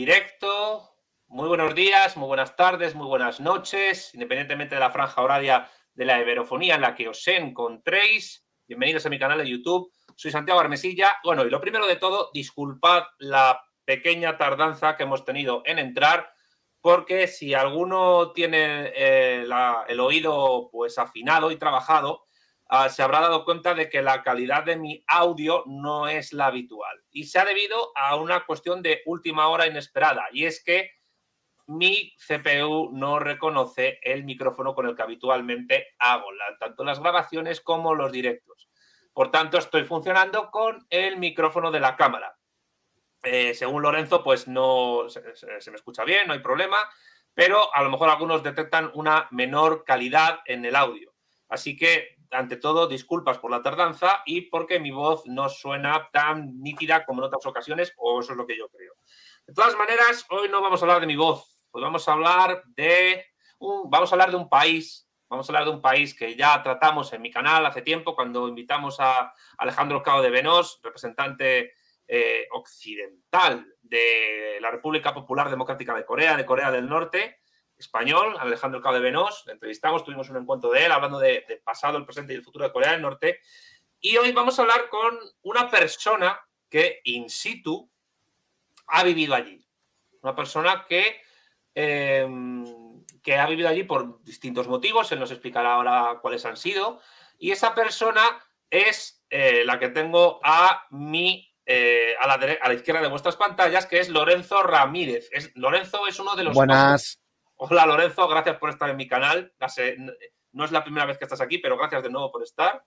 directo. Muy buenos días, muy buenas tardes, muy buenas noches, independientemente de la franja horaria de la iberofonía en la que os encontréis. Bienvenidos a mi canal de YouTube. Soy Santiago Armesilla. Bueno, y lo primero de todo, disculpad la pequeña tardanza que hemos tenido en entrar, porque si alguno tiene eh, el oído pues afinado y trabajado, Ah, se habrá dado cuenta de que la calidad de mi audio no es la habitual. Y se ha debido a una cuestión de última hora inesperada. Y es que mi CPU no reconoce el micrófono con el que habitualmente hago tanto las grabaciones como los directos. Por tanto, estoy funcionando con el micrófono de la cámara. Eh, según Lorenzo, pues no se, me escucha bien, no hay problema, pero a lo mejor algunos detectan una menor calidad en el audio. Así que ante todo, disculpas por la tardanza y porque mi voz no suena tan nítida como en otras ocasiones, o eso es lo que yo creo. De todas maneras, hoy no vamos a hablar de mi voz, pues vamos a hablar de un, vamos a hablar de un país, vamos a hablar de un país que ya tratamos en mi canal hace tiempo cuando invitamos a Alejandro Cao de Venos, representante eh, occidental de la República Popular Democrática de Corea, de Corea del Norte, español, Alejandro Cabevenos, le entrevistamos, tuvimos un encuentro de él hablando del pasado, el presente y el futuro de Corea del Norte. Y hoy vamos a hablar con una persona que in situ ha vivido allí. Una persona que, em, que ha vivido allí por distintos motivos, él nos explicará ahora cuáles han sido. Y esa persona es eh, la que tengo a mi eh, a, la izquierda de vuestras pantallas, que es Lorenzo Ramírez. Lorenzo es uno de los Buenas. Hola Lorenzo, gracias por estar en mi canal. No es la primera vez que estás aquí, pero gracias de nuevo por estar.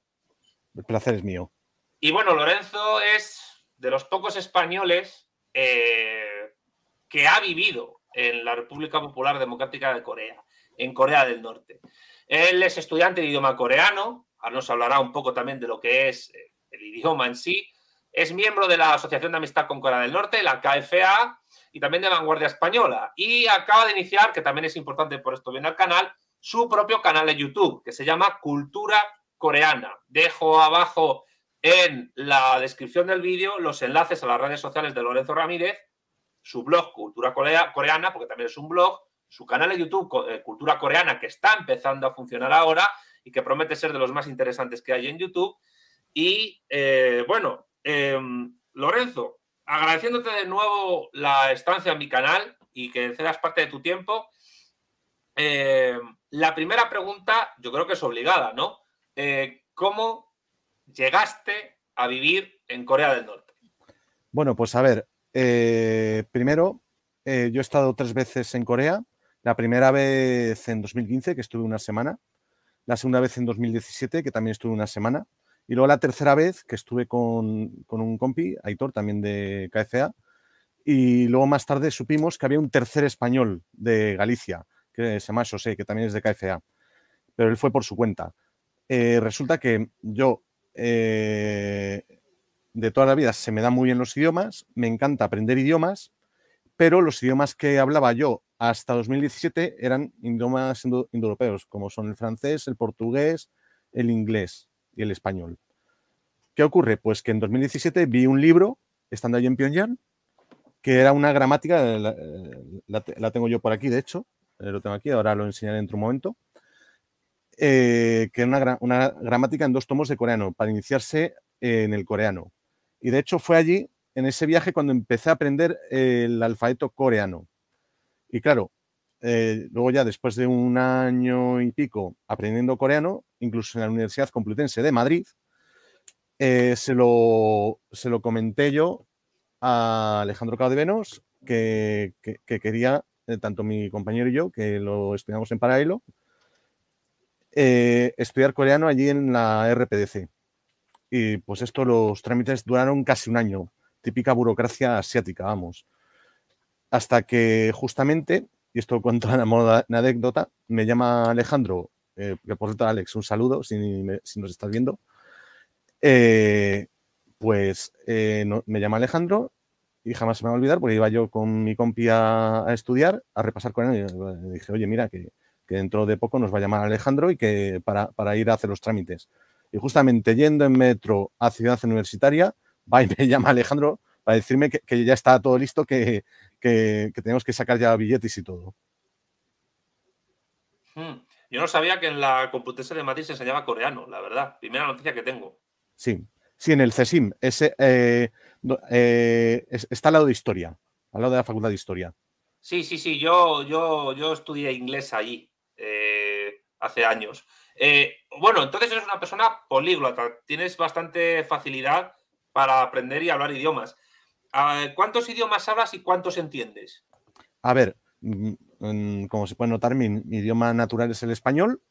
El placer es mío. Y bueno, Lorenzo es de los pocos españoles eh, que ha vivido en la República Popular Democrática de Corea, en Corea del Norte. Él es estudiante de idioma coreano, nos hablará un poco también de lo que es eh, el idioma en sí. Es miembro de la Asociación de Amistad con Corea del Norte, la KFA, y también de Vanguardia Española. Y acaba de iniciar, que también es importante por esto viene al canal, su propio canal de YouTube, que se llama Cultura Coreana. Dejo abajo en la descripción del vídeo los enlaces a las redes sociales de Lorenzo Ramírez, su blog Cultura Coreana, porque también es un blog, su canal de YouTube eh, Cultura Coreana, que está empezando a funcionar ahora y que promete ser de los más interesantes que hay en YouTube. Y eh, bueno, em, Lorenzo, agradeciéndote de nuevo la estancia en mi canal y que cedas parte de tu tiempo. Eh, la primera pregunta, yo creo que es obligada, ¿no? Eh, ¿Cómo llegaste a vivir en Corea del Norte? Bueno, pues a ver, eh, primero, yo he estado tres veces en Corea. La primera vez en 2015, que estuve una semana. La segunda vez en 2017, que también estuve una semana. Y luego la tercera vez que estuve con, un compi, Aitor, también de KFA, y luego más tarde supimos que había un tercer español de Galicia, que se llama José, que también es de KFA, pero él fue por su cuenta. Eh, resulta que yo eh, de toda la vida se me da muy bien los idiomas, me encanta aprender idiomas, pero los idiomas que hablaba yo hasta 2017 eran idiomas indoeuropeos, como son el francés, el portugués, el inglés y el español. ¿Qué ocurre? Pues que en 2017 vi un libro, estando allí en Pyongyang, que era una gramática, eh, eh, la, tengo yo por aquí, de hecho, eh, lo tengo aquí, ahora lo enseñaré dentro de un momento, que era una, una, gramática en dos tomos de coreano, para iniciarse en el coreano. Y de hecho fue allí, en ese viaje, cuando empecé a aprender el alfabeto coreano. Y claro, eh, luego ya después de un año y pico aprendiendo coreano, incluso en la Universidad Complutense de Madrid, eh, se, lo, comenté yo a Alejandro Venos que, que, que quería, eh, tanto mi compañero y yo, que lo estudiamos en paralelo, estudiar coreano allí en la RPDC. Y pues esto, los trámites duraron casi un año, típica burocracia asiática, vamos. Hasta que justamente y esto cuento una, una anécdota, me llama Alejandro, eh, que por cierto, Alex, un saludo si, nos estás viendo. Eh, pues eh, me llama Alejandro y jamás se me va a olvidar porque iba yo con mi compi a, estudiar, a repasar con él. Y dije, oye, mira, que, dentro de poco nos va a llamar Alejandro y que para, ir a hacer los trámites. Y justamente yendo en metro a Ciudad Universitaria, va y me llama Alejandro para decirme que ya está todo listo, que, que, tenemos que sacar ya billetes y todo. Hmm. Yo no sabía que en la Complutense de Madrid se enseñaba coreano, la verdad. Primera noticia que tengo. Sí, sí, en el CESIM. Ese, eh, eh, está al lado de Historia, al lado de la Facultad de Historia. Sí, sí, sí. Yo, yo, yo estudié inglés allí eh, hace años. bueno, entonces eres una persona políglota. Tienes bastante facilidad para aprender y hablar idiomas. Ah, ¿Cuántos idiomas hablas y cuántos entiendes? A ver, mm, mm, como se puede notar, mi, idioma natural es el español.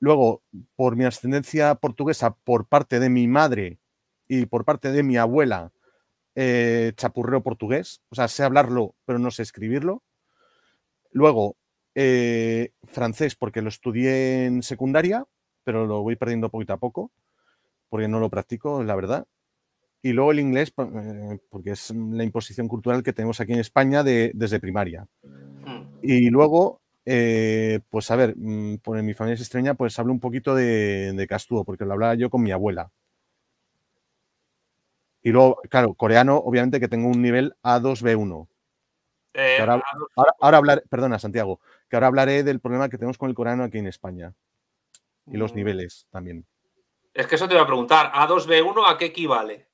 Luego, por mi ascendencia portuguesa, por parte de mi madre y por parte de mi abuela, eh, chapurreo portugués. O sea, sé hablarlo, pero no sé escribirlo. Luego, eh, francés, porque lo estudié en secundaria, pero lo voy perdiendo poquito a poco, porque no lo practico, la verdad y luego el inglés, eh, porque es la imposición cultural que tenemos aquí en España desde primaria. Hmm. Y luego, eh, pues a ver, mm, por mi familia es extraña, pues hablo un poquito de, de Castúo, porque lo hablaba yo con mi abuela. Y luego, claro, coreano, obviamente que tengo un nivel A2, B1. Eh, ahora, perdona, Santiago, que ahora hablaré del problema que tenemos con el coreano aquí en España. Y los mm. niveles también. Es que eso te iba a preguntar, A2, B1, ¿a qué equivale?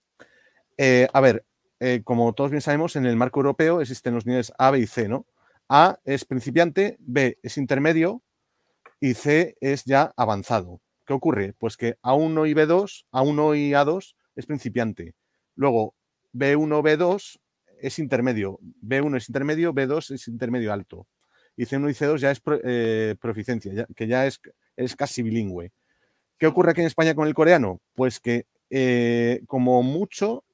Eh, a ver, eh, como todos bien sabemos, en el marco europeo existen los niveles A, B y C, ¿no? A es principiante, B es intermedio y C es ya avanzado. ¿Qué ocurre? Pues que A1 y B2, A1 y A2 es principiante. Luego, B1, B2 es intermedio. B1 es intermedio, B2 es intermedio alto. Y C1 y C2 ya es eh, proficiencia, que ya es, casi bilingüe. ¿Qué ocurre aquí en España con el coreano? Pues que como mucho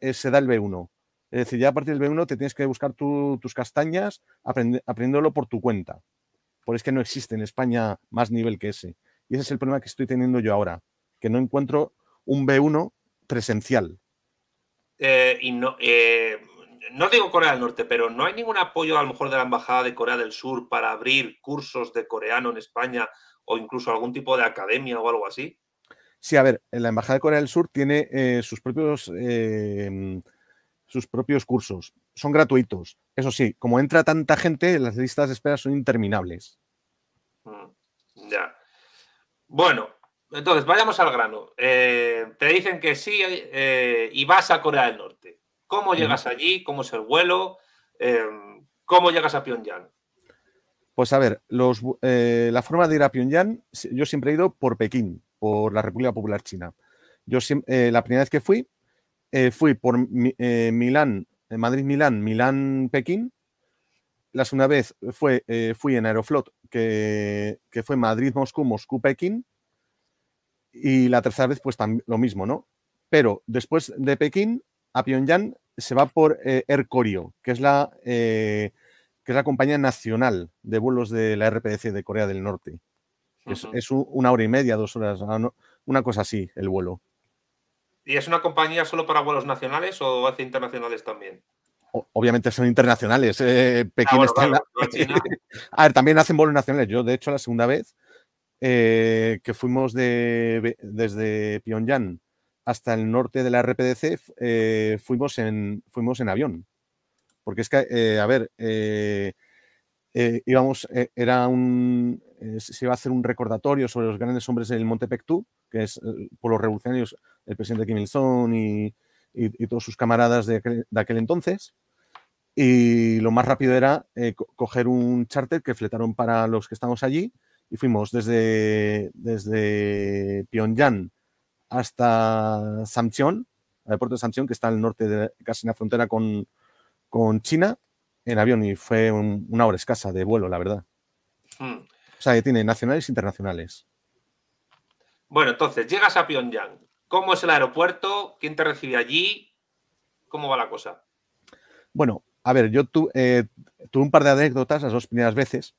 eh, se da el B1. Es decir, ya a partir del B1 te tienes que buscar tus castañas aprendiéndolo por tu cuenta. Por es que no existe en España más nivel que ese. Y ese es el problema que estoy teniendo yo ahora, que no encuentro un B1 presencial. Eh, y no, eh, no digo Corea del Norte, pero ¿no hay ningún apoyo a lo mejor de la Embajada de Corea del Sur para abrir cursos de coreano en España o incluso algún tipo de academia o algo así? Sí, a ver, la Embajada de Corea del Sur tiene eh, sus, propios, em, sus propios cursos. Son gratuitos. Eso sí, como entra tanta gente, las listas de espera son interminables. Mm, ya. Bueno, entonces, vayamos al grano. Eh, te dicen que sí eh, y vas a Corea del Norte. ¿Cómo llegas allí? ¿Cómo es el vuelo? Em, ¿Cómo llegas a Pyongyang? Pues a ver, la forma de ir a Pyongyang, yo siempre he ido por Pekín por la República Popular China. Yo eh, la primera vez que fui, eh, fui por eh, Milán, Madrid-Milán, Milán-Pekín. La segunda vez fue, fui en Aeroflot, que, fue Madrid-Moscú, Moscú-Pekín. Y la tercera vez, pues lo mismo, ¿no? Pero después de Pekín a Pyongyang se va por Air Koryo, que es la que es la compañía nacional de vuelos de la RPC de Corea del Norte. Es, una hora y media, dos horas, ah, una cosa así, el vuelo. ¿Y es una compañía solo para vuelos nacionales o hace internacionales también? obviamente son internacionales. a ver, también hacen vuelos nacionales. Yo, de hecho, la segunda vez eh, que fuimos de, desde Pyongyang hasta el norte de la RPDC, eh, fuimos, en, fuimos en avión. Porque es que, eh, a ver, íbamos, era un, eh, se va a hacer un recordatorio sobre los grandes hombres del Monte Pectú, que es eh, por los revolucionarios, el presidente Kim Il-sung y, todos sus camaradas de aquel, entonces. Y lo más rápido era eh, coger un charter que fletaron para los que estamos allí y fuimos desde, desde Pyongyang hasta Samcheon, el puerto de Samcheon, que está al norte, de, casi en la frontera con, con China, en avión y fue una hora escasa de vuelo, la verdad. Hmm. O sea, que tiene nacionales e internacionales. Bueno, entonces, llegas a Pyongyang. ¿Cómo es el aeropuerto? ¿Quién te recibe allí? ¿Cómo va la cosa? Bueno, a ver, yo eh, tuve un par de anécdotas las dos primeras veces.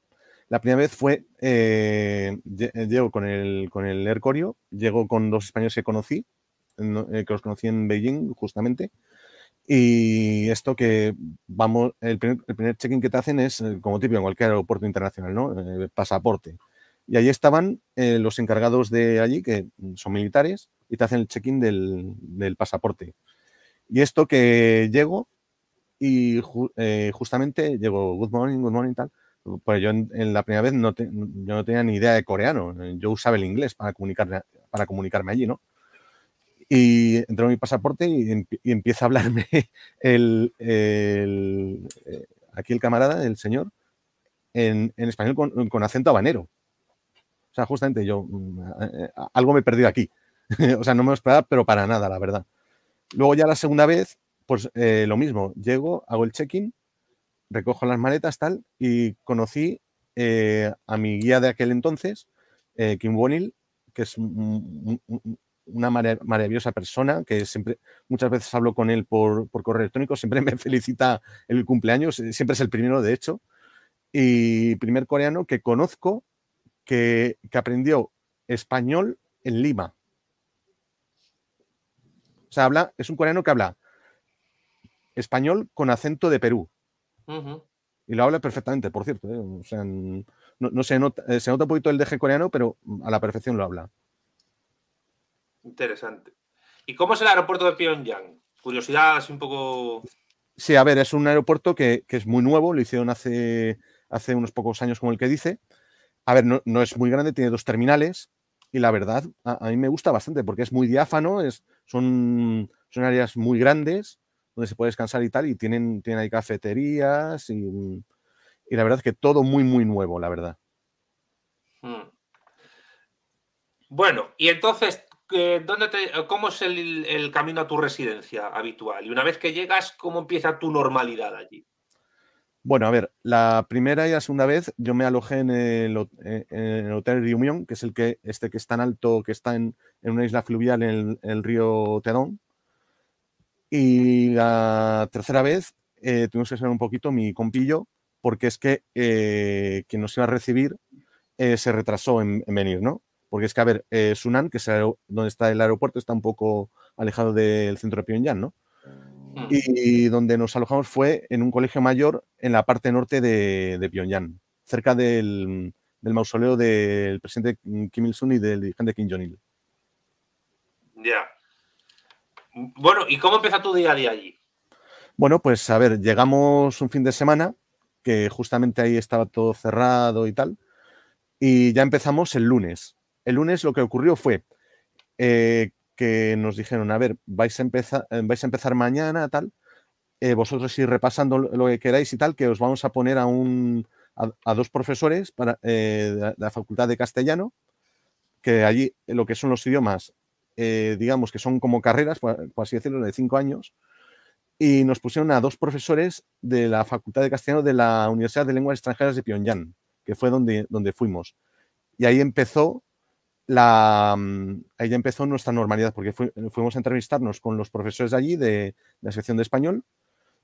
La primera vez fue, eh, eh, llego con el, con el Air llego con dos españoles que conocí, que los conocí en Beijing justamente, y esto que vamos, el primer, check-in que te hacen es, eh, como típico en cualquier aeropuerto internacional, ¿no? Eh, pasaporte. Y allí estaban eh, los encargados de allí, que son militares, y te hacen el check-in del, pasaporte. Y esto que llego y justamente llego, good morning, good morning, tal. Pues yo en, la primera vez no, yo no tenía ni idea de coreano. Yo usaba el inglés para, para comunicarme allí, ¿no? Y entró mi pasaporte y, empieza a hablarme el, eh, aquí el camarada, el señor, en, español con, acento habanero. O sea, justamente yo, mm, eh, eh, algo me he perdido aquí. o sea, no me lo esperaba, pero para nada, la verdad. Luego ya la segunda vez, pues lo mismo, llego, hago el check-in, recojo las maletas, tal, y conocí a mi guía de aquel entonces, Kim Wonil, que es un, una maravillosa persona que siempre, muchas veces hablo con él por, correo electrónico, siempre me felicita el cumpleaños, eh, siempre es el primero de hecho, y primer coreano que conozco que, aprendió español en Lima. O sea, habla, es un coreano que habla español con acento de Perú. Y lo habla perfectamente, por cierto. Eh, no, se, nota, eh, se nota un poquito el deje coreano, pero a la perfección lo habla. Interesante. ¿Y cómo es el aeropuerto de Pyongyang? Curiosidad un poco. Sí, a ver, es un aeropuerto que, es muy nuevo, lo hicieron hace, hace unos pocos años, como el que dice. A ver, no, es muy grande, tiene dos terminales y la verdad a, mí me gusta bastante porque es muy diáfano, es, son, son áreas muy grandes donde se puede descansar y tal, y tienen, ahí cafeterías y, la verdad que todo muy, muy nuevo, la verdad. Hmm. Bueno, y entonces eh, eh, ¿cómo es el, camino a tu residencia habitual? Y una vez que llegas, ¿cómo empieza tu normalidad allí? Bueno, a ver, la primera y la segunda vez yo me alojé en el, eh, Hotel Reunión, que es el que, este que es tan alto, que está en, una isla fluvial en el, río Tedón. Y la tercera vez tuvimos que ser un poquito mi compillo, porque es que quien nos iba a recibir se retrasó en, venir, ¿no? Porque es que, a ver, eh, Sunan, que es donde está el aeropuerto, está un poco alejado del centro de Pyongyang, ¿no? Mm. Y, donde nos alojamos fue en un colegio mayor en la parte norte de, Pyongyang, cerca del, mausoleo del presidente Kim Il-sung y del dirigente Kim Jong-il. Ya. Bueno, ¿y cómo empieza tu día a día allí? Bueno, pues a ver, llegamos un fin de semana, que justamente ahí estaba todo cerrado y tal, y ya empezamos el lunes el lunes lo que ocurrió fue eh, que nos dijeron, a ver, vais a empezar, eh, vais a empezar mañana, tal, eh, vosotros ir repasando lo que queráis y tal, que os vamos a poner a, dos profesores para, de, la, Facultad de Castellano, que allí lo que son los idiomas, digamos que son como carreras, por, así decirlo, de cinco años, y nos pusieron a dos profesores de la Facultad de Castellano de la Universidad de Lenguas Extranjeras de Pyongyang, que fue donde, donde fuimos. Y ahí empezó la, mm, ahí ya empezó nuestra normalidad, porque fuimos a entrevistarnos con los profesores allí, de, la sección de español,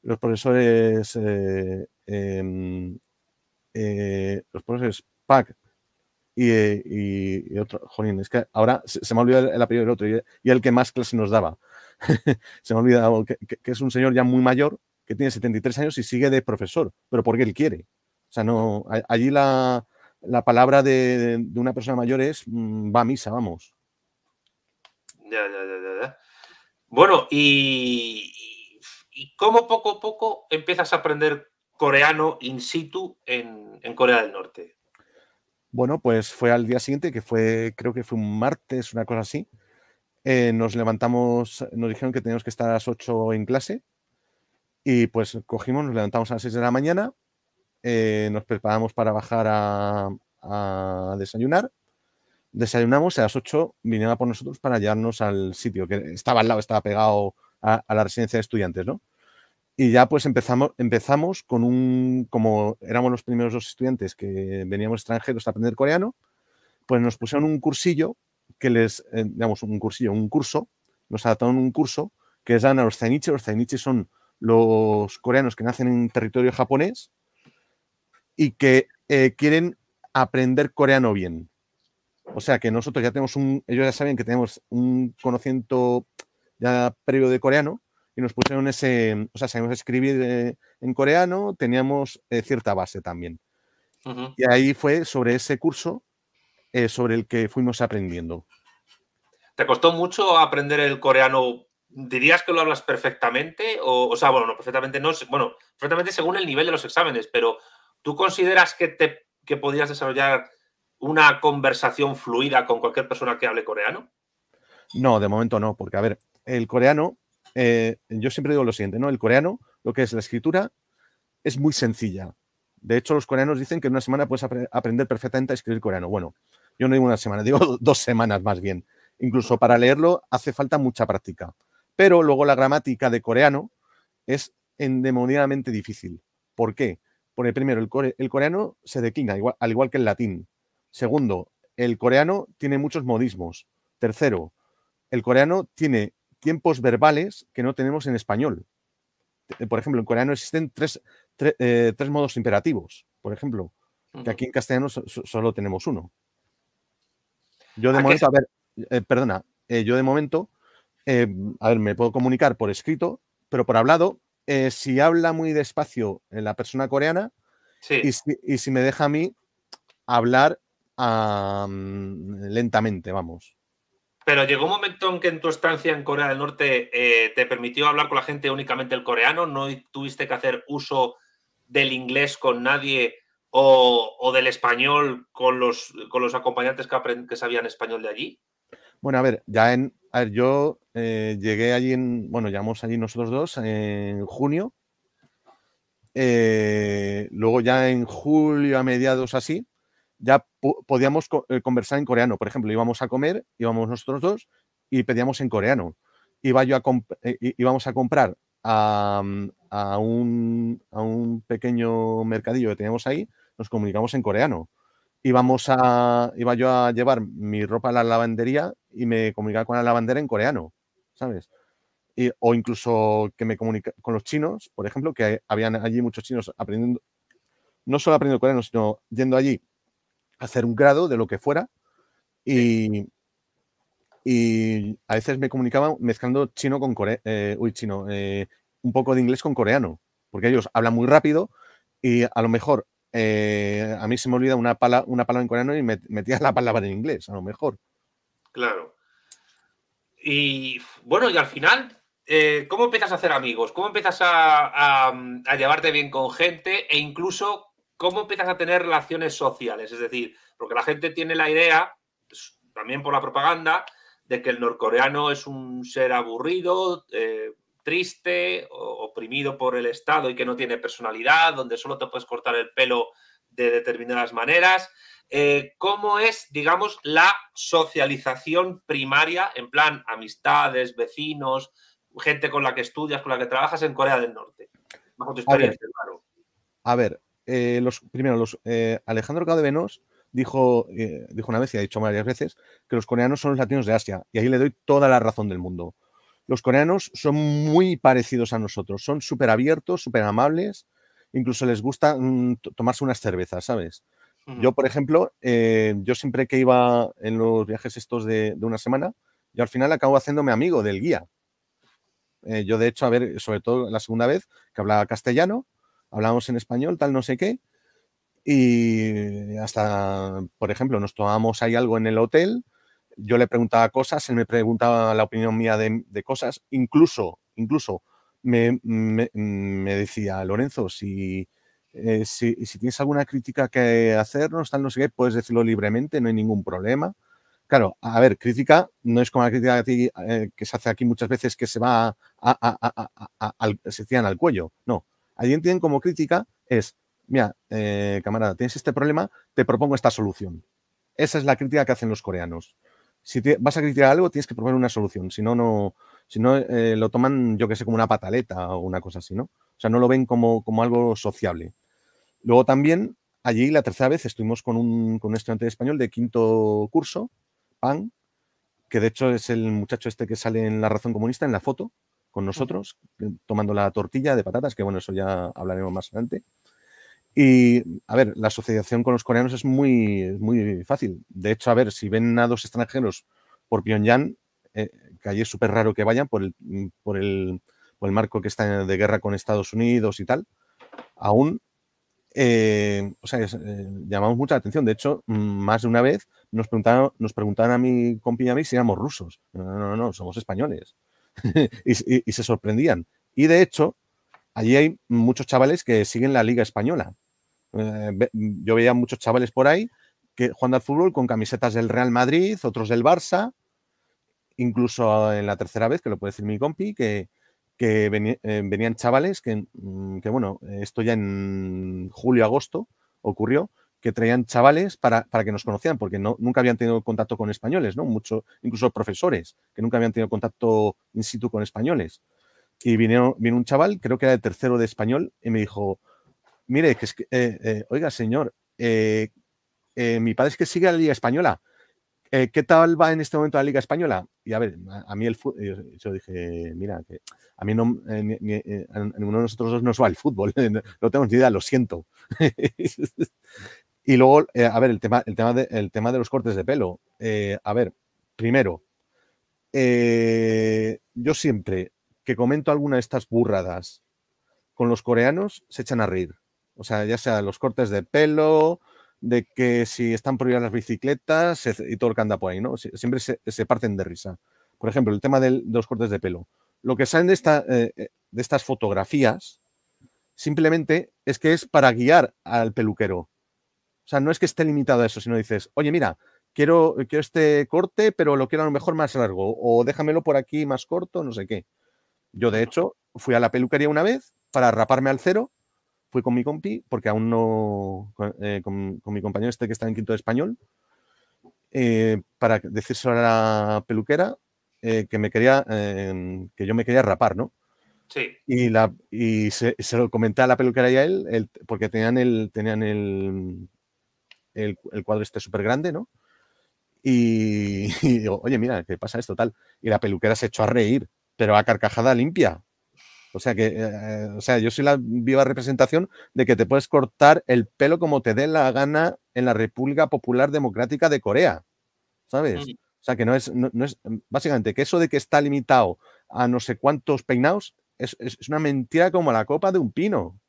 los profesores, eh, em, eh, los profesores PAC eh, y, otro, jolín, es que ahora se, me ha olvidado el, apellido del otro, y, el que más clase nos daba. se me ha olvidado que, que, es un señor ya muy mayor, que tiene 73 años y sigue de profesor, pero porque él quiere. O sea, no, allí la, la palabra de, una persona mayor es mm, va misa, vamos. Ya, ya, ya, ya. Bueno, y, y cómo poco a poco empiezas a aprender coreano in situ en, Corea del Norte? Bueno, pues fue al día siguiente, que fue, creo que fue un martes, una cosa así. Eh, nos levantamos, nos dijeron que teníamos que estar a las 8 en clase y pues cogimos, nos levantamos a las 6 de la mañana, eh, nos preparamos para bajar a, desayunar. Desayunamos a las 8, vinieron a por nosotros para llevarnos al sitio que estaba al lado, estaba pegado a, la residencia de estudiantes, ¿no? Y ya pues empezamos, empezamos con un, como éramos los primeros dos estudiantes que veníamos extranjeros a aprender coreano, pues nos pusieron un cursillo que les, eh, digamos, un cursillo, un curso, nos adaptaron un curso que les dan a los zainichi. Los zainichi son los coreanos que nacen en territorio japonés y que eh, quieren aprender coreano bien. O sea que nosotros ya tenemos un, ellos ya saben que tenemos un conocimiento ya previo de coreano y nos pusieron ese, o sea, sabíamos escribir eh, en coreano, teníamos eh, cierta base también. Y ahí fue sobre ese curso sobre el que fuimos aprendiendo. ¿Te costó mucho aprender el coreano? ¿Dirías que lo hablas perfectamente? O, o sea, bueno, no perfectamente no, bueno, perfectamente según el nivel de los exámenes, pero ¿Tú consideras que, te, podrías desarrollar una conversación fluida con cualquier persona que hable coreano? No, de momento no, porque a ver, el coreano, eh, yo siempre digo lo siguiente, ¿no? El coreano, lo que es la escritura, es muy sencilla. De hecho, los coreanos dicen que en una semana puedes aprender perfectamente a escribir coreano. Bueno, yo no digo una semana, digo dos semanas más bien. Incluso para leerlo hace falta mucha práctica. Pero luego la gramática de coreano es endemoniadamente difícil. ¿Por qué? Por primero, el, primero, el coreano se declina, al igual que el latín. Segundo, el coreano tiene muchos modismos. Tercero, el coreano tiene tiempos verbales que no tenemos en español. Por ejemplo, en coreano existen tres, eh, modos imperativos, por ejemplo, que aquí en castellano solo tenemos uno. Yo de ah, momento, a ver, eh, perdona, eh, yo de momento, a ver, me puedo comunicar por escrito, pero por hablado eh, si habla muy despacio eh, la persona coreana y, si, me deja a mí hablar lentamente, vamos. Pero llegó un momento en que en tu estancia en Corea del Norte eh, te permitió hablar con la gente únicamente el coreano, no tuviste que hacer uso del inglés con nadie o, del español con los, acompañantes que sabían español de allí. Bueno, a ver, ya en, a ver, yo eh, llegué allí, en, bueno, llegamos allí nosotros dos en junio. Eh, luego ya en julio, a mediados así, ya podíamos eh, conversar en coreano. Por ejemplo, íbamos a comer, íbamos nosotros dos y pedíamos en coreano. Iba yo a íbamos a comprar mm, a, un, a un pequeño mercadillo que teníamos ahí, nos comunicamos en coreano íbamos a, iba yo a llevar mi ropa a la lavandería y me comunicaba con la lavandera en coreano, ¿sabes? Y, o incluso que me comunica con los chinos, por ejemplo, que habían allí muchos chinos aprendiendo, no solo aprendiendo coreano, sino yendo allí a hacer un grado de lo que fuera. Y, y a veces me comunicaban mezclando chino con coreano, eh, uy, chino, eh, un poco de inglés con coreano, porque ellos hablan muy rápido y a lo mejor eh, a mí se me olvida una, palabra en coreano y me, metía la palabra en inglés, a lo mejor. Claro. Y bueno, y al final, eh, ¿cómo empiezas a hacer amigos? ¿Cómo empiezas a, llevarte bien con gente? E incluso, ¿cómo empiezas a tener relaciones sociales? Es decir, porque la gente tiene la idea, también por la propaganda, de que el norcoreano es un ser aburrido, eh, triste, oprimido por el Estado y que no tiene personalidad, donde solo te puedes cortar el pelo de determinadas maneras. Eh, ¿Cómo es, digamos, la socialización primaria en plan amistades, vecinos, gente con la que estudias, con la que trabajas en Corea del Norte? tu A ver, eh, los, primero, los, eh, Alejandro Cadevenos dijo, dijo una vez y ha dicho varias veces que los coreanos son los latinos de Asia y ahí le doy toda la razón del mundo los coreanos son muy parecidos a nosotros, son súper abiertos, súper amables, incluso les gusta mm, tomarse unas cervezas, ¿sabes? Yo, por ejemplo, eh, yo siempre que iba en los viajes estos de, una semana, yo al final acabo haciéndome amigo del guía. Eh, yo, de hecho, a ver, sobre todo la segunda vez que hablaba castellano, hablábamos en español, tal, no sé qué, y hasta, por ejemplo, nos tomamos ahí algo en el hotel yo le preguntaba cosas, él me preguntaba la opinión mía de, cosas, incluso, incluso me, decía, Lorenzo, eh, si, si, tienes alguna crítica que hacernos, tal, no sé qué, puedes decirlo libremente, no hay ningún problema. Claro, a ver, crítica no es como la crítica que, eh, se hace aquí muchas veces que se va a, al, se tiran al cuello. No, alguien entienden como crítica es, mira, eh, camarada, tienes este problema, te propongo esta solución. Esa es la crítica que hacen los coreanos si te, vas a criticar algo, tienes que proponer una solución. Si no, no, si no eh, lo toman, yo que sé, como una pataleta o una cosa así, ¿no? O sea, no lo ven como, como algo sociable. Luego también, allí la tercera vez estuvimos con un, con un estudiante de español de quinto curso, PAN, que de hecho es el muchacho este que sale en La Razón Comunista, en la foto, con nosotros, tomando la tortilla de patatas, que bueno, eso ya hablaremos más adelante. Y, a ver, la asociación con los coreanos es muy, muy fácil. De hecho, a ver, si ven a dos extranjeros por Pyongyang, eh, que allí es súper raro que vayan por el, mm, por, el, por el marco que está de guerra con Estados Unidos y tal, aún, eh, o sea, eh, llamamos mucha atención. De hecho, mm, más de una vez nos preguntaron, nos preguntaron a mi y a mí si éramos rusos. No, no, no, somos españoles. y se sorprendían. Y de hecho, allí hay muchos chavales que siguen la Liga Española. Eh, yo veía muchos chavales por ahí que jugando al fútbol con camisetas del Real Madrid, otros del Barça, incluso en la tercera vez, que lo puede decir mi compi, que, que eh, venían chavales mm, que, bueno, esto ya en julio, agosto ocurrió, que traían chavales para, para que nos conocieran, porque no, nunca habían tenido contacto con españoles, ¿no? Mucho, incluso profesores, que nunca habían tenido contacto in situ con españoles. Y vinieron, vino un chaval, creo que era de tercero de español, y me dijo, mire, que eh, eh, oiga, señor, eh, mi padre es que sigue la Liga Española. ¿Qué tal va en este momento la Liga Española? Y a ver, a, mí el fútbol, yo dije, mira, que a mí no, uno de nosotros dos nos va el fútbol, no tengo ni idea, lo siento. y luego, a ver, el tema, el, tema de, el tema de los cortes de pelo. a ver, primero, yo siempre que comento alguna de estas burradas con los coreanos, se echan a reír. O sea, ya sea los cortes de pelo, de que si están prohibidas las bicicletas y todo el que anda por ahí, ¿no? Siempre se, parten de risa. Por ejemplo, el tema de los cortes de pelo. Lo que salen eh, eh, de, estas fotografías simplemente es que es para guiar al peluquero. O sea, no es que esté limitado a eso, sino dices, oye, mira, quiero, quiero este corte, pero lo quiero a lo mejor más largo, o déjamelo por aquí más corto, no sé qué. Yo, de hecho, fui a la peluquería una vez para raparme al cero fui con mi compi, porque aún no, eh, con, mi compañero este que está en quinto de español, eh, para decírselo a la peluquera eh, que me quería, em, que yo me quería rapar, ¿no? Sí. Y, la, se, lo comenté a la peluquera y a él, porque tenían el, tenían el, el, cuadro este súper grande, ¿no? Y, y, digo, oye, mira, ¿qué pasa esto tal? Y la peluquera se echó a reír, pero a carcajada limpia, o sea que, eh, eh, o sea, yo soy la viva representación de que te puedes cortar el pelo como te dé la gana en la República Popular Democrática de Corea, ¿sabes? Mm. O sea que no es, no, es, básicamente, que eso de que está limitado a no sé cuántos peinados es, es una mentira como la copa de un pino.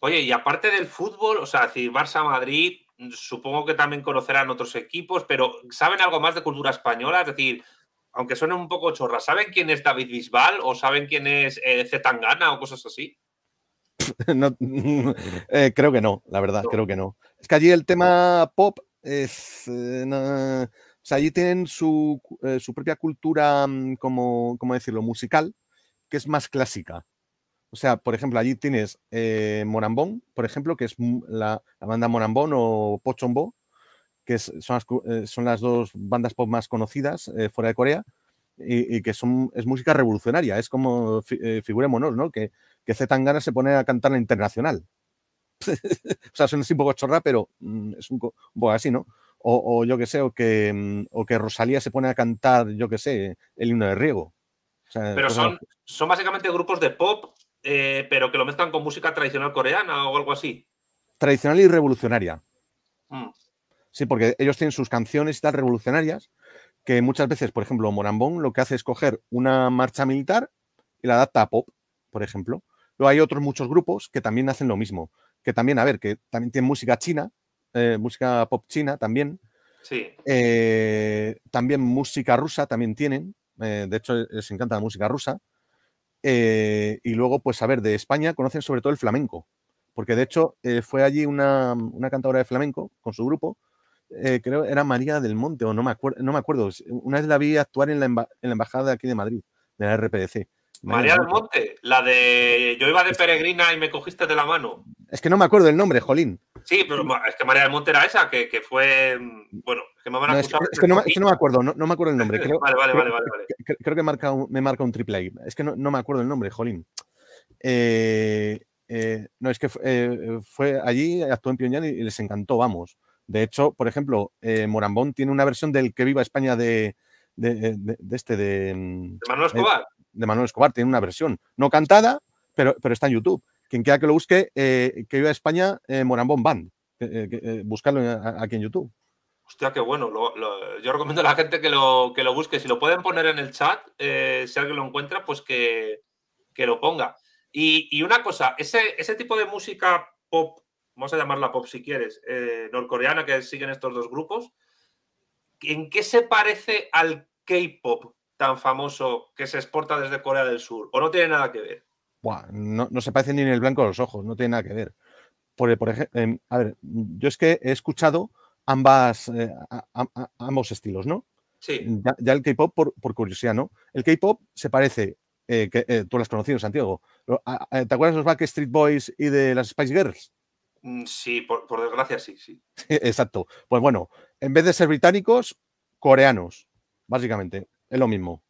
Oye, y aparte del fútbol, o sea, decir, Barça-Madrid, mm, supongo que también conocerán otros equipos, pero ¿saben algo más de cultura española? Es decir, aunque suene un poco chorra, ¿saben quién es David Bisbal o saben quién es eh, Zetangana o cosas así? Eh, creo que no, la verdad, creo que no. Es que allí el tema pop es... Eh, o sea, allí tienen su, propia cultura, mm, como, decirlo, musical, que es más clásica. O sea, por ejemplo, allí tienes Morambón, por ejemplo, que es mm, la, la banda Morambón o Pochombo, que son las, eh, son las dos bandas pop más conocidas eh, fuera de Corea, y, que son, es música revolucionaria, es como, eh, figurémonos, ¿no? Que, que Tangana se pone a cantar la internacional. o sea, suena así un poco chorra, pero mm, es un, poco así, ¿no? O, yo qué sé, o que, mm, que Rosalía se pone a cantar, yo qué sé, el himno de riego. pero son, básicamente grupos de pop, pero que lo mezclan con música tradicional coreana o algo así. Tradicional y revolucionaria. Mm. Sí, porque ellos tienen sus canciones y tal revolucionarias, que muchas veces, por ejemplo, Morambón lo que hace es coger una marcha militar y la adapta a pop, por ejemplo. Luego hay otros muchos grupos que también hacen lo mismo, que también, a ver, que también tienen música china, eh, música pop china también. Sí. Eh, también música rusa también tienen. Eh, de hecho, les encanta la música rusa. y luego, pues, a ver, de España conocen sobre todo el flamenco, porque de hecho fue allí una, una cantadora de flamenco con su grupo eh, creo, era María del Monte, o no me acuerdo, no me acuerdo. Una vez la vi actuar en la, embajada aquí de Madrid, de la RPDC. María, del Monte. la de yo iba de peregrina y me cogiste de la mano. Es que no me acuerdo el nombre, Jolín. Sí, pero es que María del Monte era esa, que, fue. Bueno, es que no, me acuerdo, no, me acuerdo el nombre. Creo, que marca me marca un triple A Es que no, me acuerdo el nombre, Jolín. Eh, eh, no, es que eh, fue allí, actuó en Pyongyang y les encantó, vamos. De hecho, por ejemplo, eh, Morambón tiene una versión del Que Viva España de, este, de, mm, Manuel eh, Escobar. de Manuel Escobar, tiene una versión. No cantada, pero, pero está en YouTube. Quien quiera que lo busque, eh, Que Viva España, Morambón Band. buscarlo aquí en YouTube. Hostia, qué bueno. yo recomiendo a la gente que lo, que lo busque. Si lo pueden poner en el chat, si alguien lo encuentra, pues que, lo ponga. Y, una cosa, ese, ese, tipo de música pop vamos a llamarla pop si quieres, eh, norcoreana que siguen estos dos grupos, ¿en qué se parece al K-pop tan famoso que se exporta desde Corea del Sur? ¿O no tiene nada que ver? no, se parece ni en el blanco de los ojos, no tiene nada que ver. Por, ejemplo, a ver, yo es que he escuchado eh, ambos estilos, ¿no? Sí. Ya, el K-pop, por, curiosidad, ¿no? El K-pop se parece, eh, tú lo has conocido, Santiago. ¿Te acuerdas de los Backstreet Boys y de las Spice Girls? Mm, sí, por, desgracia sí, sí. Exacto. Pues bueno, en vez de ser británicos, coreanos, básicamente. Es lo mismo.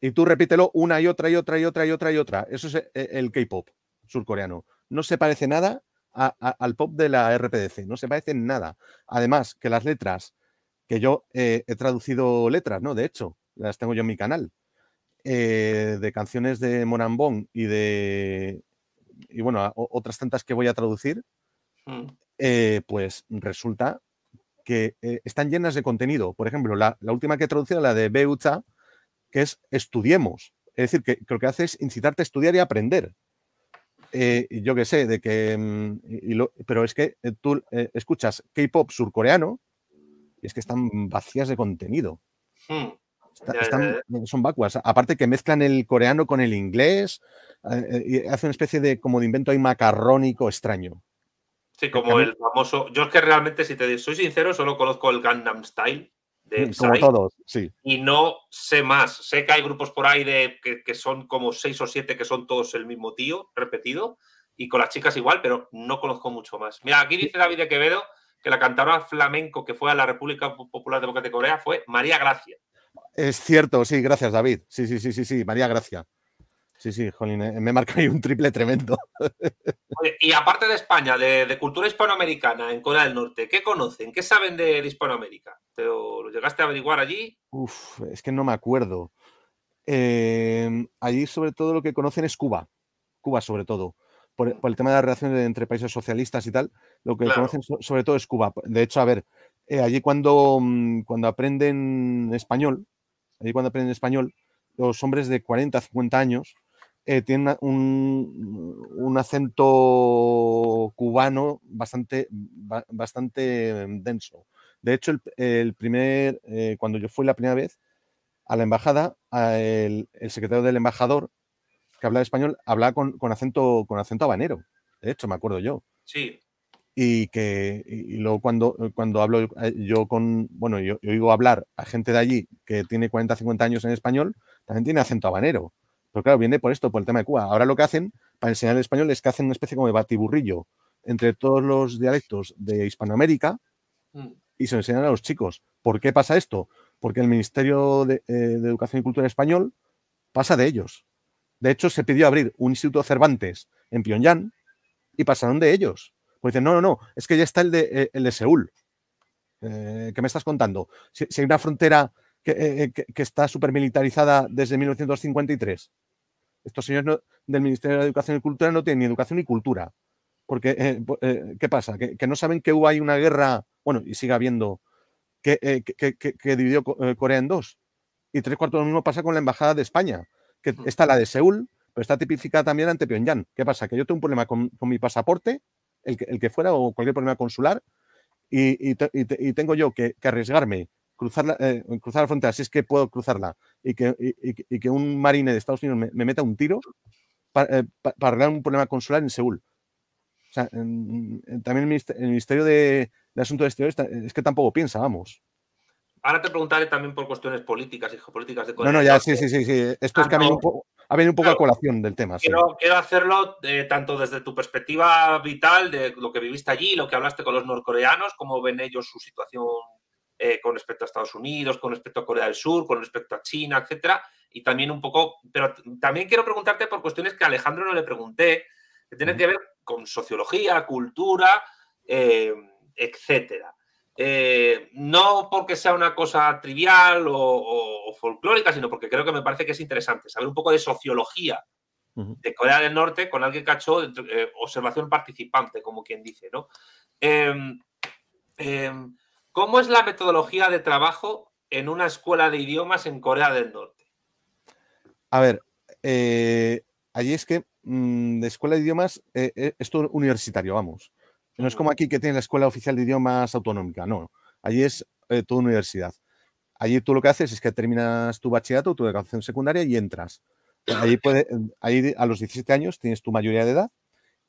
Y tú repítelo una y otra y otra y otra y otra y otra. Eso es eh, el K-pop surcoreano. No se parece nada al pop de la RPDC, no se parece nada. Además, que las letras, que yo eh, he traducido letras, ¿no? De hecho, las tengo yo en mi canal, eh, de canciones de morambong y de, y bueno, otras tantas que voy a traducir, mm. eh, pues resulta que eh, están llenas de contenido. Por ejemplo, la, última que he traducido, la de Beucha, que es estudiemos. Es decir, que, lo que hace es incitarte a estudiar y aprender. Eh, yo qué sé, de que. Mm, pero es que tú escuchas K-pop surcoreano y es que están vacías de contenido. Mm. Eh, son vacuas. Aparte que mezclan el coreano con el inglés ah, y hace una especie de como de invento ahí macarrónico extraño. Sí, como el famoso. Yo es que realmente, si te soy sincero, solo conozco el Gundam Style. De mm, todos, Y no sé más. Sé que hay grupos por ahí de que, son como seis o siete que son todos el mismo tío, repetido, y con las chicas igual, pero no conozco mucho más. Mira, aquí dice David de Quevedo que la cantadora flamenco que fue a la República Popular Democrática de Corea fue María Gracia. Es cierto, sí, gracias, David. Sí, sí, sí, sí, sí, María, gracias. Sí, sí, jolín, eh, me marca ahí un triple tremendo. y aparte de España, de, cultura hispanoamericana en Corea del Norte, ¿qué conocen? ¿Qué saben de, Hispanoamérica? ¿Te lo, llegaste a averiguar allí? Uf, es que no me acuerdo. Em, allí, sobre todo, lo que conocen es Cuba. Cuba, sobre todo. Por, mm. el tema de las relaciones entre países socialistas y tal, lo que conocen sobre todo es Cuba. De hecho, a ver, eh, allí cuando, mm, cuando aprenden español, allí cuando aprenden español, los hombres de 40, 50 años eh, tienen un, acento cubano bastante, bastante mm, denso. De hecho, el, primer, eh, cuando yo fui la primera vez a la embajada, el, secretario del embajador que hablaba español hablaba con, acento, con acento habanero. De hecho, me acuerdo yo. Sí y que luego cuando, eh, cuando hablo eh, yo con, bueno, yo, oigo hablar a gente de allí que tiene 40, 50 años en español, también tiene acento habanero. Pero claro, viene por esto, por el tema de Cuba. Ahora lo que hacen para enseñar el español es que hacen una especie como de batiburrillo entre todos los dialectos de Hispanoamérica mm. y se lo enseñan a los chicos. ¿Por qué pasa esto? Porque el Ministerio de, eh, de Educación y Cultura Español pasa de ellos. De hecho, se pidió abrir un instituto Cervantes en Pyongyang y pasaron de ellos pues dicen, no, no, no, es que ya está el de, eh, Seúl. que eh, ¿Qué me estás contando? Si, hay una frontera que, eh, está supermilitarizada desde 1953. Estos señores del Ministerio de Educación y Cultura no tienen ni educación ni cultura. Porque, ¿qué pasa? Que, no saben que hubo hay una guerra, bueno, y sigue habiendo, que, dividió Corea en dos. Y tres cuartos de lo mismo pasa con la Embajada de España, que mm. está la de Seúl, pero está tipificada también ante Pyongyang. ¿Qué pasa? Que yo tengo un problema con mi pasaporte el que, el que fuera, o cualquier problema consular, y, tengo yo que, arriesgarme, cruzar la, eh, cruzar la frontera, si es que puedo cruzarla, y que, que un marine de Estados Unidos me, meta un tiro eh, para, arreglar un problema consular en Seúl. también el Ministerio, de, de, Asuntos Exteriores es que tampoco piensa, vamos. Ahora te preguntaré también por cuestiones políticas y geopolíticas de Corea No, no, ya, sí, sí, sí. sí. Esto es que ha, ah, venido un poco a colación del tema. Quiero, hacerlo eh, tanto desde tu perspectiva vital, de lo que viviste allí, lo que hablaste con los norcoreanos, cómo ven ellos su situación eh, con respecto a Estados Unidos, con respecto a Corea del Sur, con respecto a China, etcétera. Y también un poco, pero también quiero preguntarte por cuestiones que a Alejandro no le pregunté, que tienen que ver con sociología, cultura, eh, etcétera. Eh, no porque sea una cosa trivial o, folclórica, sino porque creo que me parece que es interesante saber un poco de sociología de Corea del Norte con alguien que ha hecho eh, observación participante, como quien dice, ¿no? Em, em, ¿Cómo es la metodología de trabajo en una escuela de idiomas en Corea del Norte? A ver, eh, allí es que mm, de escuela de idiomas es universitario, vamos. No es como aquí que tiene la Escuela Oficial de Idiomas Autonómica, no. Allí es eh, toda universidad. Allí tú lo que haces es que terminas tu bachillerato, tu educación secundaria y entras. Allí, puede, eh, a los 17 años tienes tu mayoría de edad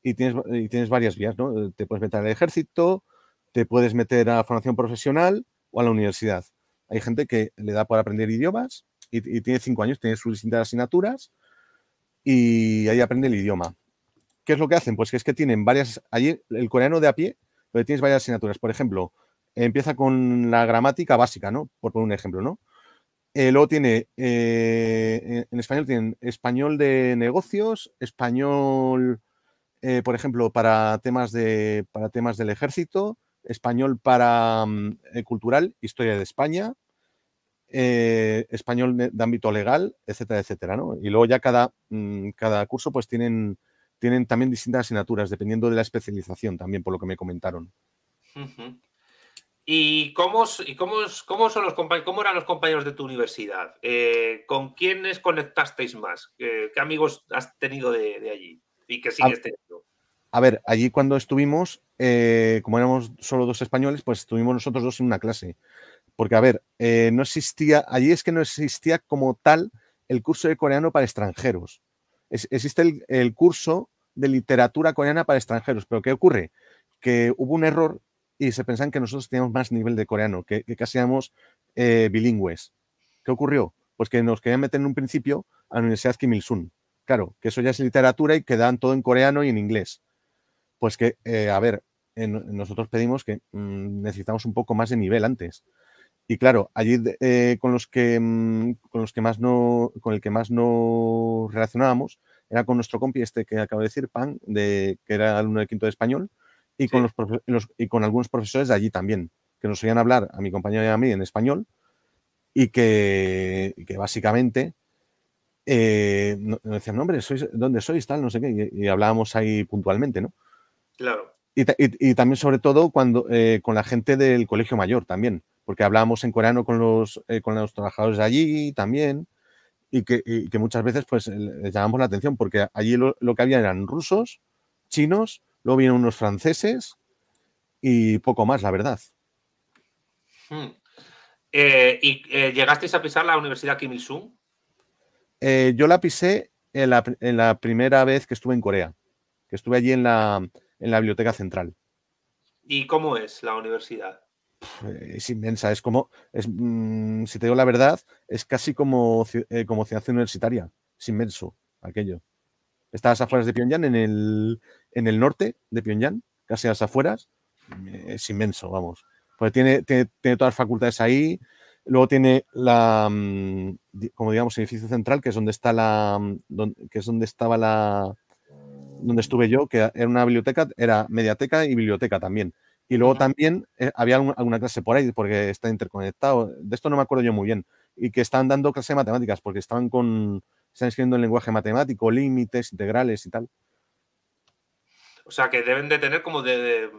y tienes, tienes varias vías, ¿no? Eh, te puedes meter al ejército, te puedes meter a la formación profesional o a la universidad. Hay gente que le da por aprender idiomas y, tiene 5 años, tiene sus distintas asignaturas y ahí aprende el idioma. ¿Qué es lo que hacen? Pues que es que tienen varias, allí el coreano de a pie, donde tienes varias asignaturas. Por ejemplo, empieza con la gramática básica, ¿no? Por poner un ejemplo, ¿no? Eh, luego tiene, eh, en español tienen español de negocios, español, eh, por ejemplo, para temas, para temas del ejército, español para mm, cultural, historia de España, español de, ámbito legal, etcétera, etcétera, ¿no? Y luego ya cada, mm, cada curso pues tienen tienen también distintas asignaturas, dependiendo de la especialización, también por lo que me comentaron. ¿Y, cómo, cómo, son los cómo eran los compañeros de tu universidad? Eh, ¿Con quiénes conectasteis más? Eh, ¿Qué, amigos has tenido de, allí y que sigues teniendo? A ver, allí cuando estuvimos, eh, como éramos solo dos españoles, pues estuvimos nosotros dos en una clase. Porque, a ver, no existía, allí es que no existía como tal el curso de coreano para extranjeros. existe el curso de literatura coreana para extranjeros. Pero ¿qué ocurre? Que hubo un error y se pensaban que nosotros teníamos más nivel de coreano, que, que casi éramos eh, bilingües. ¿Qué ocurrió? Pues que nos querían meter en un principio a la Universidad Kim Il-sung. Claro, que eso ya es literatura y que todo en coreano y en inglés. Pues que, eh, a ver, eh, nosotros pedimos que mm, necesitamos un poco más de nivel antes. Y claro, allí con los que mm, con los que más no con el que más nos relacionábamos era con nuestro compi este que acabo de decir, Pan, de, que era alumno de quinto de español, y, con los, y con algunos profesores de allí también, que nos oían hablar a mi compañero y a mí en español, y que, básicamente eh, nos decían, hombre, ¿dónde sois? Tal, no sé qué, y, hablábamos ahí puntualmente, ¿no? Claro. Y, también, sobre todo, cuando eh, con la gente del colegio mayor también, porque hablábamos en coreano con los, eh, con los trabajadores de allí también y que, muchas veces pues les llamamos la atención porque allí lo, que había eran rusos, chinos, luego vienen unos franceses y poco más, la verdad. Hmm. Eh, ¿Y eh, llegasteis a pisar la Universidad Kim Il-sung? Eh, yo la pisé en la, primera vez que estuve en Corea, que estuve allí en la biblioteca central. ¿Y cómo es la universidad? es inmensa. Es como, es, mm, si te digo la verdad, es casi como, eh, como ciudad universitaria. Es inmenso aquello. Estás a las afueras de Pyongyang, en el, en el norte de Pyongyang, casi a las afueras. Mm, es inmenso, vamos. Pues tiene, tiene, todas las facultades ahí. Luego tiene la, mm, como digamos, el edificio central, que es donde está la, que es donde estaba la, donde estuve yo, que era una biblioteca, era mediateca y biblioteca también. Y luego también eh, había alguna clase por ahí, porque está interconectado. De esto no me acuerdo yo muy bien. Y que están dando clase de matemáticas, porque estaban con. Están escribiendo el lenguaje matemático, límites, integrales y tal. O sea, que deben de tener como de.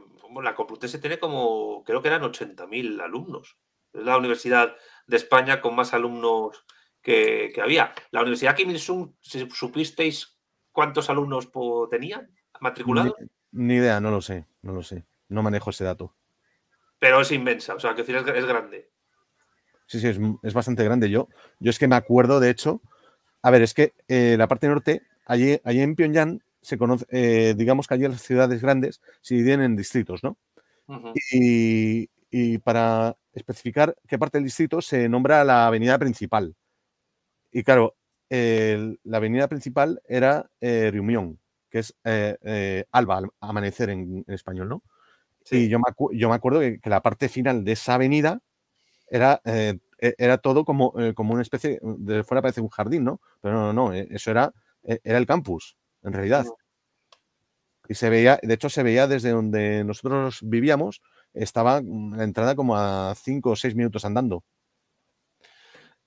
la Complutense tiene como. Creo que eran 80.000 alumnos. Es la universidad de España con más alumnos que, había. La Universidad Kim Il-sung, ¿supisteis cuántos alumnos tenía tenían matriculados? ni idea, no lo sé, no lo sé. No manejo ese dato. Pero es inmensa, o sea, que es, grande. Sí, sí, es, bastante grande. Yo, yo es que me acuerdo, de hecho, a ver, es que eh, la parte norte, allí, allí en Pyongyang, se conoce, eh, digamos que allí las ciudades grandes se dividen en distritos, ¿no? y, para especificar qué parte del distrito se nombra la avenida principal. Y claro, la avenida principal era eh, que es eh, alba, amanecer en, español, ¿no? Sí, yo me, yo me acuerdo que, la parte final de esa avenida era, eh, e-, era todo como, eh, una especie, mm, de fuera parece un jardín, ¿no? Pero no, no, no, eh, eso era, e-, era el campus, en realidad. Y se veía, de hecho se veía desde donde nosotros vivíamos, estaba mm, la entrada como a cinco o seis minutos andando.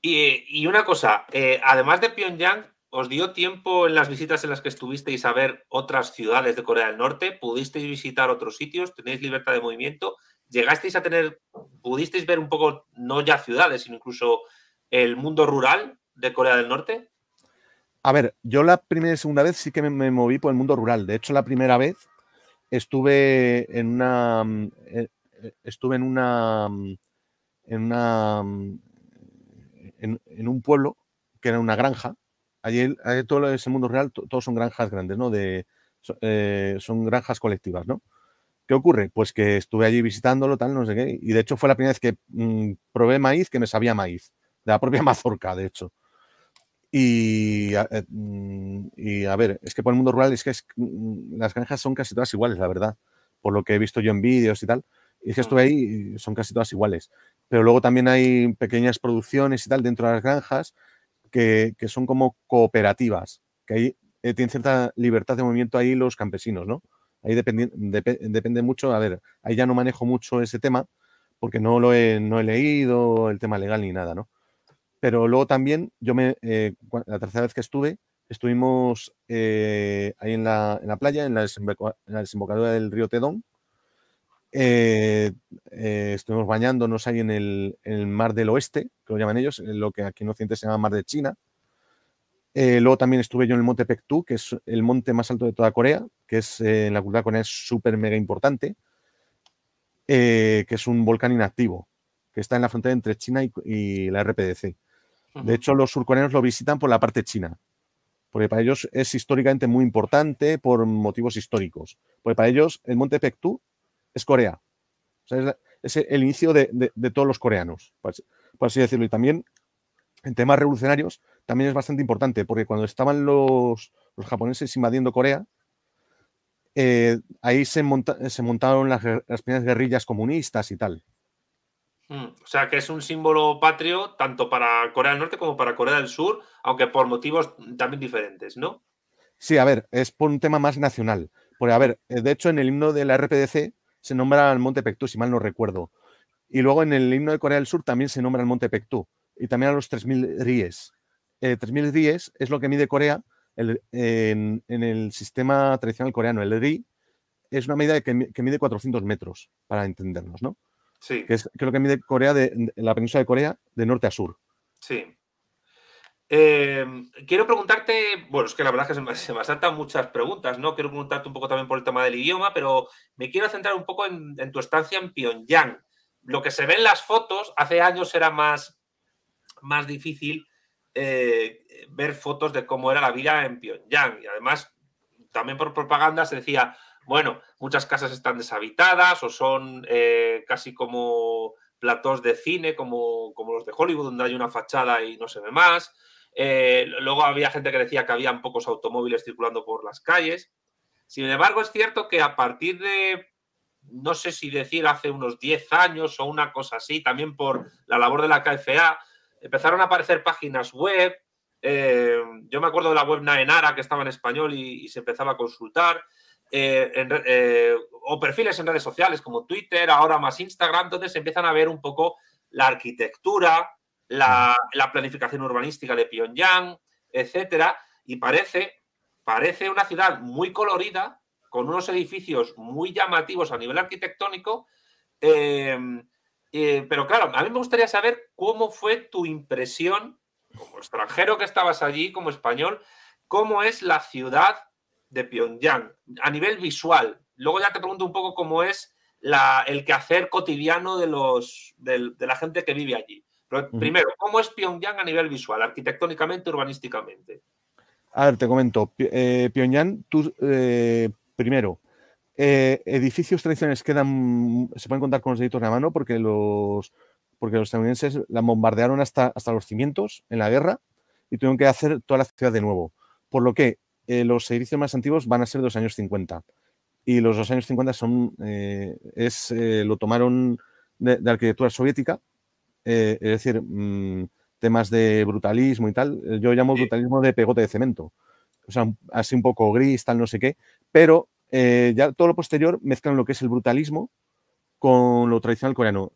Y, una cosa, además de Pyongyang, ¿Os dio tiempo en las visitas en las que estuvisteis a ver otras ciudades de Corea del Norte? ¿Pudisteis visitar otros sitios? ¿Tenéis libertad de movimiento? ¿Llegasteis a tener, pudisteis ver un poco, no ya ciudades, sino incluso el mundo rural de Corea del Norte? A ver, yo la primera y segunda vez sí que me, moví por el mundo rural. De hecho, la primera vez estuve en una. Mm, eh, eh, estuve en una. Mm, en una. Mm, en un pueblo que era una granja Allí, todo ese mundo real, todos son granjas grandes, ¿no? De, eh, son granjas colectivas, ¿no? ¿Qué ocurre? Pues que estuve allí visitándolo, tal, no sé qué. Y de hecho fue la primera vez que mm, probé maíz que me sabía maíz, de la propia mazorca, de hecho. Y, eh, mm, y a ver, es que por el mundo rural es que mm, las granjas son casi todas iguales, la verdad, por lo que he visto yo en vídeos y tal. Y es que ah. estuve ahí y son casi todas iguales. Pero luego también hay pequeñas producciones y tal dentro de las granjas que, son como cooperativas, que ahí eh, tienen cierta libertad de movimiento ahí los campesinos, ¿no? Ahí depende, depende mucho, a ver, ahí ya no manejo mucho ese tema porque no lo he, no he leído, el tema legal ni nada, ¿no? Pero luego también, yo me, eh, la tercera vez que estuve, estuvimos eh, ahí en la, en la, playa, en la desembocadura del río Tedón, eh, eh, estuvimos bañándonos ahí en el, mar del oeste, que lo llaman ellos, lo que aquí en Occidente se llama mar de China. Eh, luego también estuve yo en el monte Pektu, que es el monte más alto de toda Corea, que es en eh, la cultura coreana es súper mega importante, que es un volcán inactivo, que está en la frontera entre China y, la RPDC. De hecho, los surcoreanos lo visitan por la parte china, porque para ellos es históricamente muy importante por motivos históricos. Porque para ellos el monte Pektu es Corea. es, el inicio de, todos los coreanos, por así, decirlo. Y también en temas revolucionarios también es bastante importante, porque cuando estaban los, japoneses invadiendo Corea, eh, ahí se, montaron las, primeras guerrillas comunistas y tal. Mm, o sea que es un símbolo patrio tanto para Corea del Norte como para Corea del Sur, aunque por motivos también diferentes, ¿no? Sí, a ver, es por un tema más nacional. Porque, a ver, eh, de hecho, en el himno de la RPDC se nombra al monte Pectú, si mal no recuerdo. Y luego en el himno de Corea del Sur también se nombra al monte Pectú y también a los 3.000 ríes 3.000 eh, Ríes es lo que mide Corea en, el sistema tradicional coreano. El ri es una medida que, mide 400 metros, para entendernos, ¿no? Sí. Que es, lo que mide Corea la península de Corea de norte a sur. Sí. Em, quiero preguntarte, bueno, es que la verdad es que se me, saltan muchas preguntas, ¿no? Quiero preguntarte un poco también por el tema del idioma, pero me quiero centrar un poco en, tu estancia en Pyongyang. Lo que se ve en las fotos, hace años era más, más difícil eh, ver fotos de cómo era la vida en Pyongyang. Y además, también por propaganda se decía, bueno, muchas casas están deshabitadas o son eh, casi como platós de cine, como, como los de Hollywood, donde hay una fachada y no se ve más. Eh, luego había gente que decía que habían pocos automóviles circulando por las calles. Sin embargo, es cierto que a partir de, no sé si decir hace unos 10 años o una cosa así, también por la labor de la KFA, empezaron a aparecer páginas web. Eh, yo me acuerdo de la web Naenara que estaba en español y, se empezaba a consultar. Eh, o perfiles en redes sociales como Twitter, ahora más Instagram, donde se empiezan a ver un poco la arquitectura la, planificación urbanística de Pyongyang, etcétera, y parece, parece una ciudad muy colorida, con unos edificios muy llamativos a nivel arquitectónico, eh, eh, pero claro, a mí me gustaría saber cómo fue tu impresión, como extranjero que estabas allí, como español, cómo es la ciudad de Pyongyang a nivel visual. Luego ya te pregunto un poco cómo es el quehacer cotidiano de, los, de la gente que vive allí primero, ¿cómo es Pyongyang a nivel visual, arquitectónicamente, urbanísticamente? A ver, te comento. Eh, Pyongyang, tú, eh, primero, eh, edificios tradicionales quedan, se pueden contar con los deditos de la mano porque los, porque los estadounidenses la bombardearon hasta, hasta los cimientos en la guerra y tuvieron que hacer toda la ciudad de nuevo. Por lo que los edificios más antiguos van a ser de los años 50. Y los dos años 50 son, es, lo tomaron de arquitectura soviética, eh, es decir, mm, temas de brutalismo y tal. Eh, yo llamo brutalismo de pegote de cemento. O sea, así un poco gris, tal, no sé qué. Pero eh, ya todo lo posterior mezclan lo que es el brutalismo con lo tradicional coreano.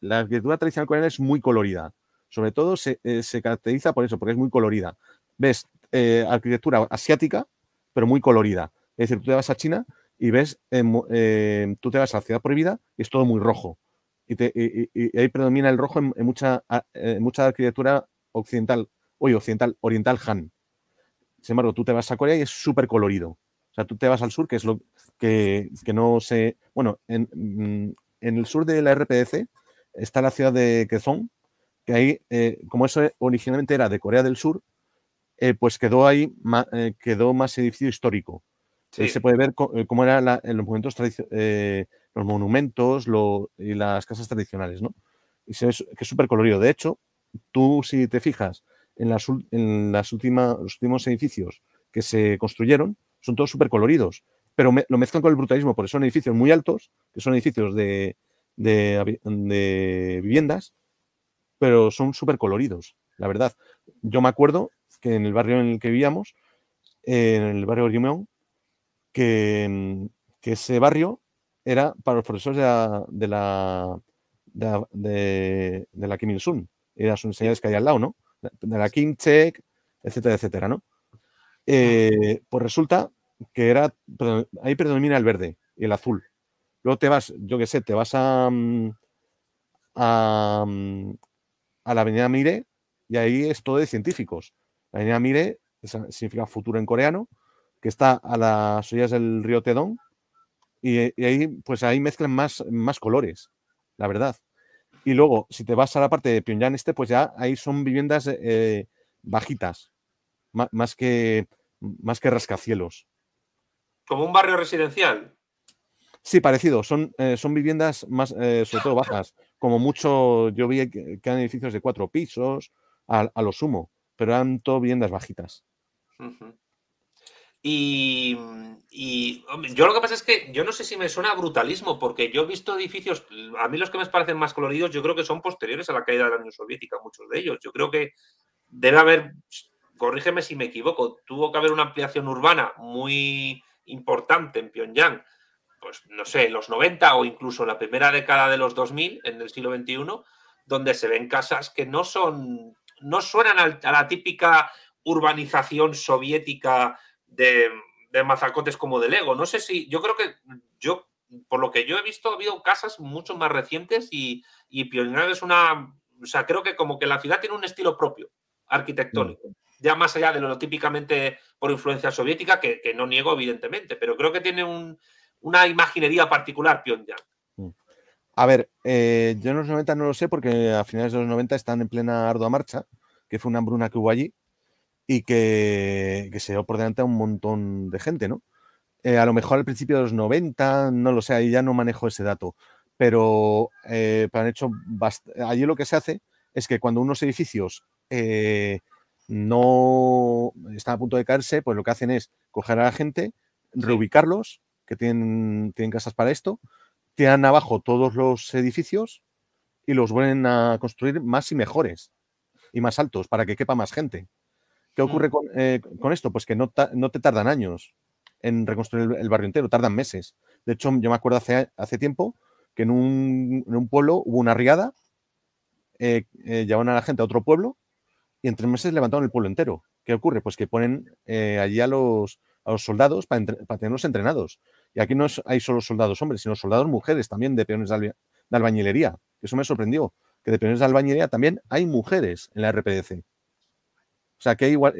la arquitectura tradicional coreana es muy colorida. Sobre todo se, se caracteriza por eso, porque es muy colorida. Ves arquitectura asiática, pero muy colorida. Es decir, tú te vas a China y ves, tú te vas a la ciudad prohibida y es todo muy rojo y, ahí predomina el rojo en, mucha, eh, mucha arquitectura occidental, oye, occidental, oriental Han. Sin embargo, tú te vas a Corea y es súper colorido. O sea, tú te vas al sur, que es lo que, no sé Bueno, mm, en, el sur de la RPDC está la ciudad de Quezón, que ahí, eh, como eso originalmente era de Corea del Sur, eh, pues quedó ahí, quedó más edificio histórico. se puede ver cómo era en los momentos tradicionales los monumentos y las casas tradicionales, ¿no? Y se que es súper colorido. De hecho, tú si te fijas en, las, últimas, los últimos edificios que se construyeron, son todos súper coloridos, pero lo mezclan con el brutalismo, porque son edificios muy altos, que son edificios de, viviendas, pero son súper coloridos, la verdad. Yo me acuerdo que en el barrio en el que vivíamos, en el barrio de que, que ese barrio era para los profesores de la, de Kim il Eran sus señales que hay al lado, ¿no? De la Kim etcétera, etcétera, ¿no? Ah. Eh, pues resulta que era, ahí predomina el verde y el azul. Luego te vas, yo qué sé, te vas a, mm, mm, a, la avenida Mire y ahí es todo de científicos. La avenida Mire significa futuro en coreano, que está a las orillas del río Tedong, eh, y, ahí, pues ahí mezclan más, más colores, la verdad. Y luego, si te vas a la parte de Pyongyang este, pues ya ahí son viviendas eh, bajitas, más que, más que rascacielos. ¿Como un barrio residencial? Sí, parecido. Son, eh, son viviendas más, sobre todo bajas. Como mucho, yo vi que eran edificios de cuatro pisos, a, lo sumo, pero eran todo viviendas bajitas. Y, yo lo que pasa es que yo no sé si me suena brutalismo, porque yo he visto edificios, a mí los que me parecen más coloridos, yo creo que son posteriores a la caída de la Unión Soviética, muchos de ellos. Yo creo que debe haber, corrígeme si me equivoco, tuvo que haber una ampliación urbana muy importante en Pyongyang, pues no sé, en los 90 o incluso la primera década de los 2000, en el siglo XXI, donde se ven casas que no son, no suenan a la típica urbanización soviética de, de mazacotes como de Lego. No sé si, yo creo que yo, por lo que yo he visto, ha habido casas mucho más recientes y, y es una, o sea, creo que como que la ciudad tiene un estilo propio arquitectónico. Mm. Ya más allá de lo típicamente por influencia soviética, que, no niego evidentemente, pero creo que tiene una imaginería particular Pyongyang. Mm. A ver, eh, yo en los 90 no lo sé porque a finales de los 90 están en plena ardua marcha, que fue una hambruna que hubo allí y que, se dio por delante a un montón de gente, ¿no? Eh, a lo mejor al principio de los 90, no lo sé, ahí ya no manejo ese dato, pero, eh, han hecho allí lo que se hace es que cuando unos edificios eh, no están a punto de caerse, pues lo que hacen es coger a la gente, reubicarlos, que tienen, tienen casas para esto, tiran abajo todos los edificios y los vuelven a construir más y mejores y más altos para que quepa más gente. ¿Qué ocurre eh, con, esto? Pues que no, te tardan años en reconstruir el, barrio entero, tardan meses. De hecho, yo me acuerdo hace, tiempo que en un, pueblo hubo una riada, eh, eh llevaron a la gente a otro pueblo y en tres meses levantaron el pueblo entero. ¿Qué ocurre? Pues que ponen eh, allí a los, soldados para, tenerlos entrenados. Y aquí no hay solo soldados hombres, sino soldados mujeres también de peones de, de albañilería. Eso me sorprendió, que de peones de albañilería también hay mujeres en la RPDC. O sea, eh, aquí hay, igual,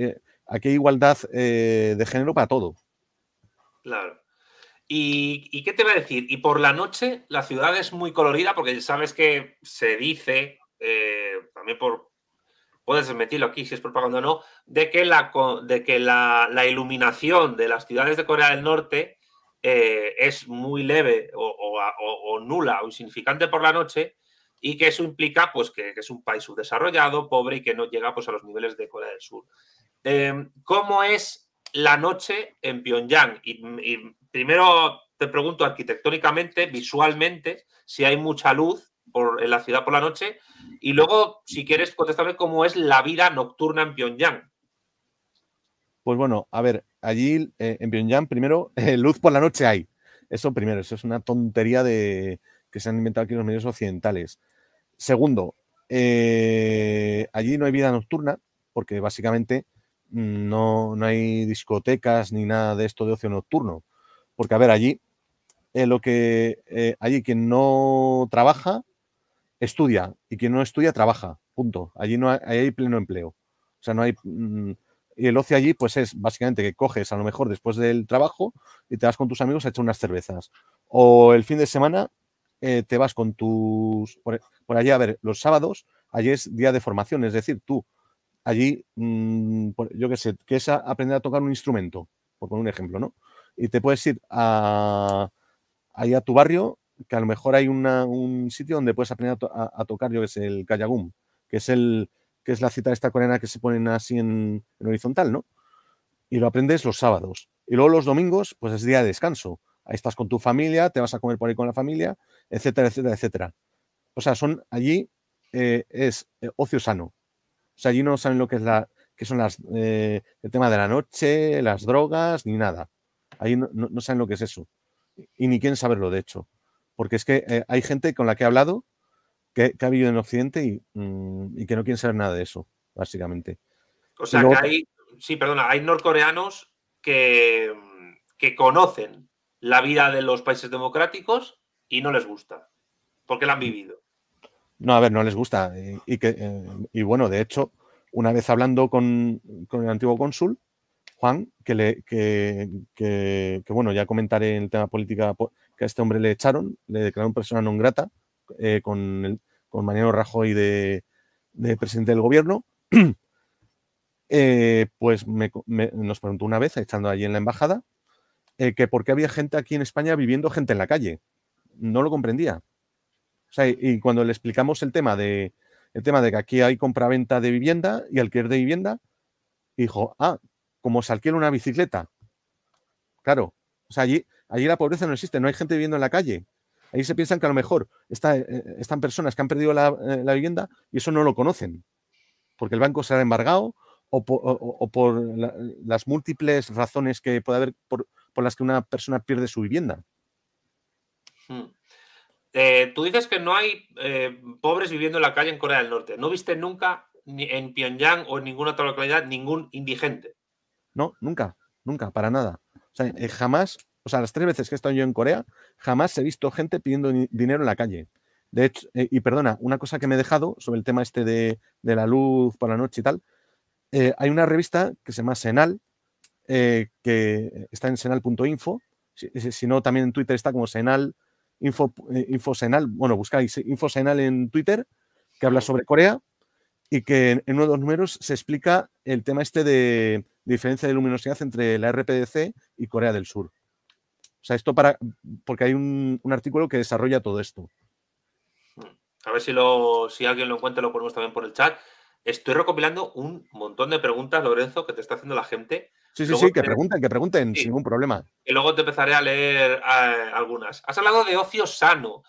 igualdad eh, de género para todo. Claro. ¿Y, qué te va a decir? Y por la noche la ciudad es muy colorida porque sabes que se dice, eh, también por... Puedes desmentirlo aquí si es propaganda o no, de que, la, de que la, iluminación de las ciudades de Corea del Norte es muy leve o, nula o insignificante por la noche y que eso implica pues, que, es un país subdesarrollado, pobre y que no llega pues, a los niveles de Corea del Sur. Em, ¿Cómo es la noche en Pyongyang? Y, primero te pregunto arquitectónicamente, visualmente, si hay mucha luz en la ciudad por la noche y luego, si quieres, contestarme cómo es la vida nocturna en Pyongyang. Pues bueno, a ver, allí eh, en Pyongyang primero eh, luz por la noche hay. Eso primero, eso es una tontería de, que se han inventado aquí los medios occidentales. Segundo, eh, allí no hay vida nocturna, porque básicamente mm, no, hay discotecas ni nada de esto de ocio nocturno. Porque, a ver, allí eh, lo que eh, allí quien no trabaja, estudia, y quien no estudia, trabaja. Punto. Allí no hay, pleno empleo. O sea, no hay. Mm, y el ocio allí, pues es básicamente que coges a lo mejor después del trabajo y te vas con tus amigos a echar unas cervezas. O el fin de semana eh, te vas con tus... Por, allí, a ver, los sábados, allí es día de formación, es decir, tú allí, mm, yo qué sé, que es aprender a tocar un instrumento, por poner un ejemplo, ¿no? Y te puedes ir a, ahí a tu barrio, que a lo mejor hay un sitio donde puedes aprender a, tocar, yo qué sé, el kayagum, que es el que es la cita esta coreana que se ponen así en horizontal, ¿no? Y lo aprendes los sábados. Y luego los domingos, pues es día de descanso ahí estás con tu familia, te vas a comer por ahí con la familia, etcétera, etcétera, etcétera. O sea, son allí eh, es eh, ocio sano. O sea, allí no saben lo que es la, que son las, eh, el tema de la noche, las drogas, ni nada. Ahí no, saben lo que es eso. Y ni quieren saberlo, de hecho. Porque es que hay gente con la que he hablado que, ha vivido en Occidente mm, y, que no quieren saber nada de eso, básicamente. O sea, que hay, sí, perdona, hay norcoreanos que, que conocen la vida de los países democráticos y no les gusta, porque la han vivido. No, a ver, no les gusta. Y, que, eh, bueno, de hecho, una vez hablando con, el antiguo cónsul, Juan, que, le, que, bueno, ya comentaré el tema política, que a este hombre le echaron, le declararon persona non grata eh, con, el, con Rajoy de, presidente del gobierno. Eh, pues nos preguntó una vez, echando allí en la embajada, eh, que por qué había gente aquí en España viviendo gente en la calle. No lo comprendía. y cuando le explicamos el tema de el tema de que aquí hay compraventa de vivienda y alquiler de vivienda, dijo, ah, como se una bicicleta. Claro, o sea, allí, allí la pobreza no existe, no hay gente viviendo en la calle. Ahí se piensan que a lo mejor eh, eh, están personas que han perdido la, vivienda y eso no lo conocen, porque el banco se ha embargado o por, las múltiples razones que puede haber por las que una persona pierde su vivienda. Hmm. Eh, tú dices que no hay eh, pobres viviendo en la calle en Corea del Norte. ¿No viste nunca ni en Pyongyang o en ninguna otra localidad ningún indigente? No, nunca, nunca, para nada. O sea, eh, jamás, o sea, las tres veces que he estado yo en Corea, jamás he visto gente pidiendo dinero en la calle. De hecho, y perdona, una cosa que me he dejado sobre el tema este de, de la luz por la noche y tal, hay una revista que se llama Senal, eh, que está en senal.info, eh, si, no también en Twitter está como senal, info, eh, bueno, buscáis infosenal en Twitter, que habla sobre Corea y que en, uno de los números se explica el tema este de diferencia de luminosidad entre la RPDC y Corea del Sur. O sea, esto para, porque hay un, artículo que desarrolla todo esto. Hmm. A ver si, si alguien lo encuentra, lo ponemos también por el chat. Estoy recopilando un montón de preguntas, Lorenzo, que te está haciendo la gente. Sí, sí, sí, que pregunten, que pregunten, sin ningún problema. Y luego te empezaré a leer algunas. Has hablado de ocio sano.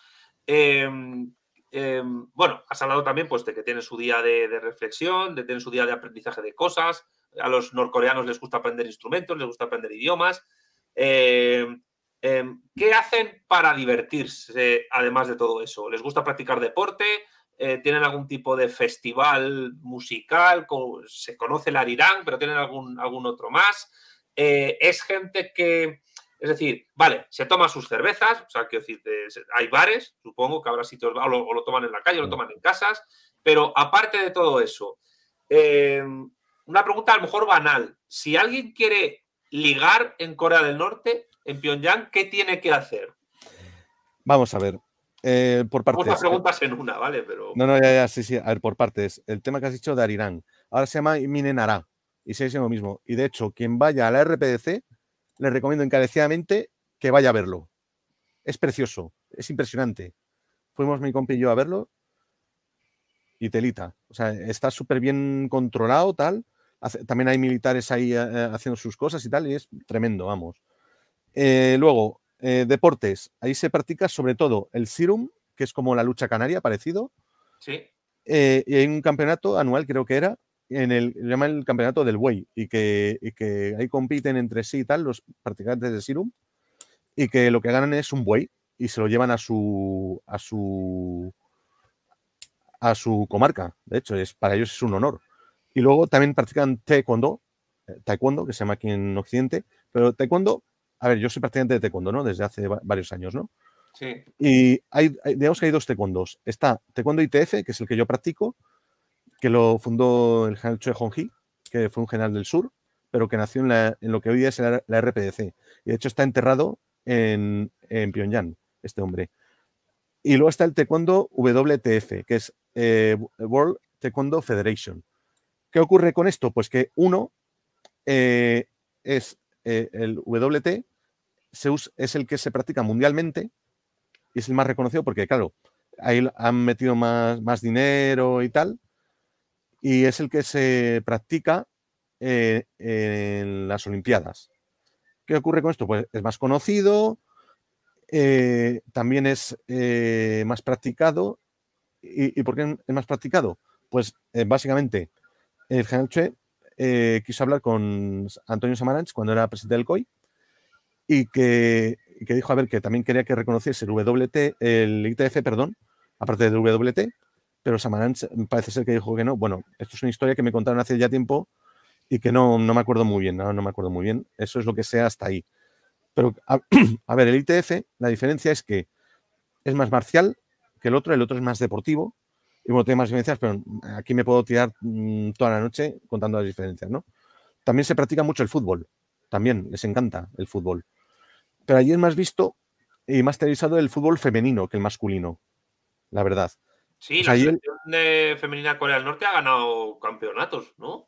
Em, em, bueno, has hablado también pues, de que tienen su día de, reflexión, de tienen su día de aprendizaje de cosas. A los norcoreanos les gusta aprender instrumentos, les gusta aprender idiomas. Em, ¿Qué hacen para divertirse además de todo eso? ¿Les gusta practicar deporte? Eh, tienen algún tipo de festival musical, se conoce el Arirán, pero tienen algún, algún otro más. Eh, es gente que, es decir, vale, se toman sus cervezas, o sea, hay bares, supongo que habrá sitios, o lo, toman en la calle, o lo mm. toman en casas, pero aparte de todo eso, eh, una pregunta a lo mejor banal. Si alguien quiere ligar en Corea del Norte, en Pyongyang, ¿qué tiene que hacer? Vamos a ver. Eh, por partes. una, No, no, ya, ya, sí, sí. A ver, por partes. El tema que has dicho de Arirán. Ahora se llama Minenará. Y sigue siendo lo mismo. Y de hecho, quien vaya a la RPDC, le recomiendo encarecidamente que vaya a verlo. Es precioso, es impresionante. Fuimos mi compi y yo a verlo y telita. O sea, está súper bien controlado, tal. también hay militares ahí eh, eh, haciendo sus cosas y tal, y es tremendo, vamos. luego, eh, deportes, ahí se practica sobre todo el Sirum, que es como la lucha canaria, parecido. Sí. Eh, y hay un campeonato anual, creo que era, en el, llama el campeonato del buey, y que, ahí compiten entre sí y tal los practicantes de Sirum y que lo que ganan es un buey y se lo llevan a su a su a su comarca. De hecho, es para ellos es un honor. Y luego también practican taekwondo, eh, taekwondo que se llama aquí en Occidente, pero taekwondo a ver, yo soy practicante de taekwondo, ¿no? Desde hace varios años, ¿no? Sí. Y hay, digamos que hay dos taekwondos. Está taekwondo ITF, que es el que yo practico, que lo fundó el general Choe hong que fue un general del sur, pero que nació en, lo que hoy es la, RPDC. Y de hecho está enterrado en, Pyongyang, este hombre. Y luego está el taekwondo WTF, que es eh, World Taekwondo Federation. ¿Qué ocurre con esto? Pues que uno eh, es eh, el WT, Seus es el que se practica mundialmente y es el más reconocido porque, claro, ahí han metido más, más dinero y tal, y es el que se practica eh, en las Olimpiadas. ¿Qué ocurre con esto? Pues es más conocido, eh, también es eh, más practicado. ¿Y, ¿Y, por qué es más practicado? Pues básicamente, el general Che quiso hablar con Antonio Samaranch cuando era presidente del COI y que, dijo, a ver, que también quería que reconociese el WT, el ITF, perdón, aparte del WT, pero Samaranch mm, parece ser que dijo que no. Bueno, esto es una historia que me contaron hace ya tiempo y que no, me acuerdo muy bien, no, no me acuerdo muy bien. Eso es lo que sea hasta ahí. Pero, a, ver, el ITF, la diferencia es que es más marcial que el otro, el otro es más deportivo, y bueno, tiene más diferencias, pero mm, aquí me puedo tirar mm, toda la noche contando las diferencias, ¿no? También se practica mucho el fútbol, también les encanta el fútbol pero allí es eh, más visto y más televisado el fútbol femenino que el masculino, la verdad. Sí, la selección de femenina Corea del Norte ha ganado campeonatos, ¿no?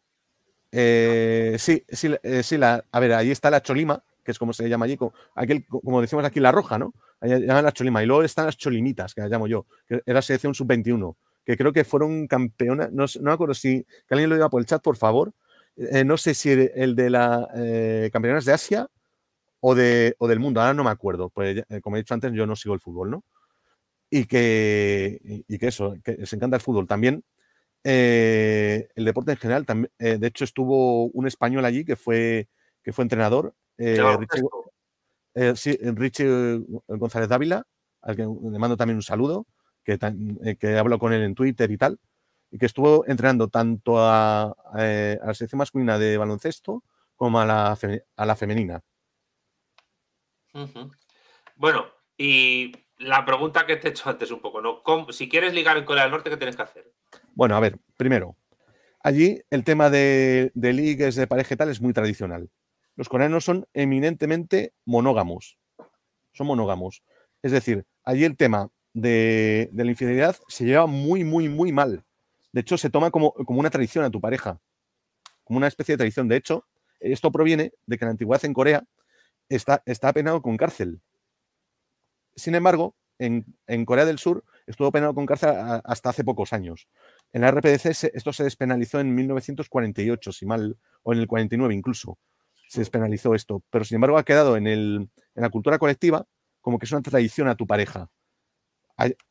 Eh, sí, sí, eh, sí la, a ver, ahí está la Cholima, que es como se llama allí, como, aquel, como decimos aquí, la roja, ¿no? Ahí llaman la Cholima. Y luego están las Cholinitas, que las llamo yo, que era selección sub-21, que creo que fueron campeonas, no, me acuerdo si que alguien lo diga por el chat, por favor. no sé si el, el de las campeonas de Asia o, del mundo, ahora no me acuerdo, pues eh, como he dicho antes, yo no sigo el fútbol, ¿no? Y que, que eso, que se encanta el fútbol. También eh, el deporte en general, también, eh, de hecho estuvo un español allí que fue, que fue entrenador, Richie, González Dávila, al que le mando también un saludo, que, que hablo con él en Twitter y tal, y que estuvo entrenando tanto a, la sección masculina de baloncesto como a la, a la femenina. Bueno, y la pregunta que te he hecho antes un poco, ¿no? Si quieres ligar en Corea del Norte, ¿qué tienes que hacer? Bueno, a ver, primero, allí el tema de, de ligues, de pareja tal es muy tradicional. Los coreanos son eminentemente monógamos. Son monógamos. Es decir, allí el tema de, la infidelidad se lleva muy, muy, muy mal. De hecho, se toma como, una tradición a tu pareja, como una especie de tradición, De hecho, esto proviene de que en la antigüedad en Corea está, está penado con cárcel. Sin embargo, en, Corea del Sur estuvo penado con cárcel hasta hace pocos años. En la RPDC esto se despenalizó en 1948, si mal, o en el 49 incluso, se mm. despenalizó esto. Pero sin embargo ha quedado en, la cultura colectiva como que es una tradición a tu pareja.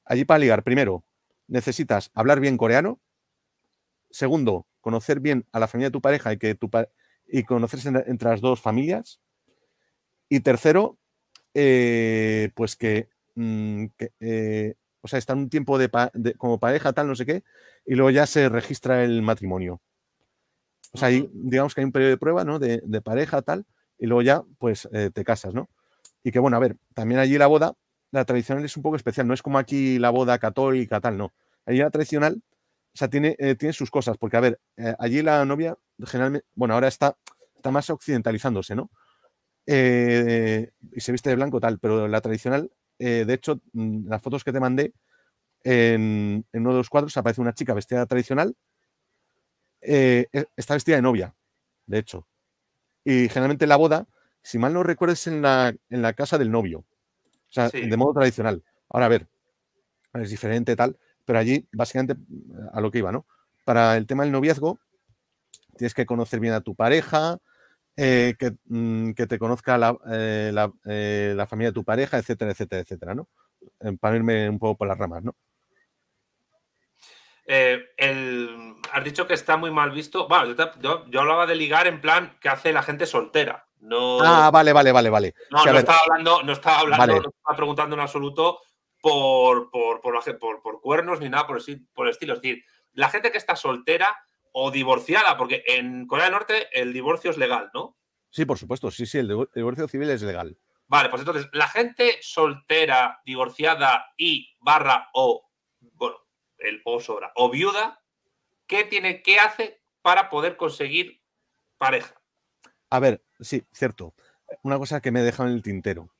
Allí, para ligar, primero, necesitas hablar bien coreano. Segundo, conocer bien a la familia de tu pareja y, que tu, y conocerse entre las dos familias. Y tercero, eh, pues que, mm, eh, o sea, están un tiempo de, como pareja, tal, no sé qué, y luego ya se registra el matrimonio. O sea, digamos que hay un periodo de prueba, ¿no? De, pareja, tal, y luego ya, pues, eh, te casas, ¿no? Y que, bueno, a ver, también allí la boda, la tradicional es un poco especial, no es como aquí la boda católica, tal, no. Allí la tradicional, o sea, tiene, tiene sus cosas, porque, a ver, allí la novia, generalmente, bueno, ahora está, está más occidentalizándose, ¿no? Eh, y se viste de blanco tal, pero la tradicional, eh, de hecho, mm, las fotos que te mandé, en, uno de los cuadros aparece una chica vestida tradicional, eh, e, está vestida de novia, de hecho. Y generalmente la boda, si mal no recuerdo, es en la, casa del novio, o sea, de modo tradicional. Ahora, a ver, es diferente tal, pero allí, básicamente, a lo que iba, ¿no? Para el tema del noviazgo, tienes que conocer bien a tu pareja, eh, mm, que, te conozca eh, eh, la, familia de tu pareja, etcétera, etcétera, etcétera, ¿no? Para irme un poco por las ramas, ¿no? has dicho que está muy mal visto. Bueno, yo, hablaba de ligar en plan que hace la gente soltera. No, ah, vale, vale, vale, vale. No, estaba hablando, no estaba hablando, no preguntando en absoluto por por, cuernos ni nada por por el estilo. Es decir, la gente que está soltera o divorciada, porque en Corea del Norte el divorcio es legal, ¿no? Sí, por supuesto, sí, sí, el divorcio civil es legal. Vale, pues entonces, la gente soltera, divorciada y barra o, bueno, el o sobra, o viuda, ¿qué tiene, qué hace para poder conseguir pareja? A ver, sí, cierto. Una cosa que me he en el tintero.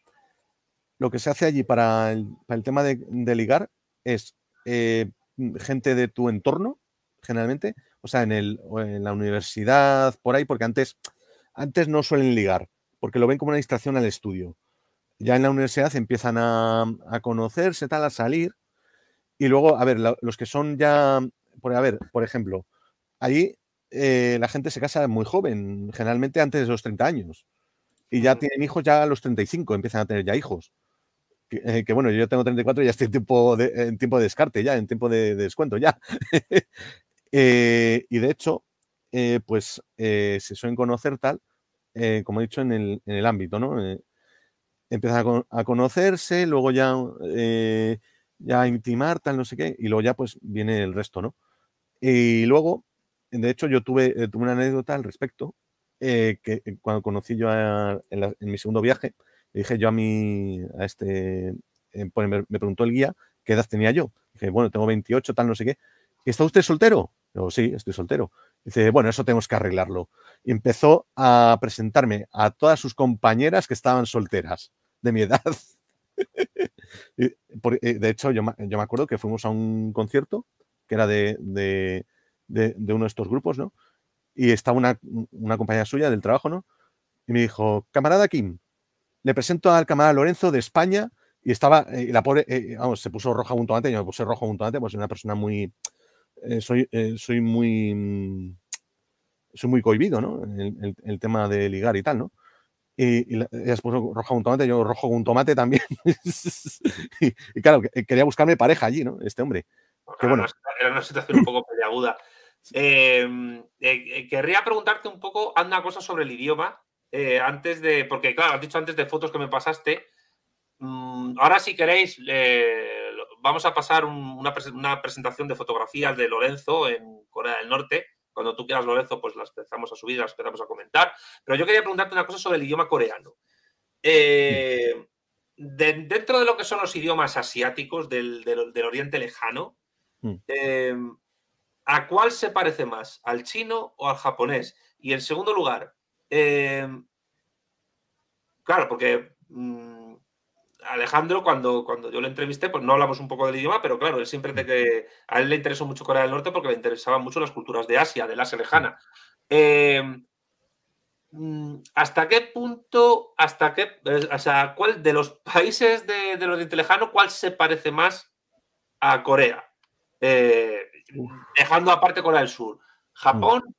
Lo que se hace allí para el, tema de, ligar es eh, gente de tu entorno, generalmente, o sea, en, el, en la universidad, por ahí, porque antes, antes no suelen ligar, porque lo ven como una distracción al estudio. Ya en la universidad empiezan a, conocerse, tal, a salir. Y luego, a ver, los que son ya, por, a ver, por ejemplo, ahí eh, la gente se casa muy joven, generalmente antes de los 30 años. Y ya tienen hijos ya a los 35, empiezan a tener ya hijos. Que, eh, bueno, yo ya tengo 34 y ya estoy en tiempo de, descarte, ya en tiempo de descuento, ya. Eh, y de hecho, eh, pues eh, se suelen conocer tal, como he dicho, en el, en el ámbito, ¿no? empiezan a, conocerse, luego ya, ya a intimar, tal, no sé qué, y luego ya pues viene el resto, ¿no? Y luego, de hecho, yo tuve, tuve una anécdota al respecto, que cuando conocí yo en, mi segundo viaje, le dije yo a mi, a este, pues, me, preguntó el guía qué edad tenía yo. Dije, bueno, tengo 28, tal, no sé qué. ¿Está usted soltero? Digo, sí, estoy soltero. Dice, bueno, eso tenemos que arreglarlo. Y empezó a presentarme a todas sus compañeras que estaban solteras de mi edad. Eh, de hecho, yo, me acuerdo que fuimos a un concierto que era de, uno de estos grupos, ¿no? Y estaba una, compañera suya del trabajo, ¿no? Y me dijo, camarada Kim, le presento al camarada Lorenzo de España y estaba, eh, y la pobre, eh, vamos, se puso roja un tomate, yo me puse rojo un tomate, pues era una persona muy, eh, soy, eh, soy muy mm, soy muy cohibido, ¿no? El, tema de ligar y tal, ¿no? Y, y ella rojo con tomate, yo rojo con tomate también. y, claro, eh, quería buscarme pareja allí, ¿no? Este hombre. Pues bueno. Era una situación un poco peleaguda. Em, querría preguntarte un poco una cosa sobre el idioma. antes de. Porque, claro, has dicho antes de fotos que me pasaste. Mm, ahora, si queréis, vamos a pasar una, presentación de fotografías de Lorenzo en Corea del Norte. Cuando tú quieras, Lorenzo, pues las empezamos a subir, las empezamos a comentar. Pero yo quería preguntarte una cosa sobre el idioma coreano. Eh, dentro de lo que son los idiomas asiáticos del, Oriente Lejano, mm. eh, ¿a cuál se parece más? ¿Al chino o al japonés? Y en segundo lugar, eh, claro, porque mm, Alejandro, cuando, cuando yo le entrevisté, pues no hablamos un poco del idioma, pero claro, él siempre te que. A él le interesó mucho Corea del Norte porque le interesaban mucho las culturas de Asia, del Asia lejana. Em, mm, ¿Hasta qué punto, hasta qué, o sea, cuál de los países de, del Oriente Lejano, cuál se parece más a Corea? Eh, dejando aparte Corea del Sur, mm. Japón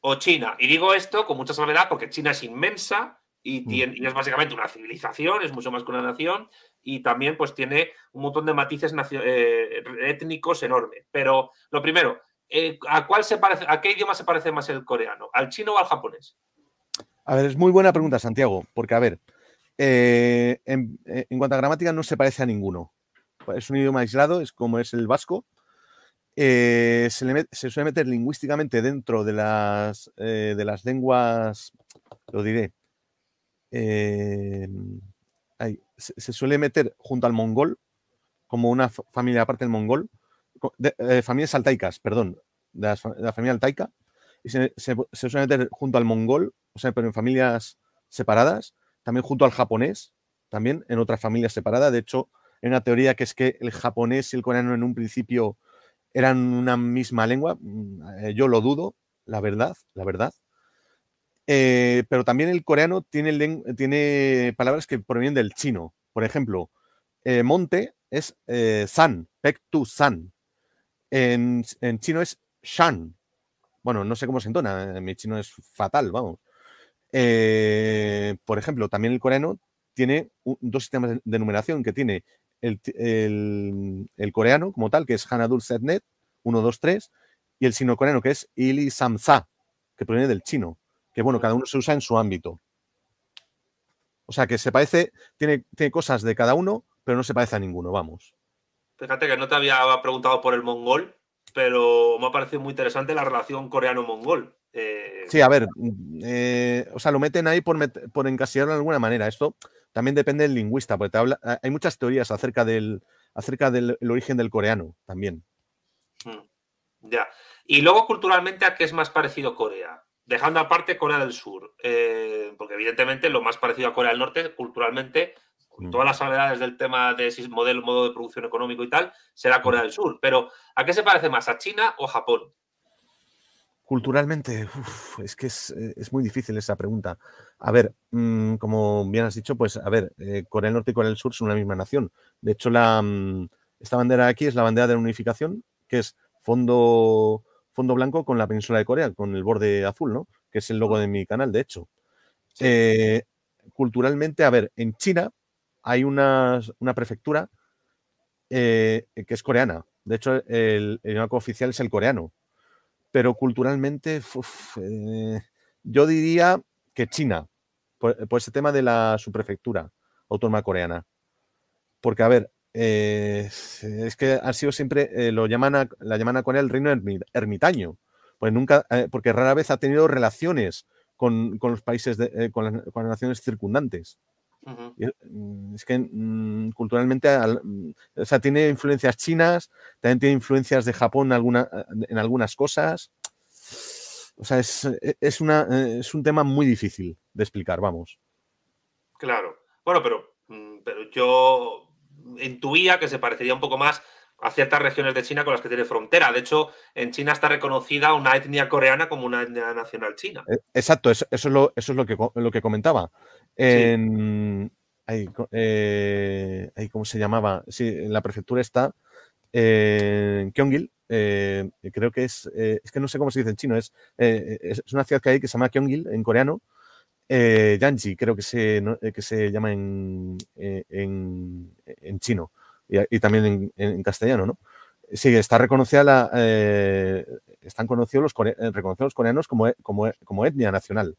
o China. Y digo esto con mucha soledad porque China es inmensa, y, mm. tiene, es básicamente una civilización, es mucho más que una nación, y también pues tiene un montón de matices eh, étnicos enormes. Pero lo primero, eh, ¿a, cuál se parece, qué idioma se parece más el coreano? ¿Al chino o al japonés? A ver, es muy buena pregunta, Santiago, porque a ver, eh, en, cuanto a gramática no se parece a ninguno. Es un idioma aislado, es como es el vasco. se, se suele meter lingüísticamente dentro de las, de las lenguas, lo diré, Em, se, suele meter junto al mongol, como una familia aparte del mongol, de, eh, familias altaicas, perdón, de la, familia altaica, y se, suele meter junto al mongol, o sea, pero en familias separadas, también junto al japonés, también en otra familia separada. De hecho, hay una teoría que es que el japonés y el coreano en un principio eran una misma lengua. Mm, eh, yo lo dudo, la verdad, la verdad. Eh, pero también el coreano tiene, palabras que provienen del chino. Por ejemplo, eh, monte es eh, san, pek san. En, chino es shan. Bueno, no sé cómo se entona, mi chino es fatal, vamos. por ejemplo, también el coreano tiene dos sistemas de numeración que tiene el, coreano como tal, que es Hanadul Setnet, 1, 2, 3, y el sino coreano, que es Ili Samsa, que proviene del chino que bueno, cada uno se usa en su ámbito. O sea, que se parece, tiene, cosas de cada uno, pero no se parece a ninguno, vamos. Fíjate que no te había preguntado por el mongol, pero me ha parecido muy interesante la relación coreano-mongol. Eh, sí, a ver, mm, eh, o sea, lo meten ahí por, de alguna manera. Esto también depende del lingüista, porque hay muchas teorías acerca del, acerca del origen del coreano también. Mm, ya. Y luego, culturalmente, ¿a qué es más parecido Corea? dejando aparte Corea del Sur, eh, porque evidentemente lo más parecido a Corea del Norte culturalmente, con mm. todas las habilidades del tema de modelo, modo de producción económico y tal, será mm. Corea del Sur. Pero ¿a qué se parece más? ¿A China o a Japón? Culturalmente, es que eh, es, muy difícil esa pregunta. A ver, mm, como bien has dicho, pues a ver, eh, Corea del Norte y Corea del Sur son una misma nación. De hecho, la, esta bandera aquí es la bandera de la unificación, que es fondo fondo blanco con la península de Corea, con el borde azul, ¿no? Que es el logo ah. de mi canal, de hecho. Eh, culturalmente, a ver, en China hay una, una prefectura eh, que es coreana. De hecho, el, idioma oficial es el coreano. Pero culturalmente, eh, yo diría que China, por, por, ese tema de la subprefectura autónoma coreana. Porque, a ver, eh, es que ha sido siempre, eh, lo llaman la llaman a Corea el reino ermitaño, pues nunca, eh, porque rara vez ha tenido relaciones con, los países, con, las, naciones circundantes. Mm, es que mm, culturalmente, mm, o sea, tiene influencias chinas, también tiene influencias de Japón en, alguna, en algunas cosas. O sea, es, es, una, es un tema muy difícil de explicar, vamos. Claro. Bueno, pero, pero yo intuía que se parecería un poco más a ciertas regiones de China con las que tiene frontera. De hecho, en China está reconocida una etnia coreana como una etnia nacional china. Eh, exacto, eso, es, lo, que, lo que comentaba. En, eh, ¿Cómo se llamaba? Sí, en la prefectura está en eh, creo que es, es que no sé cómo se dice en chino, es, es una ciudad que hay que se llama Kyongil en coreano, eh, Yanji, creo que se, eh, se llama en, eh, chino y, también en, castellano, ¿no? Sí, está reconocida la, están conocidos los, reconocidos los coreanos como, e, e, como, etnia nacional.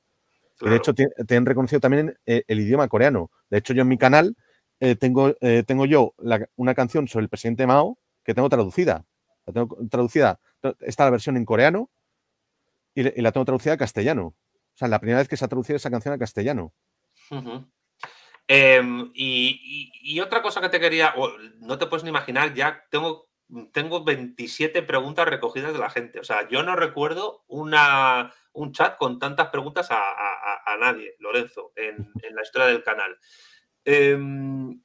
De hecho, te, han reconocido también el idioma coreano. De hecho, yo en mi canal tengo, tengo yo una canción sobre el presidente Mao que tengo traducida. La tengo traducida, está la versión en coreano y la tengo traducida a castellano. O sea, la primera vez que se ha traducido esa canción al castellano. Em, y, otra cosa que te quería, no te puedes ni imaginar, ya tengo, tengo 27 preguntas recogidas de la gente. O sea, yo no recuerdo una, un chat con tantas preguntas a, nadie, Lorenzo, en, la historia del canal. Em,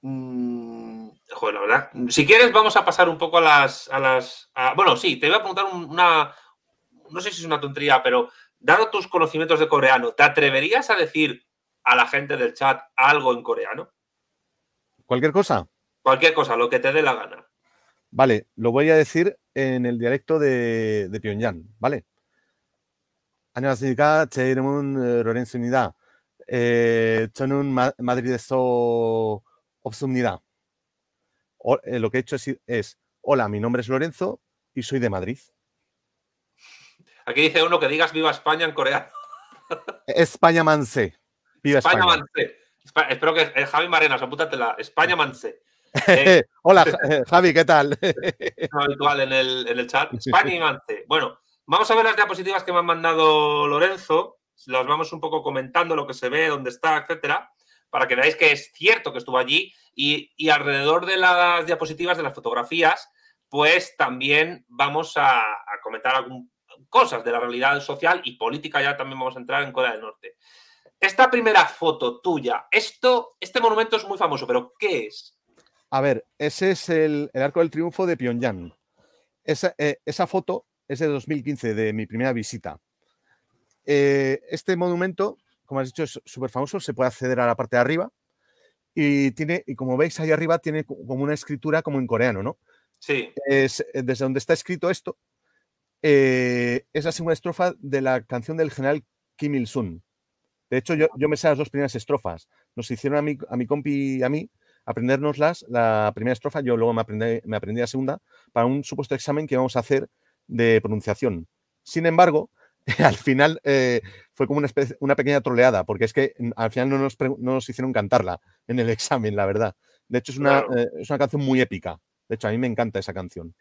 mm, joder, la verdad. Si quieres, vamos a pasar un poco a las. A las bueno, sí, te voy a preguntar una. No sé si es una tontería, pero dado tus conocimientos de coreano, ¿te atreverías a decir a la gente del chat algo en coreano? ¿Cualquier cosa? Cualquier cosa, lo que te dé la gana. Vale, lo voy a decir en el dialecto de, Pyongyang, ¿vale? 로렌스입니다. 저는 eh, eh, eh, lo que he hecho es, hola, mi nombre es Lorenzo y soy de Madrid. Aquí dice uno que digas viva España en coreano. España manse. Viva España. España manse. Espero que eh, Javi Marenas, apúntatela. España manse. Eh, hola, eh, Javi, ¿qué tal? habitual en el, chat. España Bueno, vamos a ver las diapositivas que me han mandado Lorenzo. Las vamos un poco comentando, lo que se ve, dónde está, etcétera, para que veáis que es cierto que estuvo allí. Y, alrededor de las diapositivas, de las fotografías, pues también vamos a comentar algún cosas de la realidad social y política, ya también vamos a entrar en Corea del Norte. Esta primera foto tuya, esto, este monumento es muy famoso, pero ¿qué es? A ver, ese es el, Arco del Triunfo de Pyongyang. Esa, eh, foto es de 2015, de mi primera visita. Eh, este monumento, como has dicho, es súper famoso, se puede acceder a la parte de arriba y tiene, y como veis ahí arriba, tiene como una escritura como en coreano, ¿no? Sí. Es, eh, desde donde está escrito esto, eh, es la segunda estrofa de la canción del general Kim Il-sung. De hecho, yo, me sé las dos primeras estrofas. Nos hicieron a mi, compi y a mí aprendérnoslas, la primera estrofa, yo luego me aprendí, la segunda, para un supuesto examen que vamos a hacer de pronunciación. Sin embargo, al final eh, fue como una, pequeña troleada, porque es que mm, al final no nos, hicieron cantarla en el examen, la verdad. De hecho, es una, eh, es una canción muy épica. De hecho, a mí me encanta esa canción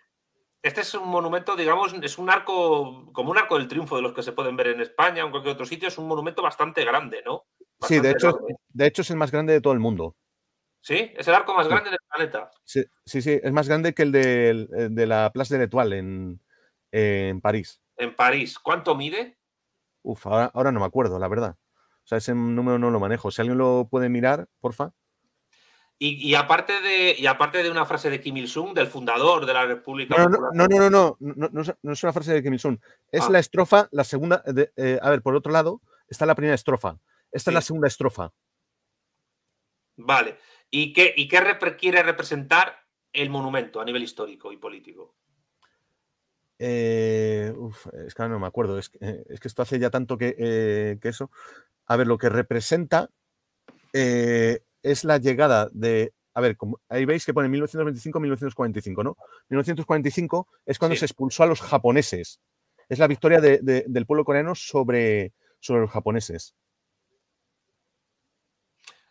este es un monumento, digamos, es un arco, como un arco del triunfo de los que se pueden ver en España o en cualquier otro sitio, es un monumento bastante grande, ¿no? sí, de hecho, de hecho es el más grande de todo el mundo. Sí, es el arco más grande del planeta. Sí, sí, es más grande que el de, la Place de l'Étoile en, en, París. En París, ¿cuánto mide? Uf, ahora no me acuerdo, la verdad. O sea, ese número no lo manejo. Si alguien lo puede mirar, porfa. Y, aparte de, y aparte de una frase de Kim Il-sung, del fundador de la República no, No, no, no, no, no, es una frase de Kim Il-sung. Es ah. la estrofa, la segunda. Eh, a ver, por otro lado, está la primera estrofa. Esta es la segunda estrofa. Vale. ¿Y qué, y qué quiere representar el monumento a nivel histórico y político? Eh, es que no me acuerdo. Eh, es que, esto hace ya tanto que, eso. A ver, lo que representa eh, es la llegada de. A ver, como, ahí veis que pone 1925-1945, ¿no? 1945 es cuando se expulsó a los japoneses. Es la victoria del pueblo coreano sobre, sobre los japoneses.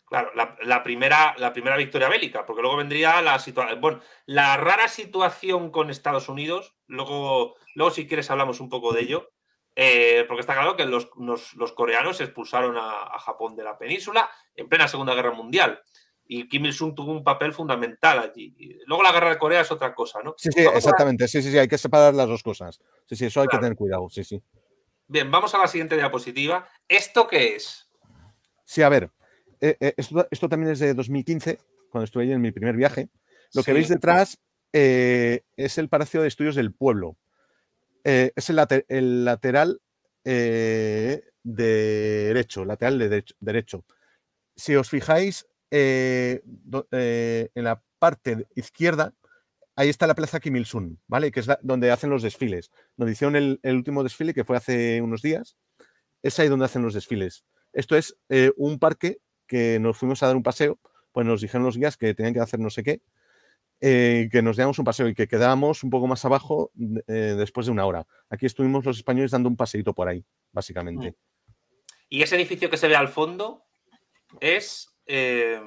Claro, la, primera, la primera victoria bélica, porque luego vendría la situación. Bueno, la rara situación con Estados Unidos. Luego, luego, si quieres, hablamos un poco de ello. Eh, porque está claro que los, coreanos se coreanos expulsaron a, Japón de la península en plena Segunda Guerra Mundial. Y Kim Il-sung tuvo un papel fundamental allí. luego la guerra de Corea es otra cosa, ¿no? Sí, sí, exactamente. Sí, sí, hay que separar las dos cosas. Sí, sí, eso hay que tener cuidado. Sí, sí. Bien, vamos a la siguiente diapositiva. ¿Esto qué es? Sí, a ver. Eh, eh, esto, también es de 2015, cuando estuve ahí en mi primer viaje. Lo que veis detrás es el Palacio de Estudios del Pueblo eh, es el, lateral de eh, derecho, lateral de derecho, Si os fijáis eh, en la parte izquierda, ahí está la plaza Kim ¿vale? Que es donde hacen los desfiles, Nos hicieron el, el, último desfile que fue hace unos días. Es ahí donde hacen los desfiles. Esto es un parque que nos fuimos a dar un paseo, pues nos dijeron los guías que tenían que hacer no sé qué, eh, que nos diéramos un paseo y que quedábamos un poco más abajo eh, después de una hora. Aquí estuvimos los españoles dando un paseíto por ahí, mm. básicamente. Y ese edificio que se ve al fondo es... Eh,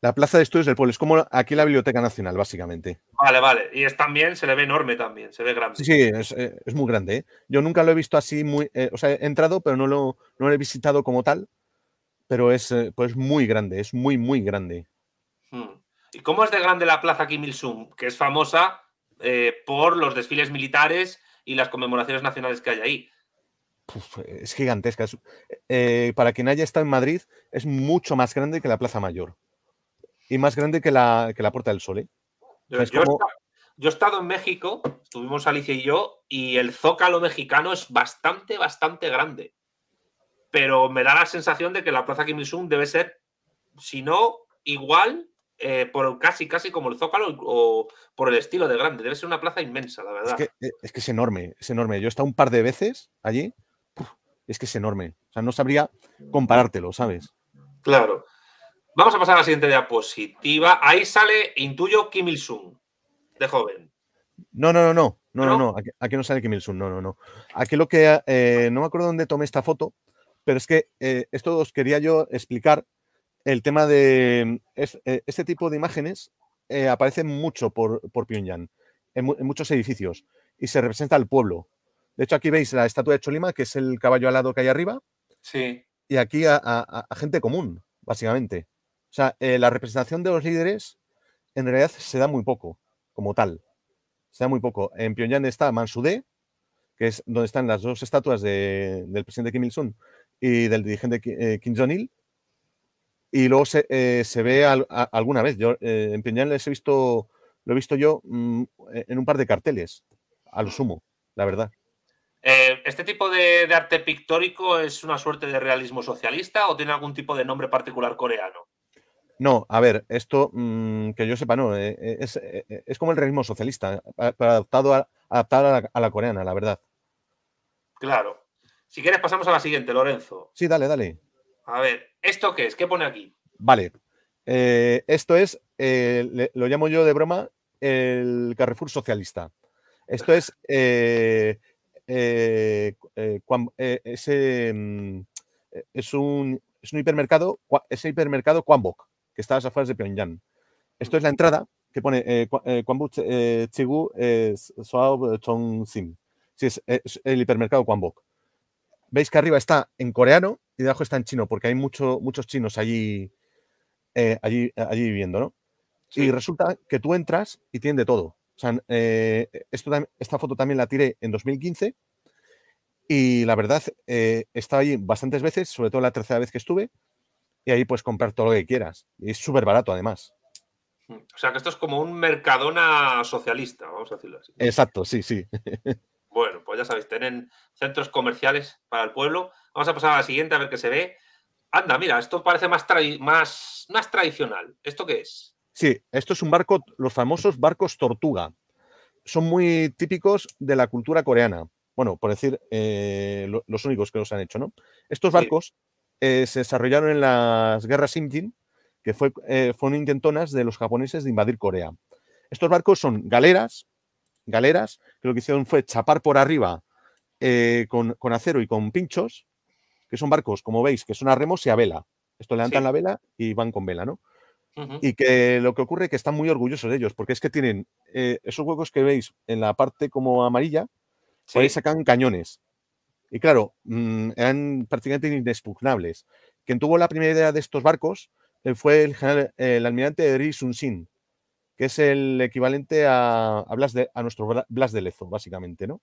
la Plaza de Estudios del Pueblo. Es como aquí la Biblioteca Nacional, básicamente. Vale, vale. Y es también, se le ve enorme también, se ve grande. Sí, es, muy grande. Yo nunca lo he visto así muy... o sea, he entrado, pero no lo, he visitado como tal. Pero es pues muy grande, es muy, muy grande. Mm. ¿Y cómo es de grande la plaza Kim Il-sung, que es famosa eh, por los desfiles militares y las conmemoraciones nacionales que hay ahí? es gigantesca. Eh, para quien haya estado en Madrid, es mucho más grande que la Plaza Mayor y más grande que la, que la Puerta del Sol. ¿eh? Yo, yo, he estado en México, estuvimos Alicia y yo, y el zócalo mexicano es bastante, bastante grande. Pero me da la sensación de que la Plaza Kim Il-sung debe ser, si no igual, eh, por casi, casi como el Zócalo o por el estilo de grande. Debe ser una plaza inmensa, la verdad. Eh, es que es, enorme, es enorme. Yo he estado un par de veces allí. es que es enorme. O sea, no sabría comparártelo, ¿sabes? Claro. Vamos a pasar a la siguiente diapositiva. Ahí sale, intuyo, Kim Il-sung, de joven. No, no, no, no. No, no, Aquí, no sale Kim Il-sung. No, no, no. Aquí lo que. Eh, no me acuerdo dónde tomé esta foto, pero es que esto os quería yo explicar el tema de eh, este tipo de imágenes eh, aparece mucho por, Pyongyang, en, muchos edificios, y se representa al pueblo. De hecho, aquí veis la estatua de Cholima, que es el caballo alado que hay arriba. Sí. Y aquí a, gente común, básicamente. O sea, eh, la representación de los líderes en realidad se da muy poco, como tal. Se da muy poco. En Pyongyang está Mansudé, que es donde están las dos estatuas del presidente Kim Il-sung y del dirigente Kim Jong-il y luego se, eh, ve alguna vez. Yo eh, en Peñal visto, lo he visto yo mm, e, en un par de carteles, a lo sumo, la verdad. Eh, ¿Este tipo de, arte pictórico es una suerte de realismo socialista o tiene algún tipo de nombre particular coreano? No, a ver, esto mm, que yo sepa, no, es, es, como el realismo socialista, adaptado, adaptado a la coreana, la verdad. Claro. Si quieres pasamos a la siguiente, Lorenzo. Sí, dale, dale. A ver, ¿esto qué es? ¿Qué pone aquí? Vale. Eh, esto es, eh, lo llamo yo de broma, el Carrefour socialista. Esto es es, un, es un hipermercado, ese hipermercado Kwanbok, que está a las afueras de Pyongyang. Esto es la entrada que pone Kwanbok eh, Chigu Chong Sim. Sí, es, el hipermercado Kwanbok. Veis que arriba está en coreano y debajo está en chino, porque hay muchos chinos allí, eh, allí, allí viviendo, ¿no? Y resulta que tú entras y tienen de todo. O sea, eh, esta foto también la tiré en 2015 y la verdad, eh, he estado allí bastantes veces, sobre todo la tercera vez que estuve, y ahí puedes comprar todo lo que quieras. Y es súper barato además. Mm. O sea que esto es como un mercadona socialista, vamos a decirlo así. Exacto, sí, sí. Bueno, pues ya sabéis, tienen centros comerciales para el pueblo. Vamos a pasar a la siguiente a ver qué se ve. Anda, mira, esto parece más, tradicional. ¿Esto qué es? Sí, esto es un barco, los famosos barcos tortuga. Son muy típicos de la cultura coreana. Bueno, por decir, eh, los únicos que los han hecho, ¿no? Estos barcos eh, se desarrollaron en las guerras Imjin, que fue, eh, fueron intentonas de los japoneses de invadir Corea. Estos barcos son galeras, galeras, que lo que hicieron fue chapar por arriba eh, con, acero y con pinchos, que son barcos, como veis, que son a remos y a vela. Esto levantan la vela y van con vela, ¿no? Y que lo que ocurre es que están muy orgullosos de ellos, porque es que tienen eh, esos huecos que veis en la parte como amarilla, ahí sacan cañones. Y claro, mm, eran prácticamente inexpugnables. Quien tuvo la primera idea de estos barcos eh, fue el, general, el almirante Ri Sun Sin, que es el equivalente a, a nuestro Blas de Lezo, básicamente, ¿no?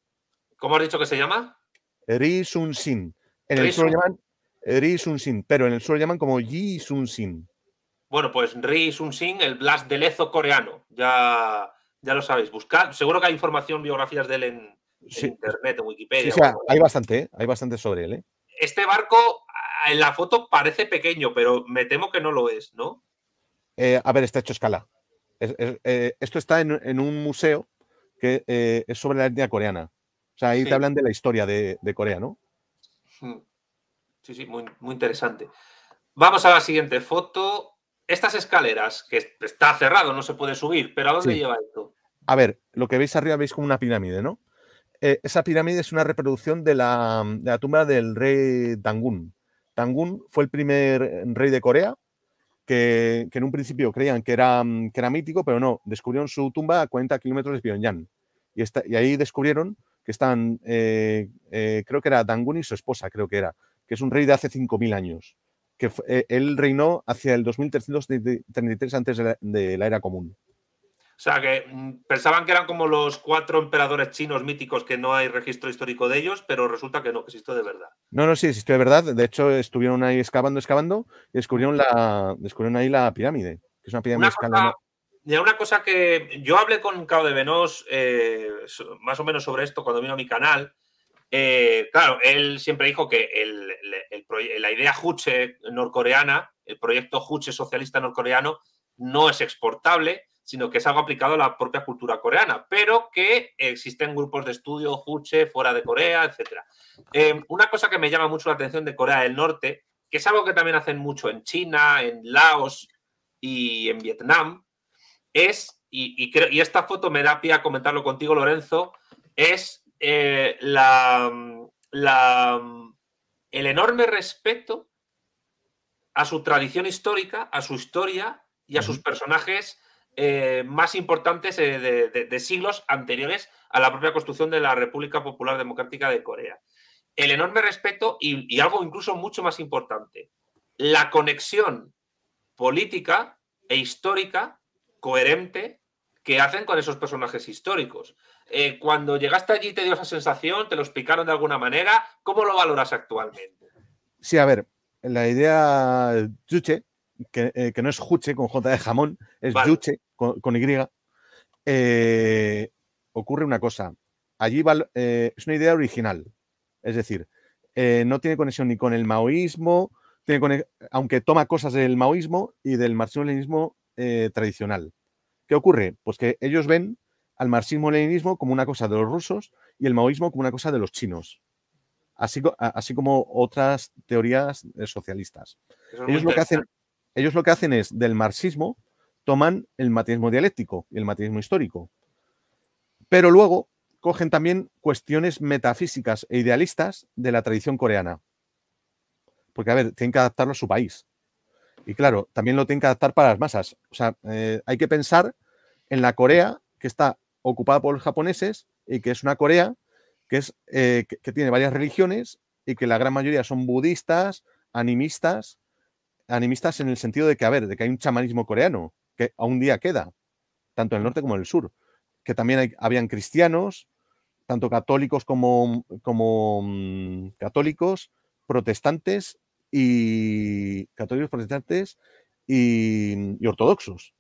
¿Cómo has dicho que se llama? Ri Sun Sin. En el sur llaman Ri Sun Sin, pero en el sur llaman como Yi Sun Sin. Bueno, pues Ri Sun Sin, el Blas de Lezo coreano. Ya, ya lo sabéis. Buscad, seguro que hay información, biografías de él en, internet, en Wikipedia. Sí, hay bastante, ¿eh? hay bastante sobre él. ¿eh? Este barco en la foto parece pequeño, pero me temo que no lo es, ¿no? Eh, a ver, está hecho escala. Eh, esto está en, un museo que eh, es sobre la etnia coreana. O sea, ahí te hablan de la historia de, Corea, ¿no? Sí, sí, muy, interesante. Vamos a la siguiente foto. Estas escaleras, que está cerrado, no se puede subir, pero ¿a dónde lleva esto? A ver, lo que veis arriba veis como una pirámide, ¿no? Eh, esa pirámide es una reproducción de la, tumba del rey Tangún. Tangun fue el primer rey de Corea que, en un principio creían que era, mm, que mítico, pero no, descubrieron su tumba a 40 kilómetros de Pyongyang. Y, está, y ahí descubrieron que están, eh, eh, creo que era Dangun y su esposa, creo que era, que es un rey de hace 5.000 años, que eh, él reinó hacia el 2333 antes de la era común. O sea, que mm, pensaban que eran como los cuatro emperadores chinos míticos que no hay registro histórico de ellos, pero resulta que no, que existió de verdad. No, no, sí, existió de verdad. De hecho, estuvieron ahí excavando, excavando y descubrieron, la, descubrieron ahí la pirámide, que es una pirámide escalonada. Y una cosa que yo hablé con Cao de Venos eh, más o menos sobre esto cuando vino a mi canal. Eh, claro, él siempre dijo que la idea Juche norcoreana, el proyecto Juche socialista norcoreano, no es exportable sino que es algo aplicado a la propia cultura coreana, pero que existen grupos de estudio, Juche, fuera de Corea, etc. Em, una cosa que me llama mucho la atención de Corea del Norte, que es algo que también hacen mucho en China, en Laos y en Vietnam, es, y, y esta foto me da pie a comentarlo contigo, Lorenzo, es eh, el enorme respeto a su tradición histórica, a su historia y a sus personajes eh, más importantes eh, de, siglos anteriores a la propia construcción de la República Popular Democrática de Corea. El enorme respeto y, algo incluso mucho más importante, la conexión política e histórica coherente que hacen con esos personajes históricos. Eh, cuando llegaste allí te dio esa sensación, te lo explicaron de alguna manera, ¿cómo lo valoras actualmente? Sí, a ver, la idea Juche, que, no es Juche con J de jamón, es Juche, con, Y, eh, ocurre una cosa. Allí eh, es una idea original. Es decir, eh, no tiene conexión ni con el maoísmo, tiene aunque toma cosas del maoísmo y del marxismo-leninismo tradicional. ¿Qué ocurre? Pues que ellos ven al marxismo-leninismo como una cosa de los rusos y el maoísmo como una cosa de los chinos. Así, así como otras teorías socialistas. Ellos lo, que hacen, ellos lo que hacen es del marxismo toman el materialismo dialéctico y el materialismo histórico. Pero luego cogen también cuestiones metafísicas e idealistas de la tradición coreana. Porque, a ver, tienen que adaptarlo a su país. Y claro, también lo tienen que adaptar para las masas. O sea, eh, hay que pensar en la Corea que está ocupada por los japoneses y que es una Corea que, es, eh, que tiene varias religiones y que la gran mayoría son budistas, animistas, animistas en el sentido de que, a ver, de que hay un chamanismo coreano que aún día queda, tanto en el norte como en el sur, que también habían cristianos, tanto católicos como, como mm, católicos, protestantes y católicos protestantes y, mm, ortodoxos.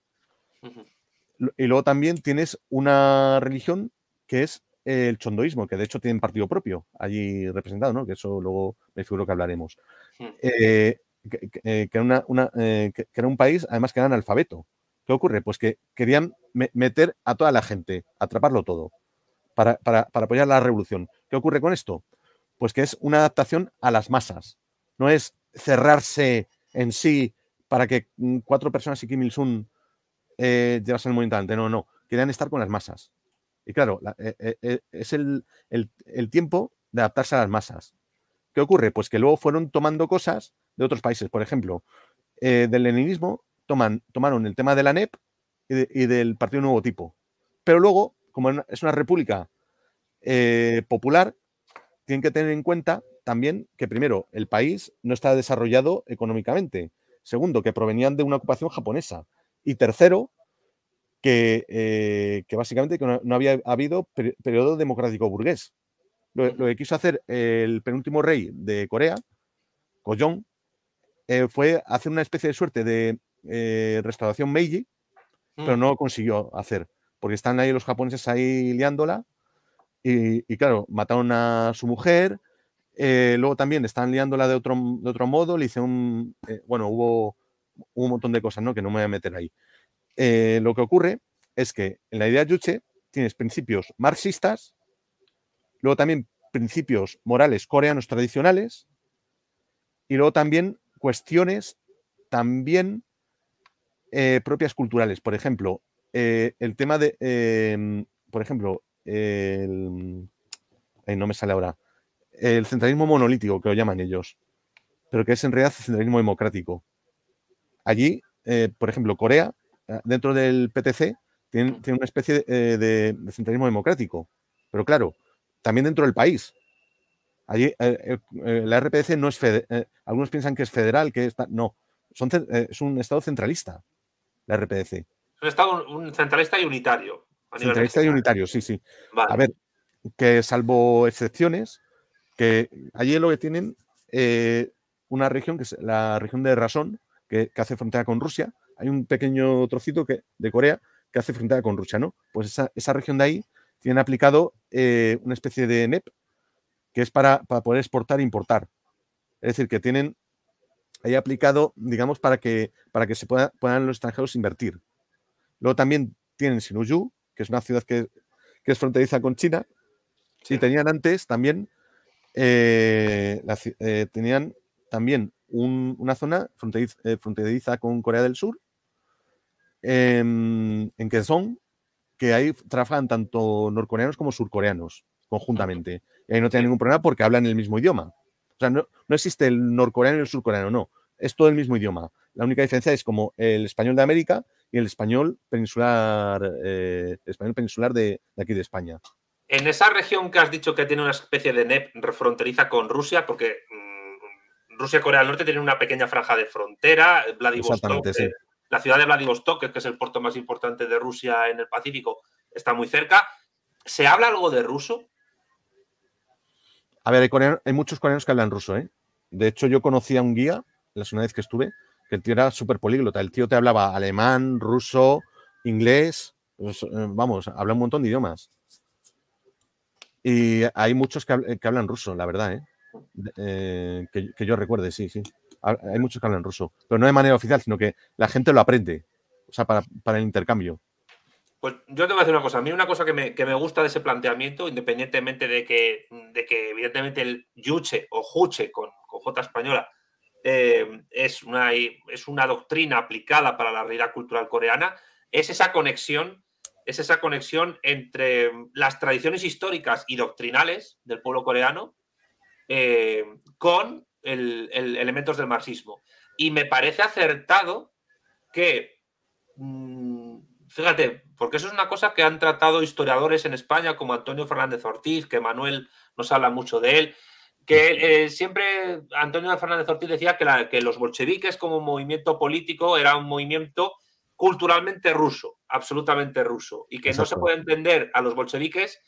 Y luego también tienes una religión que es el chondoísmo, que de hecho tienen partido propio allí representado, Que eso luego me figuro que hablaremos. que, era un país, además, que era analfabeto. ¿Qué ocurre? Pues que querían meter a toda la gente, atraparlo todo, para, apoyar la revolución. ¿Qué ocurre con esto? Pues que es una adaptación a las masas. No es cerrarse en sí para que mm, cuatro personas y Kim Il-sung eh, llevasen el movimiento No, no. Querían estar con las masas. Y claro, eh, eh, eh, es el, tiempo de adaptarse a las masas. ¿Qué ocurre? Pues que luego fueron tomando cosas de otros países. Por ejemplo, del leninismo tomaron el tema de la NEP y, del Partido Nuevo Tipo. Pero luego, como es una república eh, popular, tienen que tener en cuenta también que, primero, el país no está desarrollado económicamente. Segundo, que provenían de una ocupación japonesa. Y tercero, que, eh, básicamente no, había habido periodo democrático burgués. Lo, que quiso hacer el penúltimo rey de Corea, Koyong, eh, fue hacer una especie de suerte de eh, restauración Meiji, pero mm. no consiguió hacer, porque están ahí los japoneses ahí liándola y, claro, mataron a su mujer, eh, luego también están liándola de otro, de otro modo, le hice un, eh, bueno, hubo, un montón de cosas, ¿no? Que no me voy a meter ahí. lo que ocurre es que en la idea de Yuche tienes principios marxistas, luego también principios morales coreanos tradicionales y luego también cuestiones también eh, propias culturales. Por ejemplo, eh, el tema de, em, por ejemplo, el, no me sale ahora, el centralismo monolítico, que lo llaman ellos, pero que es en realidad centralismo democrático. Allí, eh, por ejemplo, Corea, ah, dentro del PTC, tiene, una especie de, centralismo democrático, pero claro, también dentro del país. Allí la RPC no es federal, algunos piensan que es federal, que está, no, son, es un estado centralista la RPDC. Un centralista y unitario. Centralista y unitario, sí, sí. A ver, que salvo excepciones, que allí lo que tienen eh, una región, que es la región de Rasón, que, hace frontera con Rusia. Hay un pequeño trocito que, de Corea que hace frontera con Rusia, ¿no? Pues esa, región de ahí tiene aplicado eh, una especie de NEP, que es para, para poder exportar e importar. Es decir, que tienen ahí aplicado, digamos, para que, para que se pueda, puedan los extranjeros invertir. Luego también tienen Sinuyu, que es una ciudad que, es fronteriza con China, sí. y tenían antes también, eh, eh, tenían también una zona fronteriza, eh, fronteriza, con Corea del Sur, em, en son que ahí trabajan tanto norcoreanos como surcoreanos conjuntamente. Y ahí no tienen ningún problema porque hablan el mismo idioma. O sea, no, existe el norcoreano y el surcoreano, no. Es todo el mismo idioma. La única diferencia es como el español de América y el español peninsular, eh, español peninsular de, aquí de España. En esa región que has dicho que tiene una especie de NEP fronteriza con Rusia, porque mm, Rusia Corea del Norte tiene una pequeña franja de frontera, Vladivostok, eh, la ciudad de Vladivostok, que es el puerto más importante de Rusia en el Pacífico, está muy cerca. ¿Se habla algo de ruso? A ver, hay, muchos coreanos que hablan ruso, ¿eh? De hecho, yo conocí a un guía, la segunda vez que estuve, que el tío era súper políglota. El tío te hablaba alemán, ruso, inglés, pues, eh, vamos, habla un montón de idiomas. Y hay muchos que, hablan ruso, la verdad, ¿eh? eh que, yo recuerde, sí, sí. Hay muchos que hablan ruso, pero no de manera oficial, sino que la gente lo aprende, o sea, para el intercambio. Pues yo te voy decir una cosa. A mí una cosa que me, gusta de ese planteamiento, independientemente de que, de que evidentemente el Yuche o Juche con, con J española eh, es, una, es una doctrina aplicada para la realidad cultural coreana, es esa conexión es esa conexión entre las tradiciones históricas y doctrinales del pueblo coreano eh, con elementos del marxismo. Y me parece acertado que, mm, fíjate, porque eso es una cosa que han tratado historiadores en España como Antonio Fernández Ortiz, que Manuel nos habla mucho de él, que eh, siempre Antonio Fernández Ortiz decía que, los bolcheviques como movimiento político era un movimiento culturalmente ruso, absolutamente ruso, y que eso no se puede entender a los bolcheviques.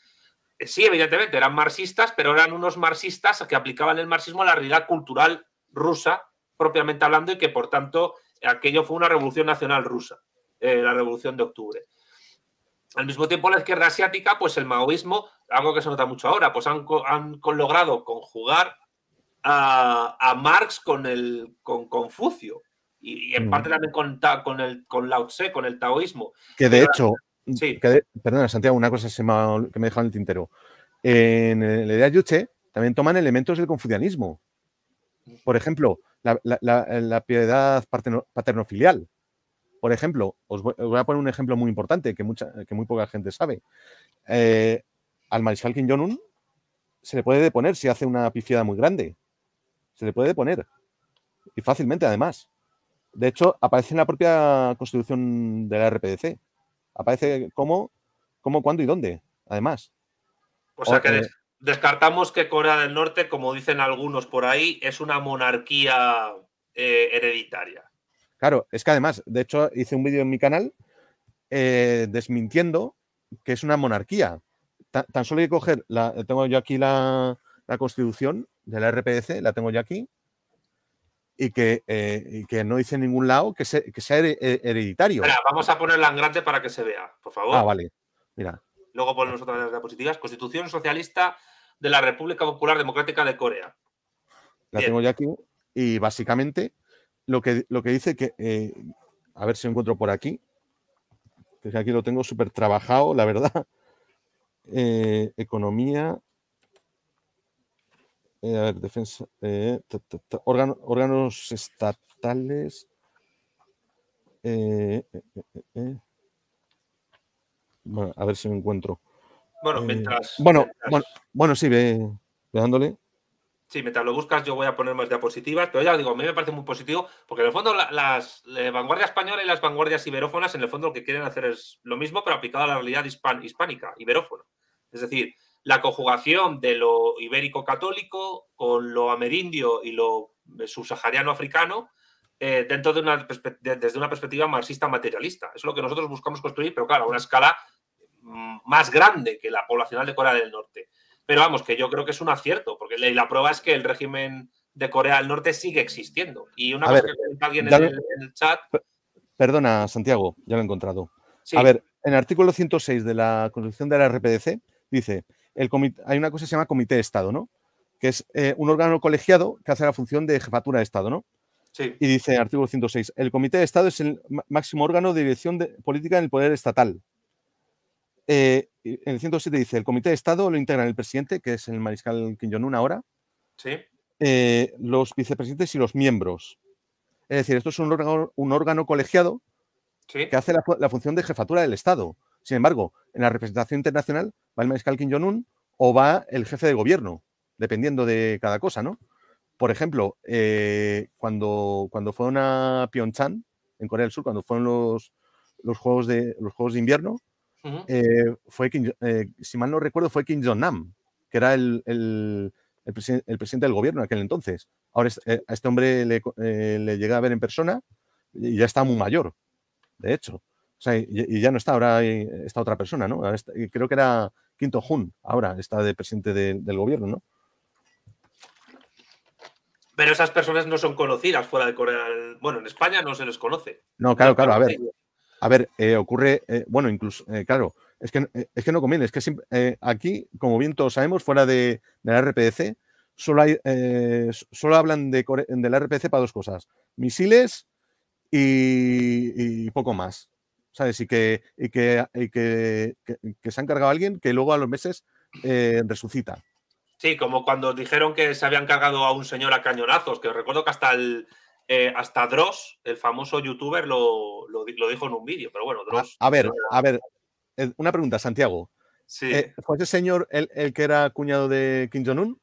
Eh, sí, evidentemente, eran marxistas, pero eran unos marxistas que aplicaban el marxismo a la realidad cultural rusa, propiamente hablando, y que por tanto aquello fue una revolución nacional rusa, eh, la revolución de octubre. Al mismo tiempo, la izquierda asiática, pues el maoísmo, algo que se nota mucho ahora, pues han, logrado conjugar a, Marx con, el, con Confucio y, en mm. parte también con, el, con Lao Tse, con el taoísmo. Que de hecho, perdona Santiago, una cosa se me, que me dejaron el tintero. En la idea de Yuche también toman elementos del confucianismo. Mm. Por ejemplo, la, piedad paterno, filial por ejemplo, os voy, a poner un ejemplo muy importante que, mucha, que muy poca gente sabe. Eh, al mariscal Kim Jong-un se le puede deponer si hace una pifiada muy grande. Se le puede deponer. Y fácilmente, además. De hecho, aparece en la propia constitución de la RPDC. Aparece cómo, cómo cuándo y dónde, además. O sea que eh, descartamos que Corea del Norte, como dicen algunos por ahí, es una monarquía eh, hereditaria. Claro, es que además, de hecho, hice un vídeo en mi canal eh, desmintiendo que es una monarquía. Tan, solo hay que coger, la, tengo yo aquí la, constitución de la RPDC, la tengo yo aquí, y que, eh, no dice ningún lado que, sea eh, hereditario. vamos a ponerla en grande para que se vea, por favor. Ah, vale. Mira. Luego ponemos otras las diapositivas. Constitución Socialista de la República Popular Democrática de Corea. La tengo yo aquí y básicamente lo que, dice que, eh, a ver si lo encuentro por aquí, que aquí lo tengo súper trabajado, la verdad. Eh, economía, eh, a ver, defensa, órganos estatales. a ver si lo encuentro. Bueno, mientras. bueno, bueno, sí, ve, ve dándole. Sí, mientras lo buscas, yo voy a poner más diapositivas, pero ya digo, a mí me parece muy positivo, porque en el fondo las vanguardias eh, vanguardia española y las vanguardias iberófonas, en el fondo lo que quieren hacer es lo mismo, pero aplicado a la realidad hispánica, iberófono. Es decir, la conjugación de lo ibérico-católico con lo amerindio y lo eh, subsahariano-africano eh, dentro de una, desde una perspectiva marxista-materialista. Es lo que nosotros buscamos construir, pero claro, a una escala mm, más grande que la poblacional de Corea del Norte. Pero vamos, que yo creo que es un acierto, porque la prueba es que el régimen de Corea del Norte sigue existiendo. Y una vez que alguien en, el, chat. Perdona, Santiago, ya lo he encontrado. A ver, en el artículo 106 de la Constitución de la RPDC dice, hay una cosa que se llama Comité de Estado, ¿no? Que es eh, un órgano colegiado que hace la función de jefatura de Estado, ¿no? Sí. Y dice en el artículo 106, el Comité de Estado es el máximo órgano de dirección de, política en el poder estatal. Eh, en el 107 dice, el Comité de Estado lo integran el presidente, que es el mariscal Kim Jong-un ahora, eh, los vicepresidentes y los miembros. Es decir, esto es un órgano, colegiado que hace la, función de jefatura del Estado. Sin embargo, en la representación internacional va el mariscal Kim Jong-un o va el jefe de gobierno, dependiendo de cada cosa, Por ejemplo, eh, cuando, cuando fueron a Pyeongchang, en Corea del Sur, cuando fueron los, juegos, de, los juegos de invierno, eh, fue eh, si mal no recuerdo, fue Kim Jong-nam, que era el, el, presidente del gobierno en aquel entonces. Ahora eh, a este hombre le, llega a ver en persona y ya está muy mayor, de hecho. O sea, y, ya no está, ahora está otra persona, ¿no? creo que era Quinto jong ahora está de presidente del gobierno, ¿no? Pero esas personas no son conocidas fuera de Corea. Bueno, en España no se les conoce. No, claro, claro. A ver, a ver, eh, ocurre, eh, bueno, incluso, eh, claro, es que, es que no conviene, es que aquí, como bien todos sabemos, fuera de, la RPC, solo, hablan de, la RPC para dos cosas, misiles y, poco más, ¿sabes? Y, que, y, que, y que, se ha encargado alguien que luego a los meses resucita. Sí, como cuando dijeron que se habían cargado a un señor a cañonazos, que recuerdo que hasta el, eh, hasta Dross, el famoso youtuber, lo, dijo en un vídeo, pero bueno, ah, Dross. A, ver, a ver, eh, una pregunta, Santiago. Sí. Eh, ¿Fue ese señor el, que era cuñado de Kim Jong-un?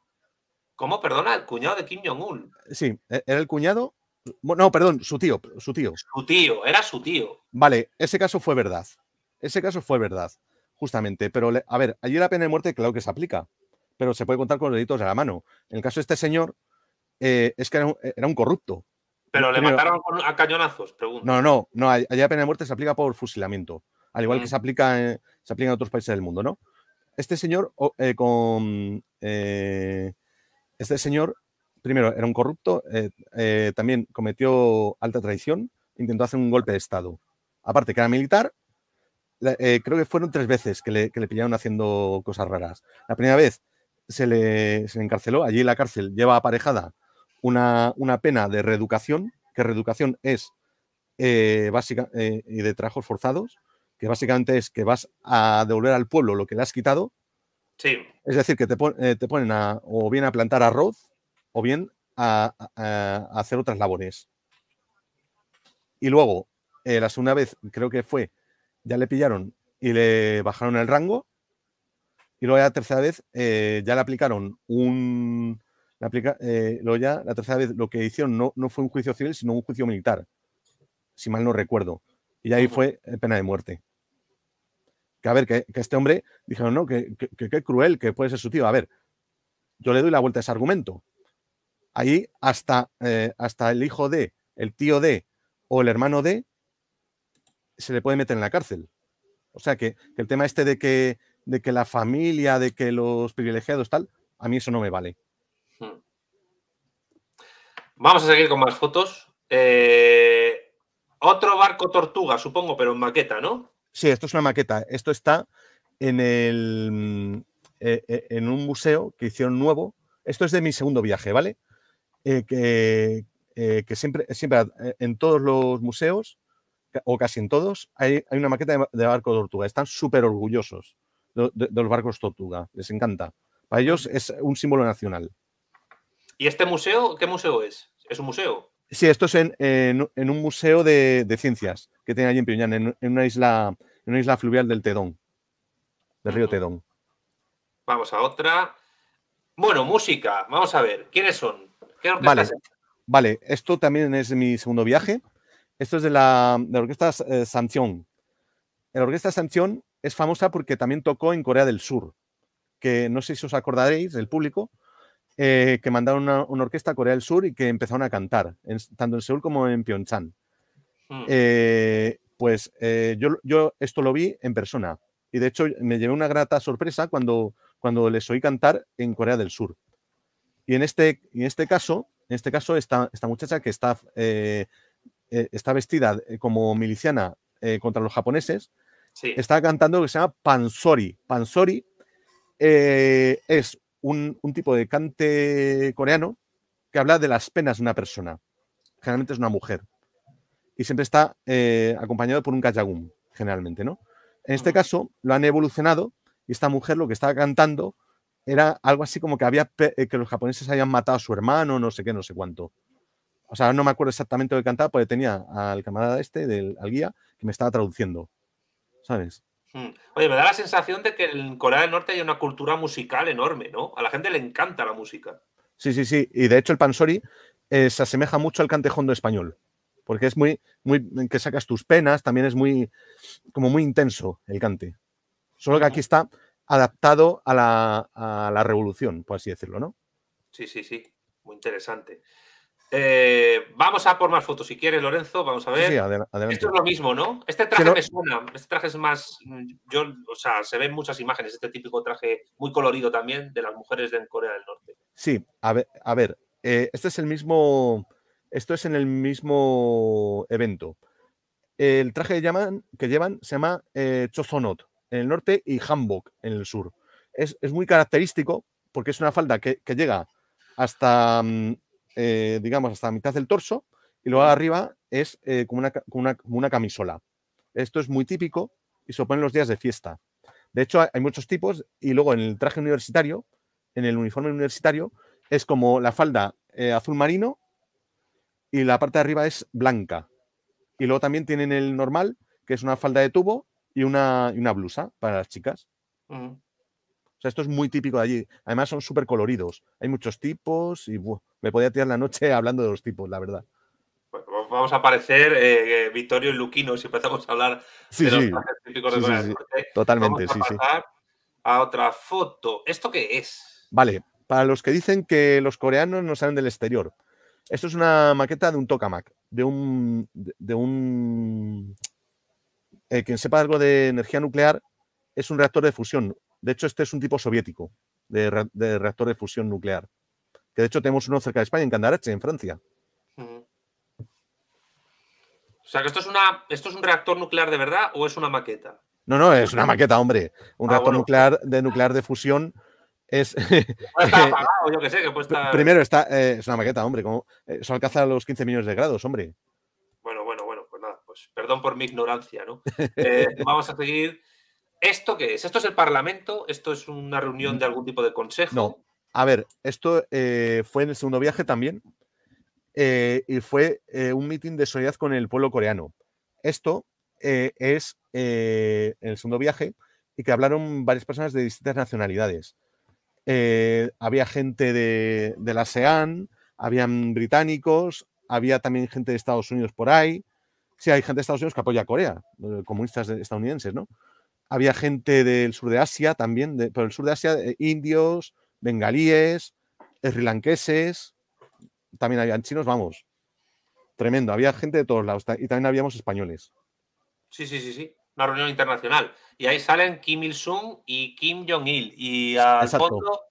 ¿Cómo? Perdona, el cuñado de Kim Jong-un. Sí, e, era el cuñado. No, perdón, su tío, su tío. Su tío, era su tío. Vale, ese caso fue verdad. Ese caso fue verdad, justamente. Pero, a ver, allí la pena de muerte, claro que se aplica, pero se puede contar con los deditos de la mano. En el caso de este señor, es que era un corrupto. ¿Pero le mataron a cañonazos? Pregunto. No, no, no. Allá pena de muerte se aplica por fusilamiento, al igual que mm. se aplica, en, se aplica en otros países del mundo, ¿no? Este señor, eh, con, eh, este señor, primero, era un corrupto, eh, también cometió alta traición, intentó hacer un golpe de Estado. Aparte que era militar, creo que fueron tres veces que le, pillaron haciendo cosas raras. La primera vez se le, se encarceló, allí en la cárcel lleva aparejada una, pena de reeducación, que reeducación es eh, básica, eh, y de trabajos forzados, que básicamente es que vas a devolver al pueblo lo que le has quitado. Sí. Es decir, que te, eh, ponen o bien a plantar arroz o bien a hacer otras labores. Y luego, la segunda vez, creo que fue, ya le pillaron y le bajaron el rango. Y luego la tercera vez ya le aplicaron un, la lo eh, ya, la tercera vez, lo que hicieron no, no fue un juicio civil, sino un juicio militar, si mal no recuerdo. Y ahí fue eh, pena de muerte. Que a ver, que, este hombre dijeron, no, que, cruel, que puede ser su tío. A ver, yo le doy la vuelta a ese argumento. Ahí hasta, eh, hasta el hijo de, el tío de o el hermano de se le puede meter en la cárcel. O sea que, que el tema este de que, de que la familia, de que los privilegiados, tal, a mí eso no me vale. Vamos a seguir con más fotos. Eh, otro barco tortuga, supongo, pero en maqueta, ¿no? Sí, esto es una maqueta. Esto está en, el, eh, eh, en un museo que hicieron nuevo. Esto es de mi segundo viaje, ¿vale? que, que siempre, siempre en todos los museos, o casi en todos, hay, una maqueta de, barco tortuga. Están súper orgullosos de los barcos tortuga. Les encanta. Para ellos es un símbolo nacional. ¿Y este museo, qué museo es? ¿Es un museo? Sí, esto es en, un museo de, ciencias que tiene allí en Piñán, en, una isla, en una isla fluvial del Tedón, del río Tedón. Vamos a otra. Bueno, música, vamos a ver, ¿quiénes son? ¿Qué vale, vale, esto también es mi segundo viaje. Esto es de la, orquesta eh, Sanción. La orquesta Sanción es famosa porque también tocó en Corea del Sur, que no sé si os acordaréis, el público, eh, que mandaron una, una, orquesta a Corea del Sur y que empezaron a cantar, tanto en Seúl como en Pyeongchang. Mm. Eh, pues eh, yo, yo, esto lo vi en persona y de hecho me llevé una grata sorpresa cuando, cuando les oí cantar en Corea del Sur. Y en este, en este caso, en este caso esta, esta muchacha que está, está vestida como miliciana contra los japoneses, está cantando lo que se llama Pansori. Pansori es un, tipo de cante coreano que habla de las penas de una persona. Generalmente es una mujer. Y siempre está eh, acompañado por un kajagum, generalmente, ¿no? En este caso, lo han evolucionado y esta mujer lo que estaba cantando era algo así como que había eh, que los japoneses habían matado a su hermano, no sé qué, no sé cuánto. O sea, no me acuerdo exactamente lo que cantaba porque tenía al camarada este, del, al guía, que me estaba traduciendo. ¿Sabes? Mm. Oye, me da la sensación de que en Corea del Norte hay una cultura musical enorme, ¿no? A la gente le encanta la música. Sí, sí, sí. Y de hecho el pansori eh, se asemeja mucho al cantejondo español, porque es muy, muy, que sacas tus penas, también es muy, como muy intenso el cante. Solo que aquí está adaptado a la, a la revolución, por así decirlo, ¿no? Sí, sí, sí. Muy interesante. Eh, vamos a por más fotos, si quieres, Lorenzo. Vamos a ver. Esto es lo mismo, ¿no? Este traje me suena. Este traje es más. Yo, o sea, se ven muchas imágenes. Este típico traje muy colorido también de las mujeres de Corea del Norte. Sí, a ver, a ver. Eh, este es el mismo. Esto es en el mismo evento. El traje que, que llevan se llama eh, Chozonot en el norte y Hanbok en el sur. Es, muy característico porque es una falda que llega hasta, mm, eh, digamos, hasta la mitad del torso y luego arriba es eh, como, una, camisola. Esto es muy típico y se pone los días de fiesta. De hecho, hay muchos tipos y luego en el traje universitario, en el uniforme universitario, es como la falda eh, azul marino y la parte de arriba es blanca. Y luego también tienen el normal, que es una falda de tubo y una, blusa para las chicas esto es muy típico de allí. Además, son súper coloridos. Hay muchos tipos y me podía tirar la noche hablando de los tipos, la verdad. vamos a aparecer eh, eh, Vittorio y Luquino si empezamos a hablar de los típicos Corea Totalmente, vamos a A otra foto. ¿Esto qué es? Vale, para los que dicen que los coreanos no salen del exterior. Esto es una maqueta de un tokamak, de un. De un eh, quien sepa algo de energía nuclear, es un reactor de fusión, de hecho, este es un tipo soviético de, reactor de fusión nuclear. Que de hecho tenemos uno cerca de España, en Candarache, en Francia. O sea, que esto es, una, esto es un reactor nuclear de verdad o es una maqueta? No, no, es una maqueta, hombre. Un ah, reactor nuclear de nuclear de fusión es. Primero está, eh, es una maqueta, hombre. Como, eh, eso alcanza los 15 millones de grados, hombre. Bueno, bueno, bueno, pues nada, pues perdón por mi ignorancia, ¿no? Eh, vamos a seguir. ¿Esto qué es? ¿Esto es el Parlamento? ¿Esto es una reunión de mm. algún tipo de consejo? No. A ver, esto eh, fue en el segundo viaje también eh, y fue eh, un mitin de solidaridad con el pueblo coreano. Esto es en el segundo viaje y que hablaron varias personas de distintas nacionalidades. había gente de, ASEAN, habían británicos, había también gente de Estados Unidos por ahí. Sí, hay gente de Estados Unidos que apoya a Corea, comunistas estadounidenses, ¿no? había gente del sur de Asia también, de, pero el sur de Asia, eh, indios, bengalíes, srilanqueses, también habían chinos, vamos. Tremendo, había gente de todos lados y también habíamos españoles. Sí, sí, sí, sí. Una reunión internacional. Y ahí salen Kim Il-sung y Kim Jong-il. Y al fondo,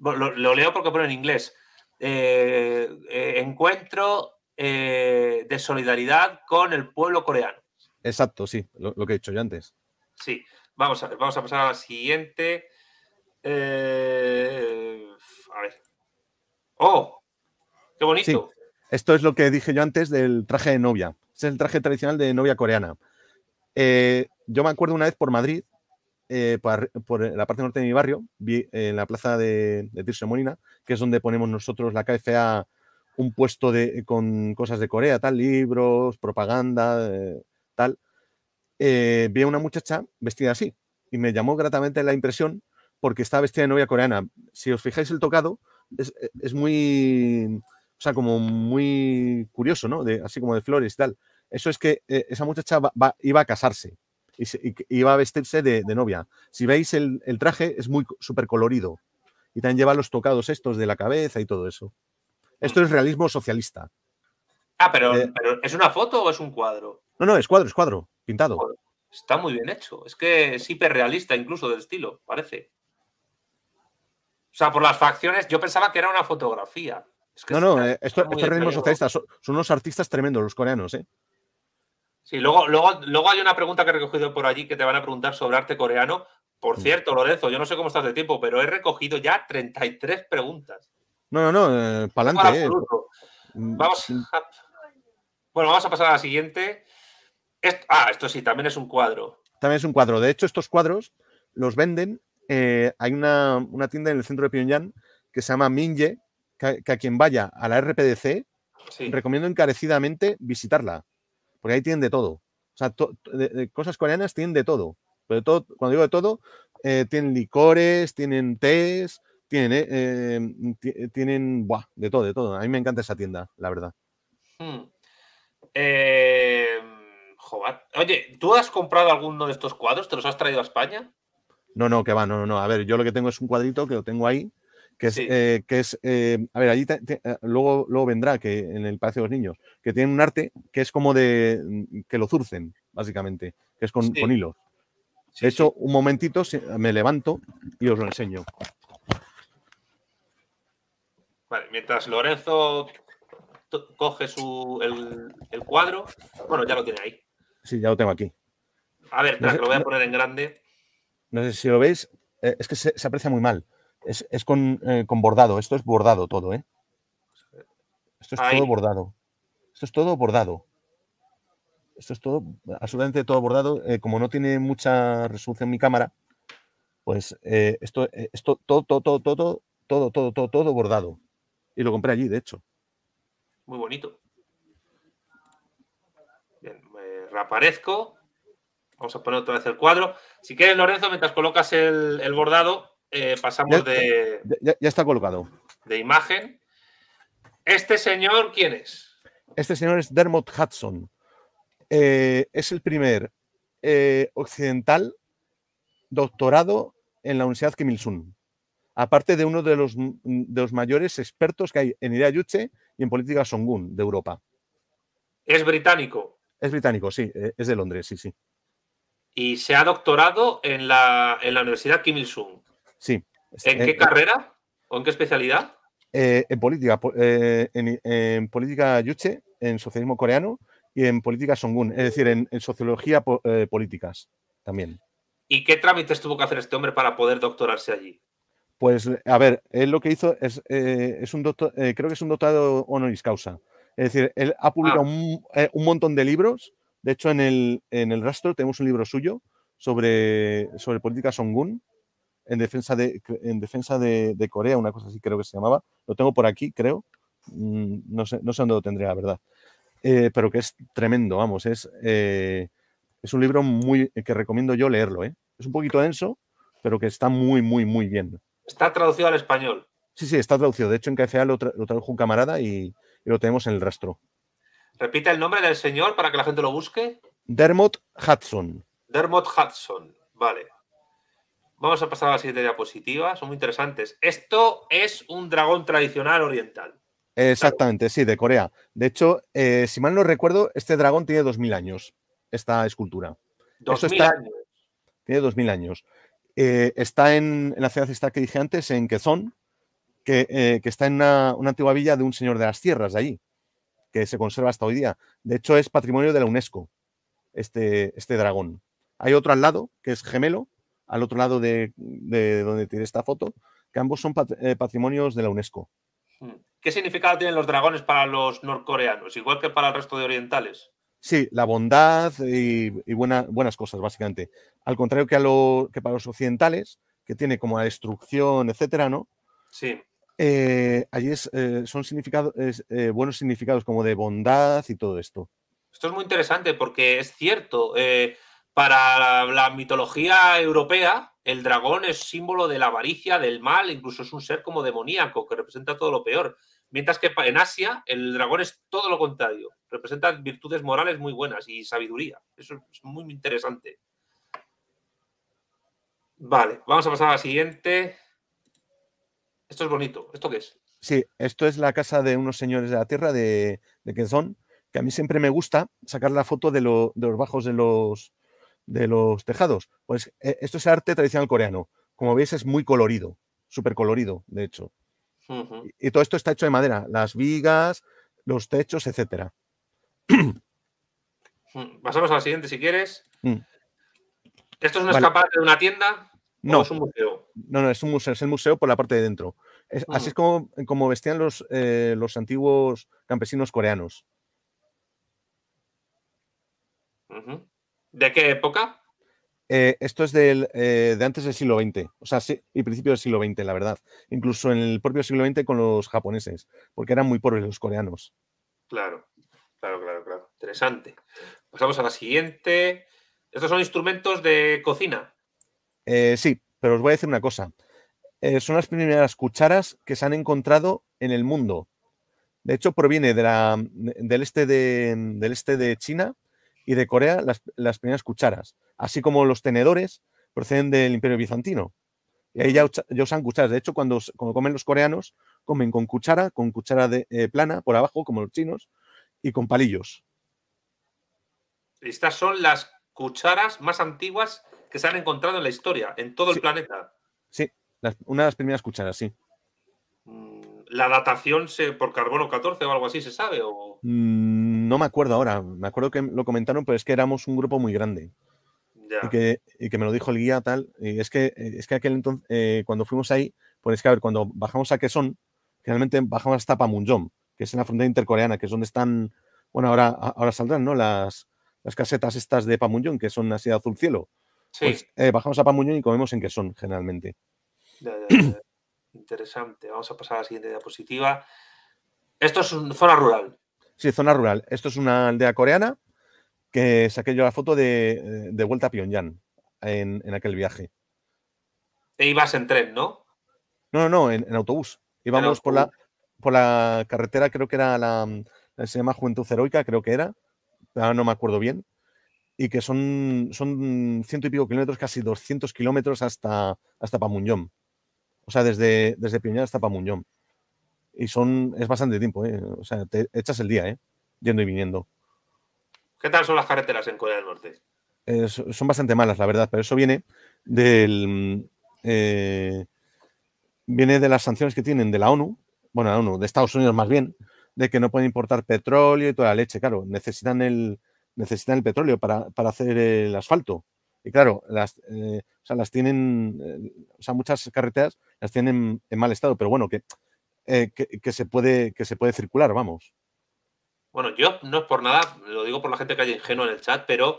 lo, leo porque pone en inglés. Eh, eh, encuentro de solidaridad con el pueblo coreano. Exacto, sí, lo, que he dicho yo antes. Sí, Vamos a vamos a pasar a la siguiente. Eh, a ver. ¡Oh! ¡Qué bonito! esto es lo que dije yo antes del traje de novia. Este es el traje tradicional de novia coreana. Eh, yo me acuerdo una vez por Madrid, eh, por, la parte norte de mi barrio, en la plaza de, de Molina, que es donde ponemos nosotros la KFA, un puesto de, con cosas de Corea, tal, libros, propaganda, tal eh, vi a una muchacha vestida así y me llamó gratamente la impresión porque estaba vestida de novia coreana. Si os fijáis el tocado, es, e, muy, sea, como muy curioso, ¿no? De, así como de flores y tal. Eso es que eh, esa muchacha iba a casarse y, iba a vestirse de, novia. Si veis el, traje, es muy súper colorido y también lleva los tocados estos de la cabeza y todo eso. Esto es realismo socialista. Ah, pero eh, ¿es una foto o es un cuadro? No, no, es cuadro, es cuadro, pintado. Está muy bien hecho. Es que es hiperrealista incluso del estilo, parece. O sea, por las facciones, yo pensaba que era una fotografía. no, no, eh, estos realismos socialistas son, unos artistas tremendos los coreanos, ¿eh? Sí, luego, luego, hay una pregunta que he recogido por allí que te van a preguntar sobre arte coreano. Por mm. cierto, Lorenzo, yo no sé cómo estás de tiempo, pero he recogido ya 33 preguntas. No, no, no, eh, para adelante. Eh. Mm, vamos mm. Bueno, vamos a pasar a la siguiente ah, esto sí, también es un cuadro. También es un cuadro. De hecho, estos cuadros los venden. Eh, hay una, tienda en el centro de Pyongyang que se llama Minje, que, a quien vaya a la RPDC, recomiendo encarecidamente visitarla, porque ahí tienen de todo. O sea, cosas coreanas tienen de todo. Pero todo, cuando digo de todo, eh, tienen licores, tienen tés, tienen, eh, em, tienen, buah, de todo, de todo. A mí me encanta esa tienda, la verdad. Hmm. Eh, Oye, ¿tú has comprado alguno de estos cuadros? ¿Te los has traído a España? No, no, que va, no, no, A ver, yo lo que tengo es un cuadrito que lo tengo ahí, que es, eh, que es eh, a ver, allí eh, luego, luego vendrá que en el Palacio de los Niños, que tienen un arte que es como de mm, que lo zurcen, básicamente, que es con, hilos. Eso de hecho, un momentito me levanto y os lo enseño. Vale, mientras Lorenzo coge su, el, el cuadro, bueno, ya lo tiene ahí. Sí, ya lo tengo aquí. A ver, lo voy a poner en grande. No sé si lo veis. Eh, es que se, aprecia muy mal. Es, eh, con, bordado. Esto es bordado todo, ¿eh? Esto es todo bordado. Esto es todo bordado. Esto es todo, absolutamente todo bordado. Eh, como no tiene mucha resolución mi cámara, pues esto, esto, todo, todo, todo, todo, todo, todo, todo bordado. Y lo compré allí, de hecho. Muy bonito. reaparezco. Vamos a poner otra vez el cuadro. Si quieres, Lorenzo, mientras colocas el, bordado, eh, pasamos de. Ya, está colocado. De imagen. ¿Este señor quién es? Este señor es Dermot Hudson. Eh, es el primer eh, occidental doctorado en la Universidad Kim Il-sung. Aparte de uno de los, de los mayores expertos que hay en idea yuche y en política Songun de Europa. Es británico. Es británico, sí, eh, es de Londres, sí, sí. Y se ha doctorado en la, Universidad Kim Il-sung. Sí. ¿En, eh, qué eh, carrera o en qué especialidad? en política, en, política yuche, en socialismo coreano y en política songun, es decir, en, sociología políticas también. ¿Y qué trámites tuvo que hacer este hombre para poder doctorarse allí? Pues, a ver, él lo que hizo es, es un doctor, creo que es un doctorado honoris causa. Es decir, él ha ah. publicado eh, un, montón de libros. De hecho, en el, en el rastro tenemos un libro suyo sobre, sobre política Songun en defensa, de, en defensa de, Corea, una cosa así creo que se llamaba. Lo tengo por aquí, creo. Mm, no sé, no sé dónde lo tendré, la verdad. Eh, pero que es tremendo, vamos. Es, eh, es un libro muy que recomiendo yo leerlo. Es un poquito denso, pero que está muy, muy, muy bien. Está traducido al español. Sí, sí, está traducido. De hecho, en KFA lo, lo tradujo un camarada y, y lo tenemos en el rastro. Repite el nombre del señor para que la gente lo busque. Dermot Hudson. Dermot Hudson, vale. Vamos a pasar a la siguiente diapositiva, son muy interesantes. Esto es un dragón tradicional oriental. Exactamente, sí, de Corea. De hecho, eh, si mal no recuerdo, este dragón tiene 2.000 años, esta escultura. 2.000 años. Tiene 2.000 años. Eh, está en, la ciudad que dije antes, en Quezón, eh, que, está en una, antigua villa de un señor de las tierras de allí, que se conserva hasta hoy día. De hecho, es patrimonio de la UNESCO, este, este dragón. Hay otro al lado, que es gemelo, al otro lado de, donde tiene esta foto, que ambos son eh, patrimonios de la UNESCO. Mm. ¿Qué significado tienen los dragones para los norcoreanos, igual que para el resto de orientales? Sí, la bondad y, buenas cosas, básicamente. Al contrario que, a que para los occidentales, que tiene como la destrucción, etcétera, ¿no? Sí. Eh, allí eh, son eh, buenos significados como de bondad y todo esto. Esto es muy interesante porque es cierto, para la, la mitología europea, el dragón es símbolo de la avaricia, del mal, incluso es un ser como demoníaco que representa todo lo peor. Mientras que en Asia el dragón es todo lo contrario, representa virtudes morales muy buenas y sabiduría. Eso es muy interesante. Vale, vamos a pasar a la siguiente. Esto es bonito. ¿Esto qué es? Sí, esto es la casa de unos señores de la tierra de, de que a mí siempre me gusta sacar la foto de, los bajos de los, de los tejados. Pues eh, esto es arte tradicional coreano. Como veis, es muy colorido, súper colorido, de hecho. y, todo esto está hecho de madera, las vigas, los techos, etc mm, Pasamos a la siguiente, si quieres. Mm. ¿Esto es una escapada de una tienda? No. es un museo? No, no, es un museo. Es el museo por la parte de dentro así mm. es como, vestían los, eh, los antiguos campesinos coreanos. ¿De qué época? Eh, esto es eh, de antes del siglo XX, o sea, sí, y principio del siglo XX, la verdad. Incluso en el propio siglo XX con los japoneses, porque eran muy pobres los coreanos. Claro, claro, claro, claro. Interesante. Pasamos a la siguiente. ¿Estos son instrumentos de cocina? sí, pero os voy a decir una cosa. Eh, son las primeras cucharas que se han encontrado en el mundo. De hecho, proviene del, este de, del este de China y de Corea las, primeras cucharas, así como los tenedores proceden del Imperio Bizantino. Y ahí ya, usan cucharas. De hecho, cuando, comen los coreanos, comen con cuchara, con cuchara de, eh, plana por abajo, como los chinos, y con palillos. Estas son las cucharas más antiguas que se han encontrado en la historia, en todo el planeta. Sí, una de las primeras cucharas, sí. Mm, ¿La datación se, por carbono 14 o algo así se sabe? Mm, no me acuerdo ahora. Me acuerdo que lo comentaron, pero es que éramos un grupo muy grande. Y, que, me lo dijo el guía tal. Y es que, eh, es que aquel entonces, eh, cuando fuimos ahí, pues es que a ver, cuando bajamos a Quezón, generalmente bajamos hasta Pamunjom, que es en la frontera intercoreana, que es donde están, bueno, ahora, ahora saldrán, ¿no? Las, casetas estas de Pamunjom, que son así de azul cielo. Pues, eh, bajamos a Pamunjom y comemos en Quezón, generalmente. Interesante. Vamos a pasar a la siguiente diapositiva. Esto es una zona rural. Sí, zona rural. Esto es una aldea coreana que saqué yo la foto de, vuelta a Pyongyang en, aquel viaje. E ibas en tren, ¿no? No, no, no, en, autobús. Íbamos por, la, por la carretera, creo que era la. Se llama Juventud Heroica, creo que era. Ah, no me acuerdo bien. Y que son, son ciento y pico kilómetros, casi 200 kilómetros hasta, hasta Pamunyom. O sea, desde, desde hasta Pamuñón. Y son, es bastante tiempo, ¿eh? O sea, te echas el día, ¿eh? Yendo y viniendo. ¿Qué tal son las carreteras en Corea del Norte? Eh, son bastante malas, la verdad, pero eso viene del. Eh, viene de las sanciones que tienen de la ONU, bueno, la ONU, de Estados Unidos más bien, de que no pueden importar petróleo y toda la leche. Claro, necesitan el, necesitan el petróleo para, para hacer el asfalto. Y claro, las, eh, las tienen, eh, o sea, muchas carreteras las tienen en mal estado, pero bueno, eh, que, que, se, puede, que se puede circular, vamos. Bueno, yo no es por nada, lo digo por la gente que hay ingenuo en el chat, pero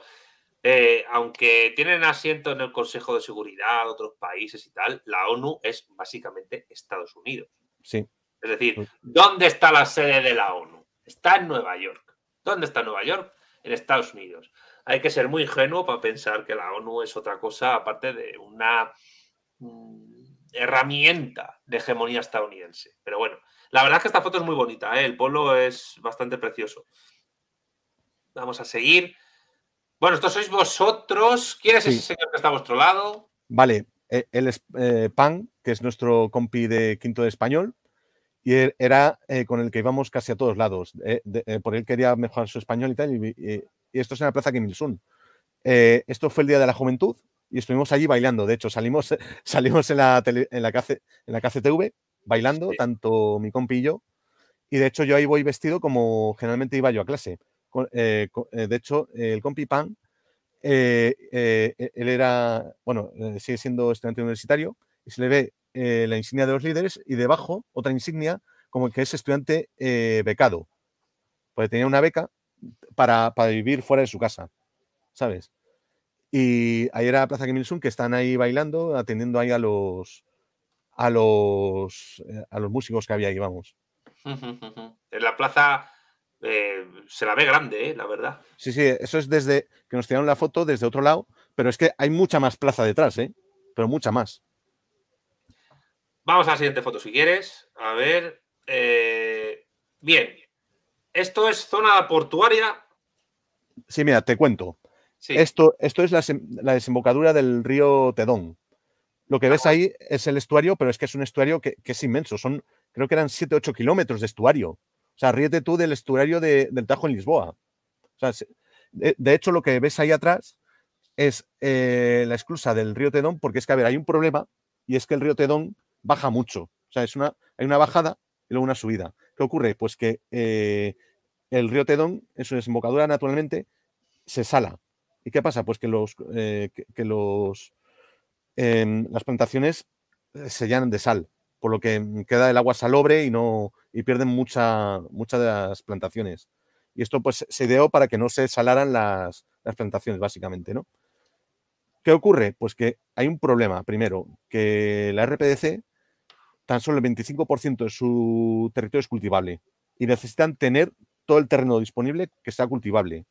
aunque tienen asiento en el Consejo de Seguridad, otros países y tal, la ONU es básicamente Estados Unidos. Sí. Es decir, ¿dónde está la sede de la ONU? Está en Nueva York. ¿Dónde está Nueva York? En Estados Unidos hay que ser muy ingenuo para pensar que la ONU es otra cosa aparte de una mm, herramienta de hegemonía estadounidense. Pero bueno, la verdad es que esta foto es muy bonita, ¿eh? el pueblo es bastante precioso. Vamos a seguir. Bueno, esto sois vosotros. ¿Quién es ese señor que está a vuestro lado? Vale, eh, él es eh, Pan, que es nuestro compi de quinto de español, y er, era con el que íbamos casi a todos lados. por él quería mejorar su español y tal, y esto es en la Plaza Kim Il-sung. Eh, esto fue el Día de la Juventud y estuvimos allí bailando. De hecho, salimos, salimos en, la en, la KCTV bailando, tanto mi compi y yo. Y de hecho, yo ahí voy vestido como generalmente iba yo a clase. Eh, eh, de hecho, el compi Pan, él era, bueno, sigue siendo estudiante universitario y se le ve la insignia de los líderes y debajo otra insignia como que es estudiante becado. Porque tenía una beca para, vivir fuera de su casa, ¿sabes? Y ahí era Plaza Kim Il-sung, que están ahí bailando, atendiendo ahí a los, a los, eh, a los músicos que había ahí, vamos. En la plaza eh, se la ve grande, ¿eh? la verdad. Sí, sí, eso es desde que nos tiraron la foto desde otro lado, pero es que hay mucha más plaza detrás, ¿eh? Pero mucha más. Vamos a la siguiente foto, si quieres. A ver. bien. Esto es zona portuaria Sí, mira, te cuento. Esto, esto es la, desembocadura del río Tedón. Lo que ves ahí es el estuario, pero es que es un estuario que, es inmenso. Son, creo que eran 7, 8 kilómetros de estuario. O sea, ríete tú del estuario del Tajo en Lisboa. de, hecho, lo que ves ahí atrás es eh, la esclusa del río Tedón, porque es que, a ver, hay un problema y es que el río Tedón baja mucho. O sea, es una, hay una bajada y luego una subida. ¿Qué ocurre? Pues que eh, el río Tedón, en su desembocadura naturalmente, se sala. ¿Y qué pasa? Pues que, los, eh, que, los, em, las plantaciones eh, se llenan de sal, por lo que queda el agua salobre y, no, y pierden muchas de las plantaciones. Y esto pues, se ideó para que no se salaran las, plantaciones, básicamente. ¿no? ¿Qué ocurre? Pues que hay un problema, primero, que la RPDC tan solo el 25% de su territorio es cultivable y necesitan tener todo el terreno disponible que sea cultivable.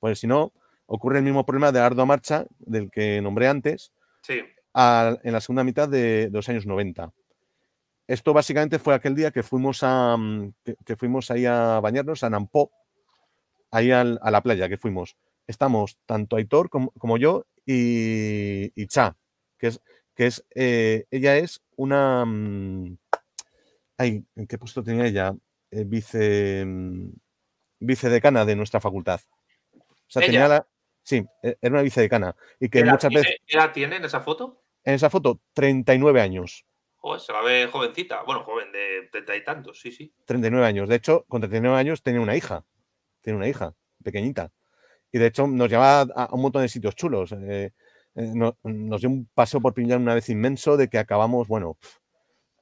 Pues si no, ocurre el mismo problema de ardo ardua marcha del que nombré antes en la segunda mitad de, los años 90. Esto básicamente fue aquel día que fuimos, a, mm, que, fuimos ahí a bañarnos a Nampó, ahí a la playa que fuimos. Estamos tanto Aitor como, yo y, Cha, que es, eh, ella es una... Mm, ¿en qué puesto tenía ella? Eh, vice, mm, vicedecana de nuestra facultad. O sí, e, era una vicedecana. Y que muchas veces. ¿Qué edad tiene en esa foto? En esa foto, 39 años. se la ve jovencita. Bueno, joven de treinta y tantos, sí, sí. 39 años. De hecho, con 39 años tenía una hija. Tiene una hija, pequeñita. Y de hecho, nos llevaba a un montón de sitios chulos. Eh, eh, nos dio un paseo por Piñar una vez inmenso de que acabamos, bueno,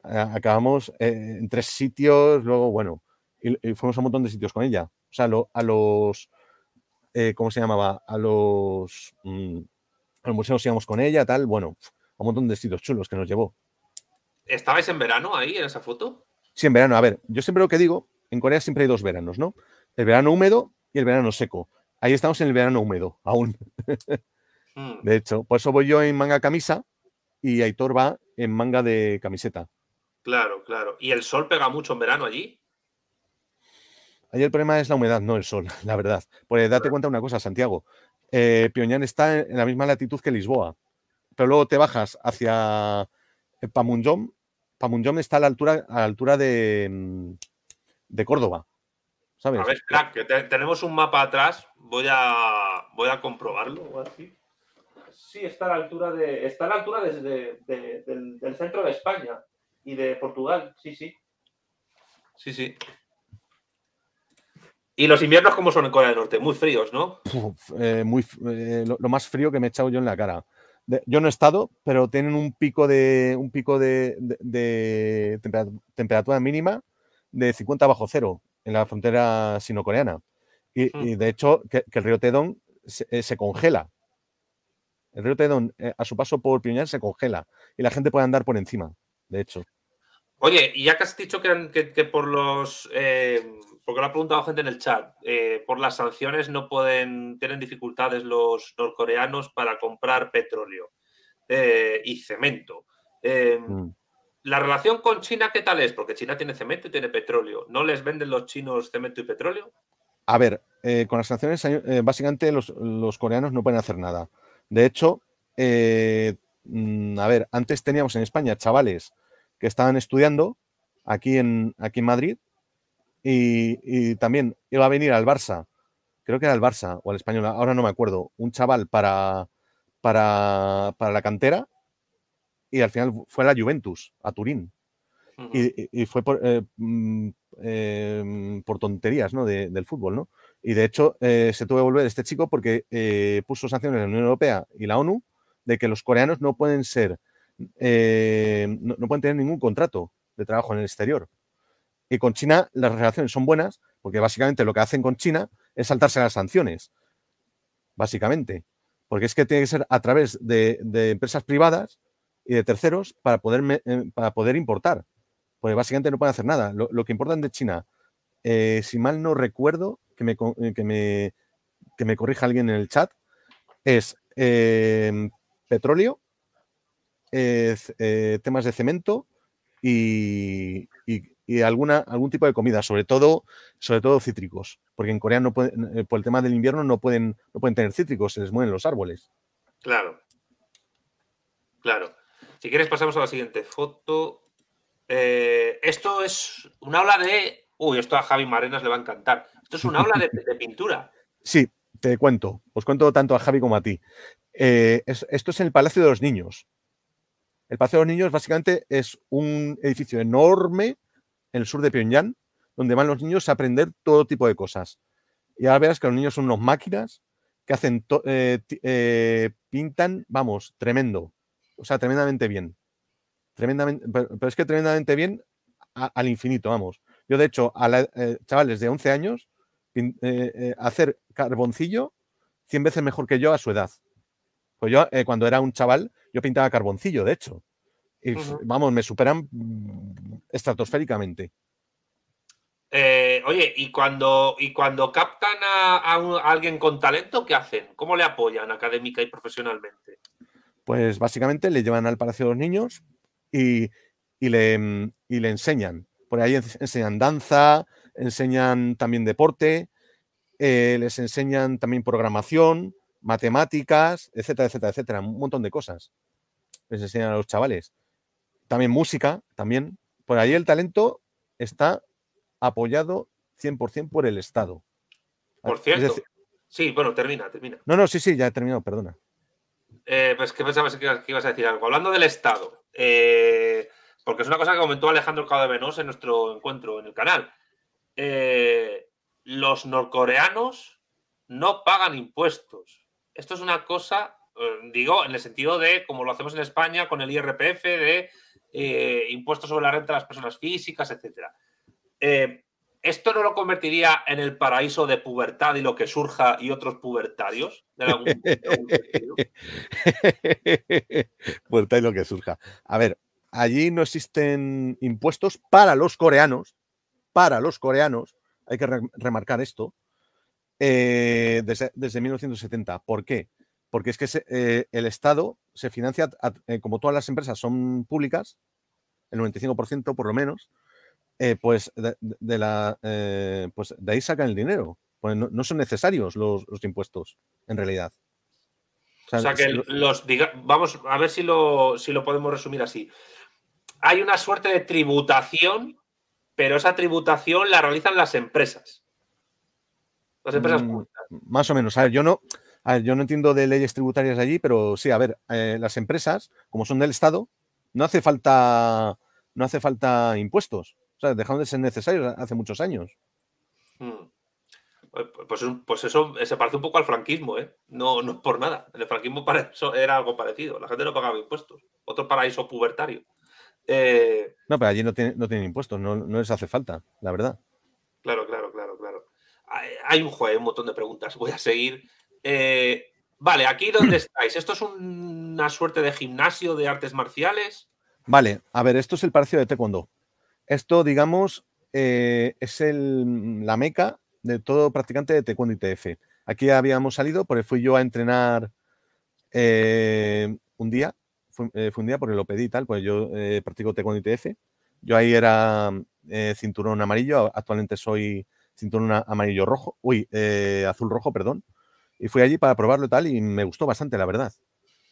acabamos eh, en tres sitios, luego, bueno, y, fuimos a un montón de sitios con ella. O sea, a los, eh, ¿cómo se llamaba? A los, mm, a los museos íbamos con ella, tal, bueno, a un montón de sitios chulos que nos llevó. ¿Estabais en verano ahí, en esa foto? Sí, en verano. A ver, yo siempre lo que digo, en Corea siempre hay dos veranos, ¿no? El verano húmedo y el verano seco. Ahí estamos en el verano húmedo, aún. Mm. de hecho, por eso voy yo en manga camisa y Aitor va en manga de camiseta. Claro, claro. ¿Y el sol pega mucho en verano allí? Allí el problema es la humedad, no el sol, la verdad. Pues date cuenta una cosa, Santiago. Eh, está en la misma latitud que Lisboa, pero luego te bajas hacia Pamunjom. Eh, Pamunjom está a la altura, a la altura de, mm, Córdoba. ¿sabes? A ver, crack, que tenemos un mapa atrás. Voy a, voy a comprobarlo. Así. Sí, está a la altura de, está a la altura desde del centro de España y de Portugal, sí, sí. Sí, sí. ¿Y los inviernos cómo son en Corea del Norte? Muy fríos, ¿no? Eh, muy, eh, lo, más frío que me he echado yo en la cara. yo no he estado, pero tienen un pico de, un pico de, temperatura mínima de 50 bajo cero en la frontera sinocoreana. Y, hmm. y de hecho, que, el río Tedón eh, se, congela. El río Tedon, a su paso por Pyongyang, se congela. Y la gente puede andar por encima, de hecho. Oye, y ya que has dicho que, por los. Eh, porque lo ha preguntado gente en el chat. Eh, por las sanciones no pueden. Tienen dificultades los norcoreanos para comprar petróleo eh, y cemento. Em, mm. ¿La relación con China qué tal es? Porque China tiene cemento y tiene petróleo. ¿No les venden los chinos cemento y petróleo? A ver, con las sanciones, básicamente los, coreanos no pueden hacer nada. De hecho, mm, a ver, antes teníamos en España chavales que estaban estudiando aquí en, aquí en Madrid y, también iba a venir al Barça, creo que era el Barça o al Español, ahora no me acuerdo, un chaval para, para, la cantera y al final fue a la Juventus, a Turín. y, fue por, eh, mm, eh, por tonterías ¿no? del fútbol, ¿no? Y de hecho eh, se tuvo que volver este chico porque puso sanciones en la Unión Europea y la ONU de que los coreanos no pueden ser eh, no, pueden tener ningún contrato de trabajo en el exterior. Y con China las relaciones son buenas porque básicamente lo que hacen con China es saltarse las sanciones, básicamente. Porque es que tiene que ser a través de, empresas privadas y de terceros para poder, eh, para poder importar. Porque básicamente no pueden hacer nada. Lo, que importan de China, eh, si mal no recuerdo, que me, corrija alguien en el chat, es petróleo, eh, temas de cemento y, alguna, algún tipo de comida, sobre todo, sobre todo cítricos, porque en Corea no pueden, eh, por el tema del invierno no pueden, no pueden tener cítricos, se les mueven los árboles. Claro, claro. Si quieres pasamos a la siguiente foto. Eh, esto es un aula de... Uy, esto a Javi Marenas le va a encantar. Esto es un aula de, pintura. Sí, te cuento. Os cuento tanto a Javi como a ti. esto es el Palacio de los Niños. El Paseo de los Niños básicamente es un edificio enorme en el sur de Pyongyang, donde van los niños a aprender todo tipo de cosas. Y ahora verás que los niños son unos máquinas que hacen, eh, eh, pintan, vamos, tremendo. O sea, tremendamente bien. Tremendamente, pero, es que tremendamente bien al infinito, vamos. Yo, de hecho, a eh, chavales de 11 años, hacer carboncillo 100 veces mejor que yo a su edad. Pues yo, eh, cuando era un chaval, yo pintaba carboncillo, de hecho. Y, Vamos, me superan mm, estratosféricamente. Eh, oye, ¿y cuando, y cuando captan a, alguien con talento, qué hacen? ¿Cómo le apoyan académica y profesionalmente? Pues básicamente le llevan al Palacio de los Niños y, le, mm, le, enseñan. Por ahí enseñan danza, enseñan también deporte, eh, les enseñan también programación, matemáticas, etcétera, etcétera, etcétera. Un montón de cosas. Les enseñan a los chavales. También música, también. Por ahí el talento está apoyado 100% por el Estado. Por cierto. sí, bueno, termina, termina. No, no, sí, sí, ya he terminado, perdona. Eh, pues que pensabas que, ibas a decir algo. Hablando del Estado, eh, porque es una cosa que comentó Alejandro Cadevenos en nuestro encuentro en el canal. Eh, los norcoreanos no pagan impuestos esto es una cosa, eh, digo, en el sentido de, como lo hacemos en España con el IRPF, de eh, impuestos sobre la renta de las personas físicas, etc. Eh, ¿Esto no lo convertiría en el paraíso de pubertad y lo que surja y otros pubertarios? pubertad y lo que surja. A ver, allí no existen impuestos para los coreanos, para los coreanos, hay que remarcar esto, eh, desde, 1970. ¿Por qué? Porque es que eh, el Estado se financia, eh, como todas las empresas son públicas, el 95% por lo menos, pues, pues, de, ahí sacan el dinero. Pues no, son necesarios los, impuestos, en realidad. O sea, que los vamos a ver si si lo podemos resumir así. Hay una suerte de tributación, pero esa tributación la realizan las empresas. Las empresas mm, Más o menos. A ver, yo no, a ver, yo no entiendo de leyes tributarias allí, pero sí, a ver, eh, las empresas, como son del Estado, no hace falta, no hace falta impuestos. O sea, dejaron de ser necesarios hace muchos años. Mm. Pues, pues, pues, eso se parece un poco al franquismo, ¿eh? No, no por nada. el franquismo para eso era algo parecido. La gente no pagaba impuestos. Otro paraíso pubertario. Eh, no, pero allí no, no tienen impuestos, no les hace falta, la verdad. Claro, claro, claro hay un, un montón de preguntas, voy a seguir. Eh, vale, aquí donde estáis. ¿Esto es una suerte de gimnasio de artes marciales? Vale, a ver, esto es el Palacio de Taekwondo. Esto, digamos, eh, es la meca de todo practicante de Taekwondo y TF. Aquí habíamos salido, porque fui yo a entrenar eh, un día, fue, un día porque lo pedí y tal, pues yo practico Taekwondo TF. Yo ahí era cinturón amarillo, actualmente soy cinturón amarillo-rojo, uy, eh, azul-rojo, perdón. Y fui allí para probarlo y tal, y me gustó bastante, la verdad.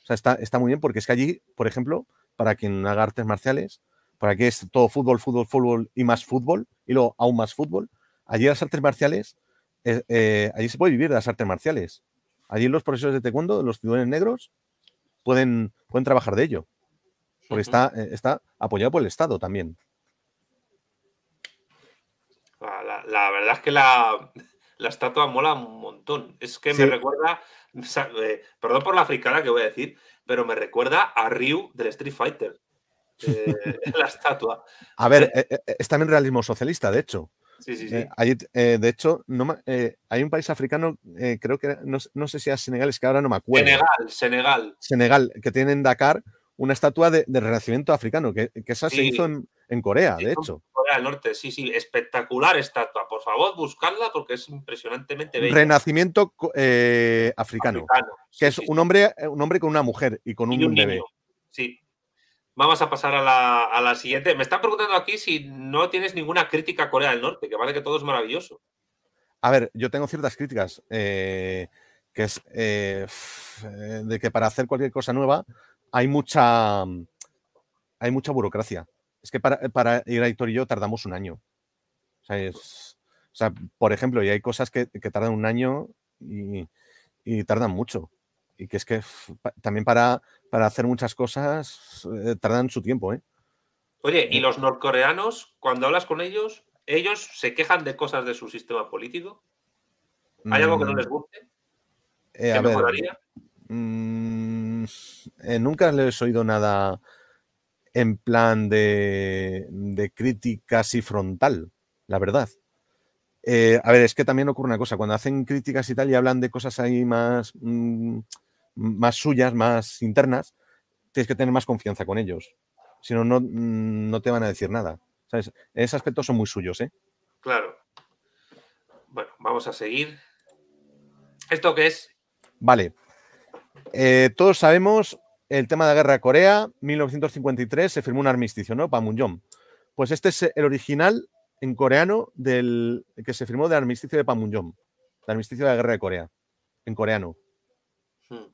O sea, está, está muy bien porque es que allí, por ejemplo, para quien haga artes marciales, para que es todo fútbol, fútbol, fútbol y más fútbol, y luego aún más fútbol, allí las artes marciales, eh, eh, allí se puede vivir de las artes marciales. Allí los profesores de taekwondo, los ciudadanos negros, pueden, pueden trabajar de ello. Porque está, está apoyado por el Estado también. la verdad es que la, estatua mola un montón. Es que me recuerda, eh, perdón por la africana que voy a decir, pero me recuerda a Ryu del Street Fighter. Eh, la estatua. A ver, eh, es también realismo socialista, de hecho. Sí, sí, sí. de hecho, hay un país africano, creo que no, sé si es Senegal, es que ahora no me acuerdo. Senegal, Senegal. Senegal, que tiene en Dakar una estatua de, renacimiento africano, que, esa se hizo en Corea, de hecho. Corea del Norte, sí, sí, espectacular estatua. Por favor, buscadla porque es impresionantemente bella. Renacimiento eh, africano, que es un hombre, eh, un hombre con una mujer y con un, bebé. Sí. Vamos a pasar a la, siguiente. Me están preguntando aquí si no tienes ninguna crítica a Corea del Norte, que vale que todo es maravilloso. A ver, yo tengo ciertas críticas, eh, que es de que para hacer cualquier cosa nueva hay mucha, hay mucha burocracia. Es que para, ir a Hitor y yo tardamos un año. O sea, por ejemplo, y hay cosas que, tardan un año y, tardan mucho. Y que es que también para, para hacer muchas cosas eh, tardan su tiempo, ¿eh? Oye, ¿y eh. los norcoreanos, cuando hablas con ellos, ellos se quejan de cosas de su sistema político? ¿Hay algo que no mm. les guste? ¿Qué mejoraría? Mm, nunca les he oído nada en plan de, de crítica frontal, la verdad. Eh, a ver, es que también ocurre una cosa, cuando hacen críticas y tal y hablan de cosas ahí más, mm, más suyas, más internas, tienes que tener más confianza con ellos. Si no, mm, no, te van a decir nada. ¿Sabes? En ese aspecto son muy suyos, ¿eh? Claro. Bueno, vamos a seguir. ¿Esto qué es? Vale. Eh, todos sabemos el tema de la guerra de Corea, 1953, se firmó un armisticio, ¿no? Panmunjom. Pues este es el original en coreano del que se firmó del armisticio de Panmunjom, el armisticio de la guerra de Corea, en coreano. Hmm.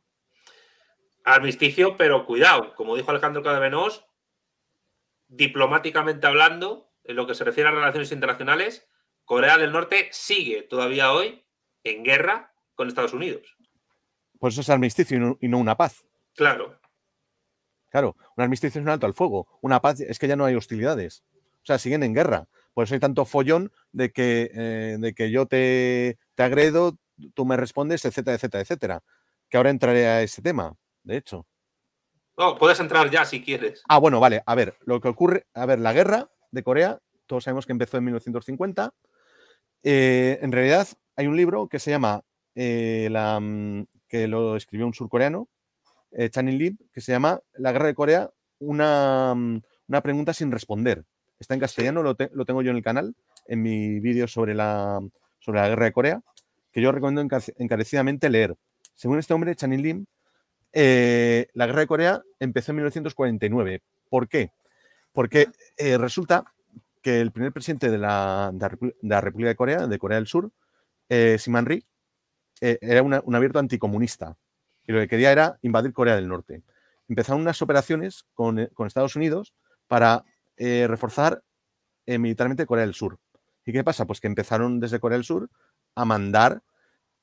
Armisticio, pero cuidado, como dijo Alejandro Cadavenos, diplomáticamente hablando, en lo que se refiere a relaciones internacionales, Corea del Norte sigue todavía hoy en guerra con Estados Unidos. Pues eso es armisticio y no una paz. Claro. Claro, un armisticio es un alto al fuego. Una paz es que ya no hay hostilidades. O sea, siguen en guerra. Por eso hay tanto follón de que, eh, de que yo te, te agredo, tú me respondes, etcétera, etcétera, etcétera. Que ahora entraré a ese tema, de hecho. No, puedes entrar ya si quieres. Ah, bueno, vale. A ver, lo que ocurre, a ver, la guerra de Corea, todos sabemos que empezó en 1950. Eh, en realidad, hay un libro que se llama, eh, mm, que lo escribió un surcoreano, eh, Channing lim que se llama La Guerra de Corea, una, mm, pregunta sin responder. Está en castellano, lo, tengo yo en el canal, en mi vídeo sobre la, mm, sobre la Guerra de Corea, que yo recomiendo encarecidamente leer. Según este hombre, Channing Lim, eh, la Guerra de Corea empezó en 1949. ¿Por qué? Porque eh, resulta que el primer presidente de la, República de Corea, de Corea del Sur, Siman Ri, era un abierto anticomunista y lo que quería era invadir Corea del Norte. Empezaron unas operaciones con, eh, Estados Unidos para eh, reforzar eh, militarmente Corea del Sur. ¿Y qué pasa? Pues que empezaron desde Corea del Sur a mandar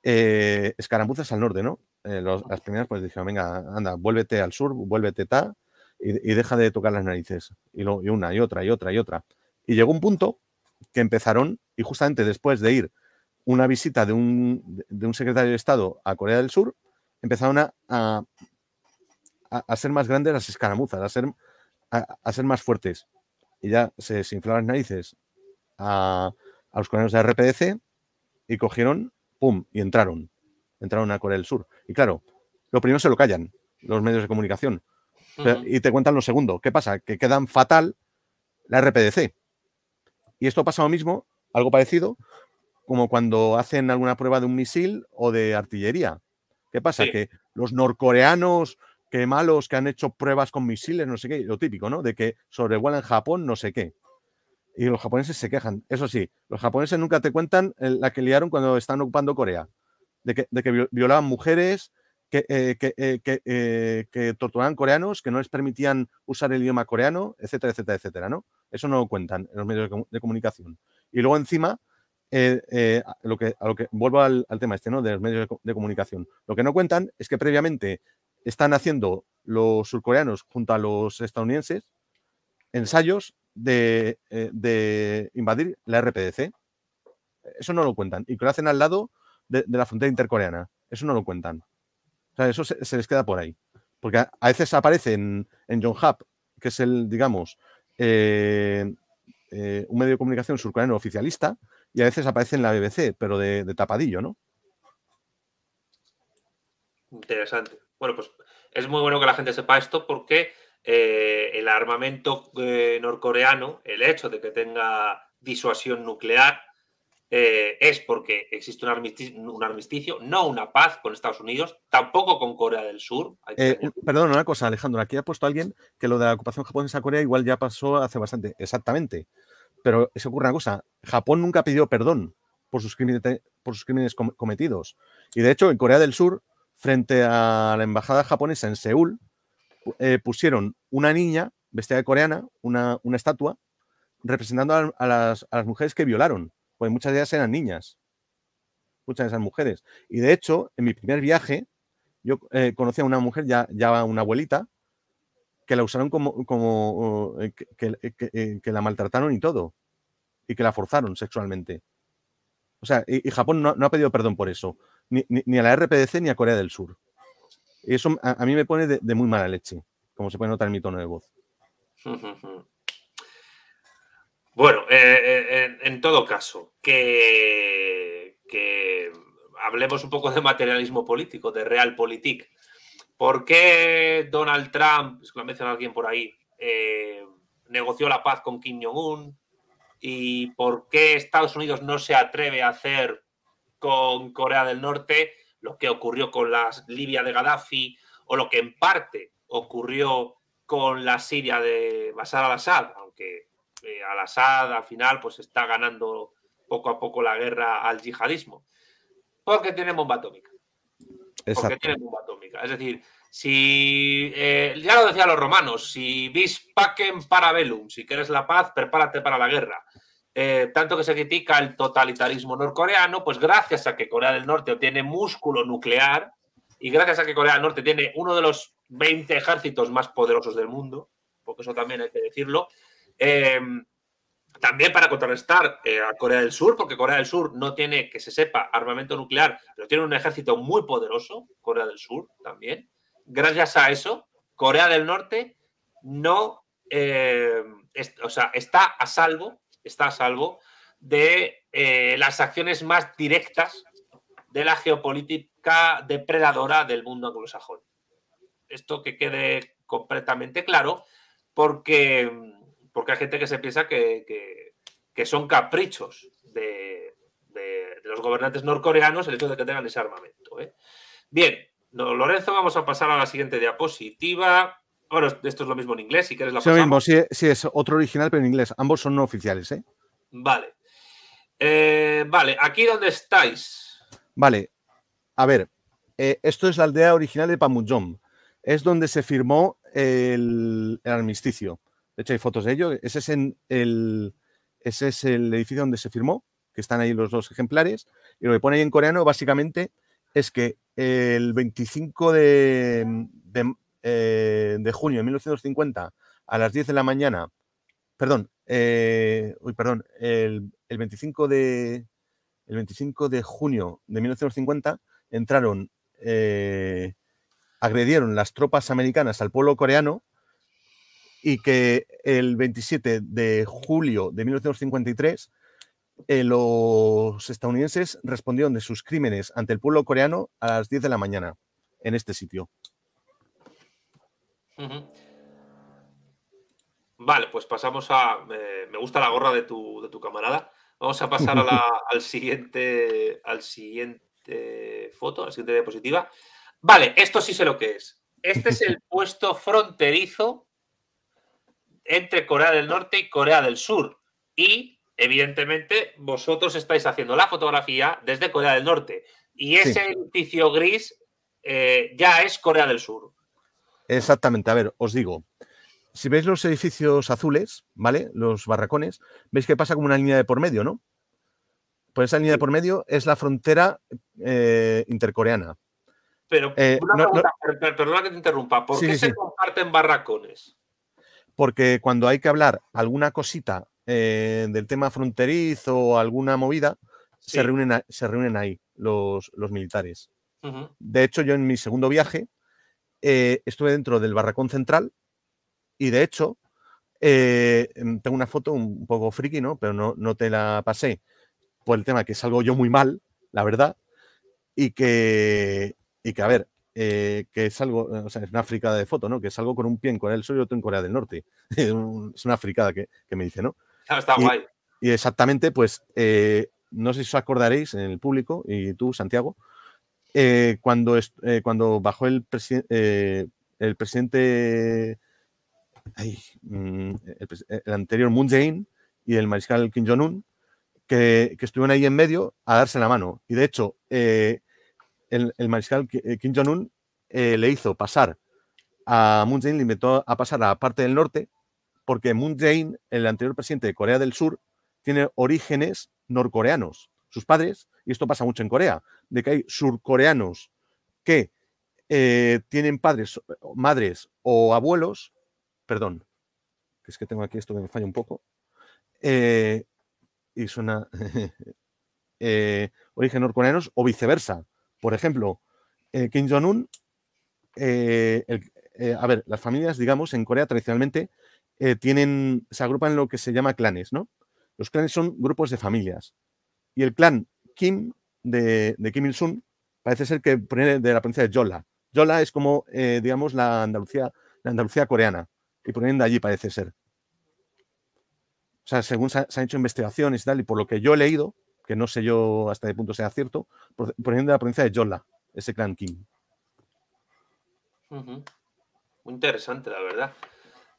escaramuzas al norte, ¿no? las primeras pues dijeron, venga, anda, vuélvete al sur, vuélvete ta, y, deja de tocar las narices. Y, lo, y una, y otra, y otra, y otra. Y llegó un punto que empezaron, y justamente después de ir una visita de un, de un secretario de Estado a Corea del Sur, empezaron a, a, ser más grandes las escaramuzas, a ser, a, más fuertes. Y ya se desinflaron las narices a, los coreanos de RPDC y cogieron, ¡pum!, y entraron. Entraron a Corea del Sur. Y claro, lo primero se lo callan los medios de comunicación. Y te cuentan lo segundo. ¿Qué pasa? Que quedan fatal la RPDC. Y esto pasa lo mismo, algo parecido, como cuando hacen alguna prueba de un misil o de artillería. ¿Qué pasa? Que los norcoreanos, que malos, que han hecho pruebas con misiles, no sé qué, lo típico, ¿no? De que sobrevuelan Japón, no sé qué. Y los japoneses se quejan. Eso sí, los japoneses nunca te cuentan eh, la que liaron cuando están ocupando Corea. De que, violaban mujeres, que, eh, eh, que, torturaban coreanos, que no les permitían usar el idioma coreano, etcétera, etcétera, etcétera, ¿no? Eso no lo cuentan en los medios de, comunicación. Y luego encima eh, eh, lo que, vuelvo al, tema este, ¿no? De los medios de, comunicación. Lo que no cuentan es que previamente están haciendo los surcoreanos junto a los estadounidenses ensayos de, eh, invadir la RPDC. Eso no lo cuentan. Y que lo hacen al lado de, la frontera intercoreana. Eso no lo cuentan. eso se, les queda por ahí. Porque a, veces aparece en, en que es el, digamos, un medio de comunicación surcoreano oficialista, y a veces aparece en la BBC, pero de, tapadillo, ¿no? Interesante. Bueno, pues es muy bueno que la gente sepa esto porque eh, el armamento eh, norcoreano, el hecho de que tenga disuasión nuclear, eh, es porque existe un armisticio, no una paz con Estados Unidos, tampoco con Corea del Sur. perdón, una cosa, Alejandro, aquí ha puesto alguien que lo de la ocupación japonesa a Corea igual ya pasó hace bastante. Exactamente. Pero se ocurre una cosa, Japón nunca pidió perdón por sus crímenes, cometidos. Y de hecho, en Corea del Sur, frente a la embajada japonesa en Seúl, eh, pusieron una niña vestida de coreana, una, estatua, representando a, las, mujeres que violaron, Pues muchas de ellas eran niñas muchas de esas mujeres. Y de hecho, en mi primer viaje, yo eh, conocí a una mujer, ya, ya una abuelita, que la usaron como, eh, eh, eh, que, la maltrataron y todo, y que la forzaron sexualmente. O sea, y, Japón no, ha pedido perdón por eso, ni, a la RPDC ni a Corea del Sur. Y eso a, mí me pone de, muy mala leche, como se puede notar en mi tono de voz. Bueno, en, todo caso, que, que hablemos un poco de materialismo político, de realpolitik. ¿Por qué Donald Trump, es que lo ha alguien por ahí, eh, negoció la paz con Kim Jong-un? ¿Y por qué Estados Unidos no se atreve a hacer con Corea del Norte lo que ocurrió con la Libia de Gaddafi o lo que en parte ocurrió con la Siria de Bashar al-Assad, aunque eh, al-Assad al final pues está ganando poco a poco la guerra al yihadismo, porque tiene bomba atómica. Porque tiene bomba atómica. Es decir, si eh, ya lo decían los romanos, si vis pacem para bellum, si quieres la paz, prepárate para la guerra. Eh, tanto que se critica el totalitarismo norcoreano, pues gracias a que Corea del Norte tiene músculo nuclear y gracias a que Corea del Norte tiene uno de los 20 ejércitos más poderosos del mundo, porque eso también hay que decirlo, eh, también para contrarrestar eh, a Corea del Sur, porque Corea del Sur no tiene, que se sepa, armamento nuclear, pero tiene un ejército muy poderoso, Corea del Sur también. Gracias a eso, Corea del Norte no, eh, o está a salvo, está a salvo de eh, las acciones más directas de la geopolítica depredadora del mundo anglosajón. Esto que quede completamente claro, porque mm, porque hay gente que se piensa que, son caprichos de, los gobernantes norcoreanos el hecho de que tengan ese armamento. ¿eh? Bien, Lorenzo, vamos a pasar a la siguiente diapositiva. Bueno, esto es lo mismo en inglés, si quieres la sí, pasamos. Sí, es otro original, pero en inglés. Ambos son no oficiales, ¿eh? Vale. Eh, vale, aquí donde estáis. Vale. A ver, esto es la aldea original de Pamujom. Es donde se firmó el armisticio. De hecho, hay fotos de ello. Ese es, el, edificio donde se firmó, que están ahí los dos ejemplares. Y lo que pone ahí en coreano, básicamente, es que el 25 de, eh, de, junio de 1950, a las 10 de la mañana, perdón, eh, perdón, el, 25 de, el 25 de junio de 1950 entraron, eh, agredieron las tropas americanas al pueblo coreano y que el 27 de julio de 1953 eh, los estadounidenses respondieron de sus crímenes ante el pueblo coreano a las 10 de la mañana en este sitio. Vale, pues pasamos a... Eh, me gusta la gorra de tu, de tu camarada. Vamos a pasar a la, al siguiente, al siguiente foto, al la siguiente diapositiva. Vale, esto sí sé lo que es. Este es el puesto fronterizo entre Corea del Norte y Corea del Sur. Y, evidentemente, vosotros estáis haciendo la fotografía desde Corea del Norte. Y ese edificio gris eh, ya es Corea del Sur. Exactamente. A ver, os digo. Si veis los edificios azules, ¿vale? Los barracones, veis que pasa como una línea de por medio, ¿no? Pues esa línea de por medio es la frontera eh, intercoreana. Pero, eh, perdona que te interrumpa, ¿por qué se comparten barracones? porque cuando hay que hablar alguna cosita eh, del tema fronterizo o alguna movida, se, reúnen se reúnen ahí los, militares. De hecho, yo en mi segundo viaje eh, estuve dentro del barracón central y de hecho eh, em, tengo una foto un poco friki, ¿no? Pero no, te la pasé por el tema que salgo yo muy mal, la verdad, y que, y que a ver, eh, que es algo, eh, o sea, es una fricada de foto, ¿no? Que algo con un pie en Corea del Sur y otro en Corea del Norte. es una fricada que, me dice, ¿no? Ah, está guay. Y exactamente, pues, eh, no sé si os acordaréis en el público y tú, Santiago, cuando, cuando bajó el, presidente el presidente, mm, el, anterior Moon Jae-in y el mariscal Kim Jong-un, que, que, estuvieron ahí en medio a darse la mano. Y de hecho, eh, el, mariscal eh, Kim Jong-un eh, le hizo pasar a Moon Jae-in, le invitó a pasar a parte del norte, porque Moon Jae-in, el anterior presidente de Corea del Sur, tiene orígenes norcoreanos. Sus padres, y esto pasa mucho en Corea, de que hay surcoreanos que eh, tienen padres, madres o abuelos, perdón, que es que tengo aquí esto que me falla un poco, y suena origen norcoreanos o viceversa. Por ejemplo, eh, Kim Jong-un, eh, eh, a ver, las familias, digamos, en Corea tradicionalmente tienen, se agrupan en lo que se llama clanes, ¿no? Los clanes son grupos de familias. Y el clan Kim de, Kim Il-sung parece ser que proviene de la provincia de Yola. Yola es como, digamos, la Andalucía, coreana. Y proviene de allí, parece ser. O sea, según se, han hecho investigaciones y tal, y por lo que yo he leído, que no sé yo hasta qué punto sea cierto, poniendo de la provincia de Yola, ese clan King. Muy interesante, la verdad.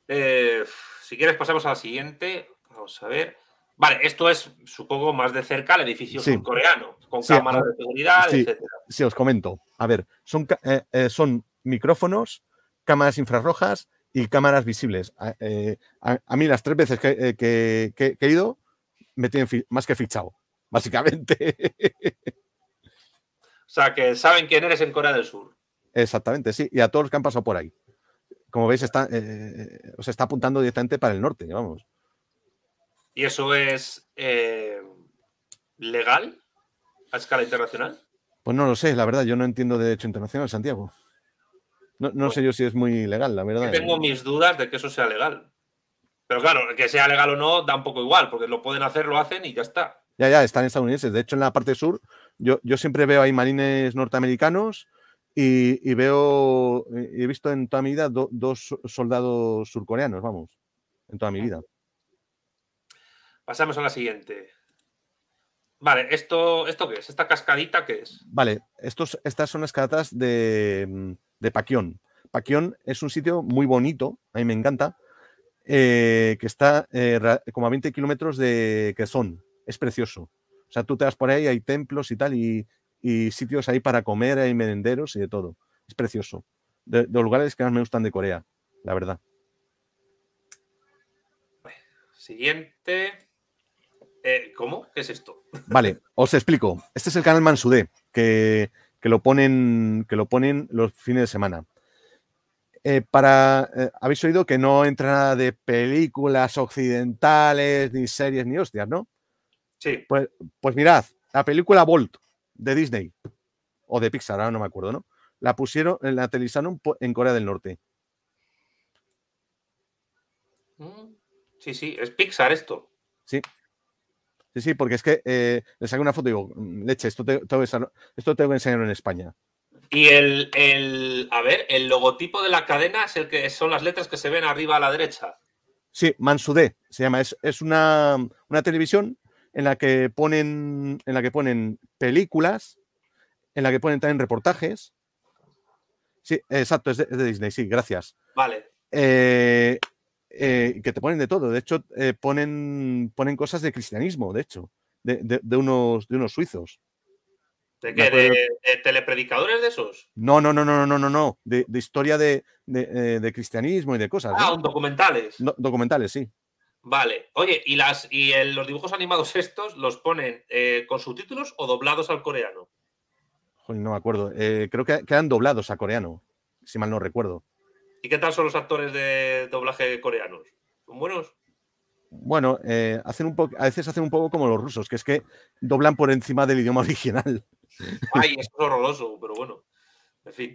Eh, si quieres, pasamos a la siguiente. Vamos a ver. Vale, esto es, supongo, más de cerca el edificio coreano, con cámaras de seguridad, etc. Sí, os comento. A ver, son, eh, eh, son micrófonos, cámaras infrarrojas y cámaras visibles. A, mí las tres veces que, que he ido me tienen más que fichado básicamente. O sea, que saben quién eres en Corea del Sur. Exactamente, sí, y a todos los que han pasado por ahí. Como veis, está, eh, eh, está apuntando directamente para el norte, vamos. ¿Y eso es eh, legal a escala internacional? Pues no lo sé, la verdad, yo no entiendo de derecho internacional, Santiago. No, pues sé yo si es muy legal, la verdad. Yo Tengo mis dudas de que eso sea legal. Pero claro, que sea legal o no, da un poco igual, porque lo pueden hacer, lo hacen y ya está. Ya, ya, están estadounidenses. De hecho, en la parte sur, yo, siempre veo ahí marines norteamericanos y, y veo, he visto en toda mi vida dos soldados surcoreanos, vamos, en toda mi vida. Pasamos a la siguiente. Vale, ¿esto, esto qué es? ¿Esta cascadita qué es? Vale, estos, estas son las cascadas de, de Paquión. Paquión es un sitio muy bonito, a mí me encanta, eh, que está eh, como a 20 kilómetros de Quezón, es precioso. O sea, tú te vas por ahí, hay templos y tal, y, sitios ahí para comer, hay merenderos y de todo. Es precioso. De, los lugares que más me gustan de Corea, la verdad. Siguiente. Eh, ¿Cómo? ¿Qué es esto? Vale, os explico. Este es el canal Mansudé, que, que, lo, ponen, que lo ponen los fines de semana. Eh, para, eh, habéis oído que no entra nada de películas occidentales, ni series, ni hostias, ¿no? Sí. Pues, pues mirad, la película Volt de Disney o de Pixar, ahora no me acuerdo, ¿no? La pusieron, en eh, la televisaron en Corea del Norte. Mm, sí, sí, es Pixar esto. Sí. Sí, sí, porque es que eh, le saqué una foto y digo, mm, leche, esto te, esto te voy a enseñar en España. Y el, a ver, el logotipo de la cadena es el que son las letras que se ven arriba a la derecha. Sí, Mansudé se llama. Es, es una, una televisión en la que ponen, en la que ponen películas, en la que ponen también reportajes. Sí, exacto, es de, Disney, sí, gracias. Vale. Eh, eh, que te ponen de todo. De hecho, eh, ponen, ponen cosas de cristianismo, de hecho, de, unos, de unos suizos. ¿De qué? ¿De, telepredicadores de esos? No, no, no, no, no, no, no. De, de historia de, cristianismo y de cosas. Ah, documentales. documentales, sí. Vale, oye, ¿y, los dibujos animados estos los ponen eh, con subtítulos o doblados al coreano? no me acuerdo. Eh, creo que quedan doblados a coreano, si mal no recuerdo. ¿Y qué tal son los actores de doblaje coreanos? ¿Son buenos? Bueno, eh, hacen un a veces hacen un poco como los rusos, que es que doblan por encima del idioma original. Ay, eso es horroroso, pero bueno.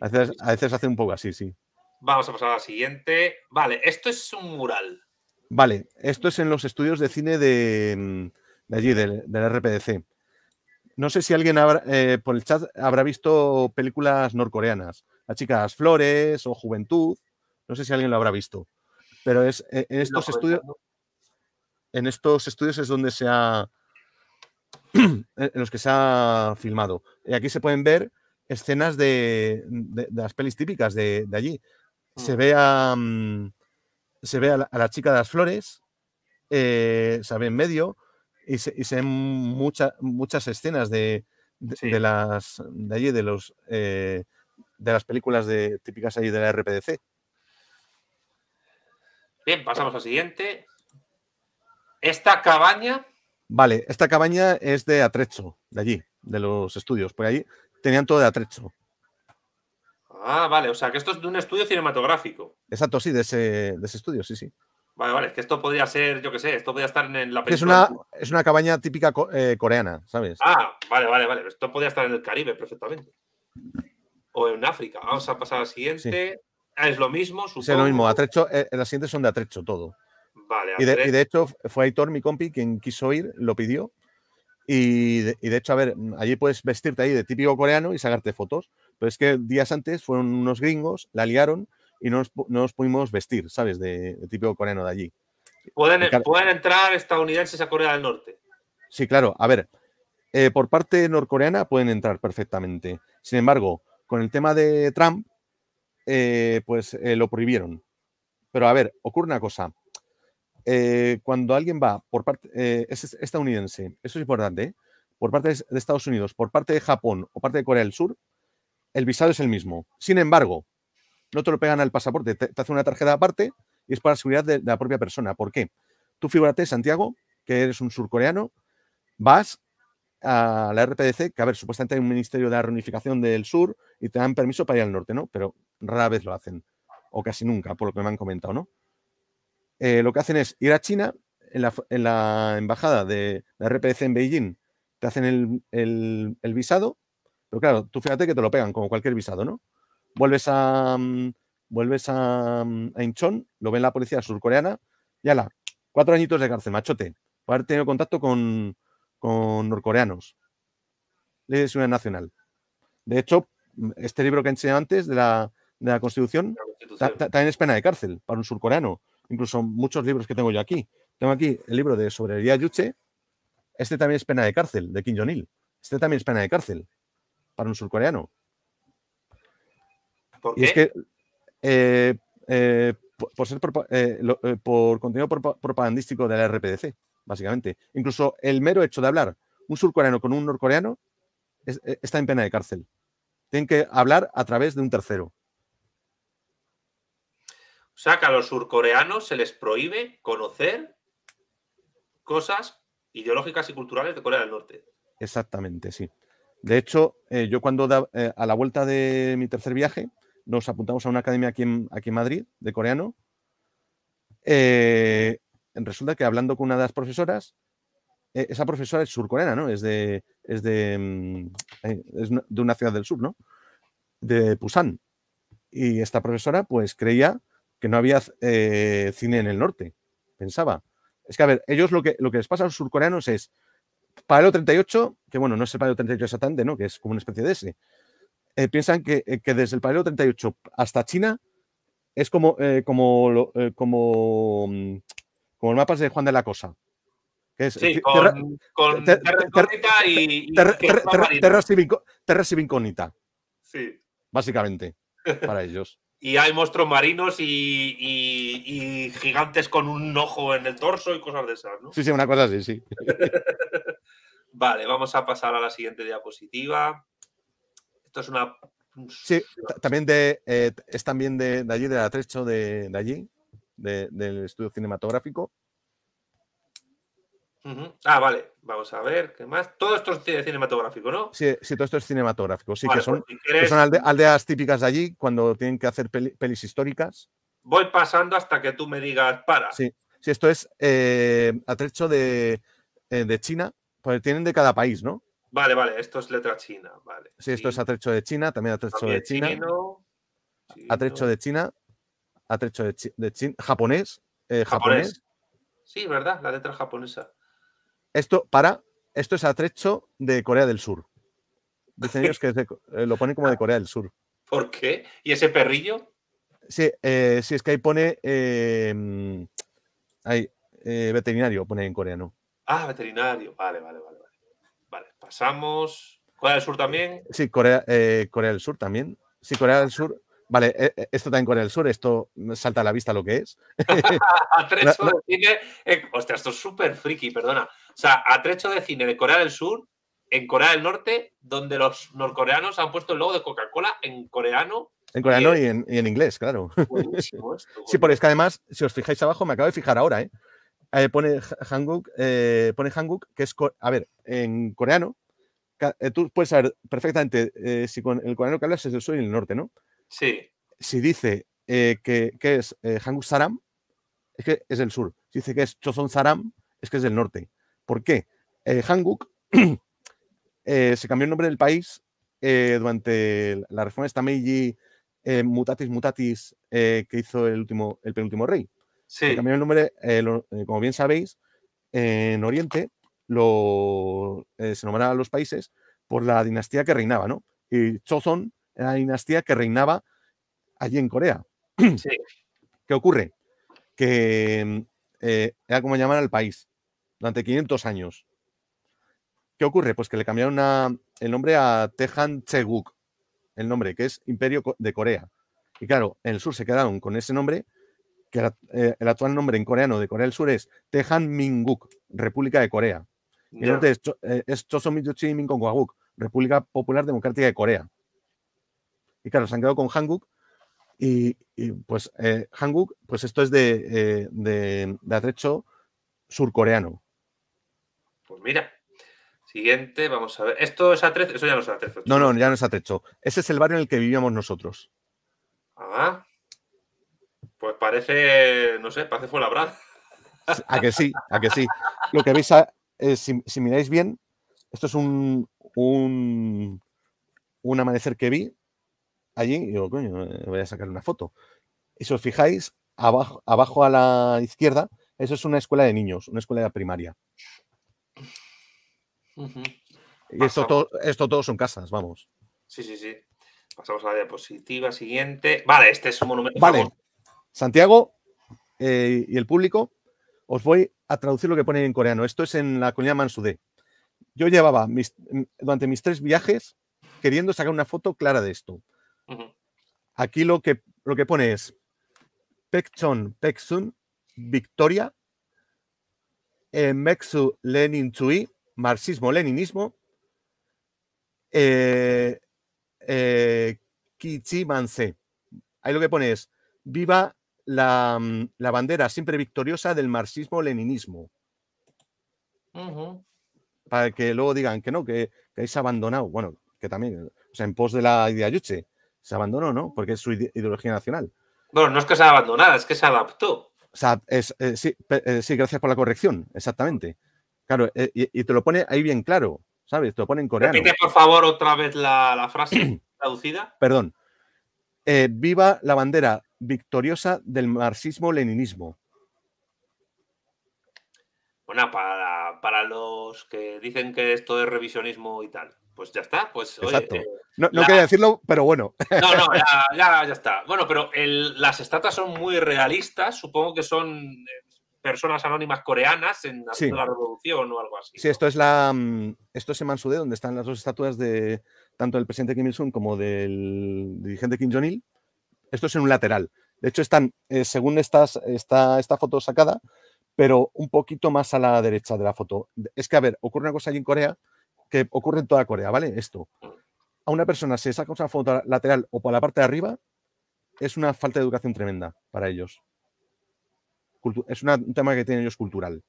A veces, a veces hacen un poco así, sí. Vamos a pasar a la siguiente. Vale, esto es un mural. Vale, esto es en los estudios de cine de, mm, allí, del, RPDC. No sé si alguien eh, por el chat habrá visto películas norcoreanas, Las chicas flores o Juventud, no sé si alguien lo habrá visto, pero es e, en estos pues, estudios en estos estudios es donde se ha en los que se ha filmado. Y aquí se pueden ver escenas de, las pelis típicas de, allí. Se mm. ve a mm, se ve a la, chica de las flores, eh, se ve en medio y se, y ven muchas escenas de, las allí, de los eh, de las películas de, típicas allí de la RPDC. Bien, pasamos al siguiente. Esta cabaña. Vale, esta cabaña es de Atrecho, de allí, de los estudios. Por ahí tenían todo de Atrecho. Ah, vale, o sea que esto es de un estudio cinematográfico. Exacto, sí, de ese, estudio, sí, sí. Vale, vale, es que esto podría ser, yo qué sé, esto podría estar en la película. Es una, es una cabaña típica eh, coreana, ¿sabes? Ah, vale, vale, vale. Esto podría estar en el Caribe perfectamente. O en África. Vamos a pasar al siguiente. Ah, es lo mismo, supongo. es lo mismo. Atrecho, eh, eh, las siguientes son de atrecho todo. Vale, y de, y de, hecho, fue Aitor, mi compi, quien quiso ir, lo pidió. Y y de hecho, a ver, allí puedes vestirte ahí de típico coreano y sacarte fotos. Pero es que días antes fueron unos gringos, la liaron y no nos, pudimos vestir, ¿sabes? De, de, típico coreano de allí. Pueden, pueden entrar estadounidenses a Corea del Norte. Sí, claro. A ver, eh, por parte norcoreana pueden entrar perfectamente. Sin embargo, con el tema de Trump, eh, pues eh, lo prohibieron. Pero a ver, ocurre una cosa. cuando alguien va por parte estadounidense, eso es importante, por parte de Estados Unidos, por parte de Japón o parte de Corea del Sur, el visado es el mismo. Sin embargo, no te lo pegan al pasaporte, te, hacen una tarjeta aparte y es para la seguridad de, la propia persona. ¿Por qué? Tú figúrate, Santiago, que eres un surcoreano, vas a la RPDC, que a ver, supuestamente hay un ministerio de reunificación del sur y te dan permiso para ir al norte, ¿no? Pero rara vez lo hacen, o casi nunca, por lo que me han comentado, ¿no? Eh, lo que hacen es ir a China, en la, embajada de la RPDC en Beijing, te hacen el visado pero claro, tú fíjate que te lo pegan como cualquier visado, ¿no? Vuelves a, mm, vuelves a, mm, lo ven la policía surcoreana, y ala, cuatro añitos de cárcel, machote, por haber tenido contacto con, norcoreanos. Ley de seguridad nacional. De hecho, mm, este libro que enseñado antes de la, Constitución, también es pena de cárcel para un surcoreano. Incluso muchos libros que tengo yo aquí. Tengo aquí el libro de Sobre Yuche. Este también es pena de cárcel, de Kim Jong-il. Este también es pena de cárcel para un surcoreano. Y es que eh, eh, por, ser eh, contenido propagandístico de la RPDC, básicamente. Incluso el mero hecho de hablar un surcoreano con un norcoreano está en pena de cárcel. Tienen que hablar a través de un tercero. O sea, que a los surcoreanos se les prohíbe conocer cosas ideológicas y culturales de Corea del Norte. Exactamente, sí. De hecho, eh, yo cuando eh, a la vuelta de mi tercer viaje, nos apuntamos a una academia aquí en, aquí Madrid, de coreano. Eh, resulta que hablando con una de las profesoras, e, esa profesora es surcoreana, ¿no? Es de, mm, de, una ciudad del sur, ¿no? De Busan. Y esta profesora, pues, creía que no había cine en el norte. Pensaba. Es que, a ver, ellos lo que, lo que les pasa a los surcoreanos es Paralelo 38, que bueno, no es el paralelo 38 exactamente, ¿no? Que es como una especie de ese. Eh, piensan eh, que, desde el paralelo 38 hasta China es como, eh, como, como, mm, como el mapa de Juan de la Cosa. sí, con, terra incógnita y, terra incógnita. Sí. Básicamente, para ellos. Y hay monstruos marinos y, gigantes con un ojo en el torso y cosas de esas, ¿no? Sí, sí, una cosa así, sí. Vale, vamos a pasar a la siguiente diapositiva. Esto es una... Sí, también de, eh, es también de, allí, del Atrecho, de, allí, del estudio cinematográfico. Ah, vale, vamos a ver, ¿qué más? Todo esto es cinematográfico, ¿no? Sí, sí todo esto es cinematográfico, sí, que son, pues, aldeas típicas de allí cuando tienen que hacer pelis históricas. Voy pasando hasta que tú me digas para. Sí, esto es eh, atrecho de eh, China, pues tienen de cada país, ¿no? Vale, vale, esto es letra china, vale. Sí, esto es atrecho de China, también atrecho de China. Chino, Atrecho de China, atrecho de, de China, eh, japonés, japonés, Sí, verdad, la letra japonesa. Esto, para, esto es atrecho de Corea del Sur. Dicen ellos que eh, lo ponen como de Corea del Sur. ¿Por qué? ¿Y ese perrillo? Sí, eh, sí es que ahí pone. hay, mm, veterinario, pone en coreano. Ah, veterinario. Vale, vale, vale. Vale, vale pasamos. ¿Corea del Sur también? Sí, Corea, eh, del Sur también. Sí, Corea del Sur. Vale, eh, eh, esto también Corea del Sur, esto salta a la vista lo que es. trecho de cine. Ostras, hostia, esto es súper friki, perdona. O sea, a trecho de cine de Corea del Sur, en Corea del Norte, donde los norcoreanos han puesto el logo de Coca-Cola en coreano. En coreano y en, inglés, claro. Sí, porque es que además, si os fijáis abajo, me acabo de fijar ahora, ¿eh? Eh, pone Hanguk, eh, pone Hanguk, que es, a ver, en coreano, eh, tú puedes saber perfectamente si con el coreano que hablas es del sur y el norte, ¿no? Sí. Si dice que, es Hanguk Saram, es que es del sur. Si dice que es Choson Saram, es que es del norte. ¿Por qué? Hanguk se cambió el nombre del país durante la reforma de Meiji mutatis mutatis que hizo el, último, el penúltimo rey el nombre, eh, eh, como bien sabéis, en Oriente lo, eh, se nombraban los países por la dinastía que reinaba, ¿no? Y Choson era la dinastía que reinaba allí en Corea. ¿Qué ocurre? Que era como llamar al país durante 500 años. ¿Qué ocurre? Pues que le cambiaron el nombre a Tejan Cheguk, el nombre que es Imperio de Corea. Y claro, en el sur se quedaron con ese nombre eh, el, actual nombre en coreano de Corea del Sur es Tejan Minguk, República de Corea. Y yeah. el es, eh, República Popular Democrática de Corea. Y claro, se han quedado con Hanguk. Y, pues eh, Hanguk, pues esto es de, de atrecho surcoreano. Pues mira, siguiente, vamos a ver. ¿Esto es atrecho? Eso ya no es atrecho. No, no, ya no es atrecho. Ese es el barrio en el que vivíamos nosotros. Ah. Pues parece, no sé, parece fue Fuenlabrada. A que sí, a que sí. Lo que veis, eh, si, miráis bien, esto es un, un, amanecer que vi allí y digo, coño, eh, voy a sacar una foto. Y si os fijáis, abajo, abajo a la izquierda, eso es una escuela de niños, una escuela de primaria. Y esto todo, esto todo son casas, vamos. Sí, sí, sí. Pasamos a la diapositiva siguiente. Vale, este es un monumento. Vale, Santiago eh, y el público, os voy a traducir lo que pone en coreano. Esto es en la colonia Mansudé. Yo llevaba durante mis tres viajes queriendo sacar una foto clara de esto. Aquí lo que, lo que pone es Pekchon, Peksun, Victoria, eh, Lenin, Chui, marxismo, leninismo, Kichi eh, eh Ahí lo que pone es Viva Mm, la, bandera siempre victoriosa del marxismo-leninismo. Para que luego digan que no, que, que ha abandonado. Bueno, que también, o sea, en pos de la idea Yuche, se abandonó, ¿no? Porque es su ideología nacional. Bueno, no es que se abandonado, es que se adaptó. O sea, eh, eh, sí, gracias por la corrección, exactamente. Claro, eh, y, te lo pone ahí bien claro, ¿sabes? Te lo pone en coreano. Repite, por favor, otra vez la, la frase traducida. Perdón. viva la bandera victoriosa del marxismo-leninismo? Bueno, para, para, los que dicen que esto es revisionismo y tal, pues ya está. Pues, eh, no, quería decirlo, pero bueno. No, no, ya, está. Bueno, pero las estatuas son muy realistas, supongo que son eh, personas anónimas coreanas en la revolución o algo así. Sí, esto es la mm, esto es en Mansude, donde están las dos estatuas de tanto del presidente Kim Il-sung como del dirigente Kim Jong-il. Esto es en un lateral. De hecho, están, eh, según esta, esta foto sacada, pero un poquito más a la derecha de la foto. Es que, a ver, ocurre una cosa allí en Corea que ocurre en toda Corea, ¿vale? Esto. A una persona se saca una foto lateral o por la parte de arriba, es una falta de educación tremenda para ellos. Es un tema que tienen ellos cultural.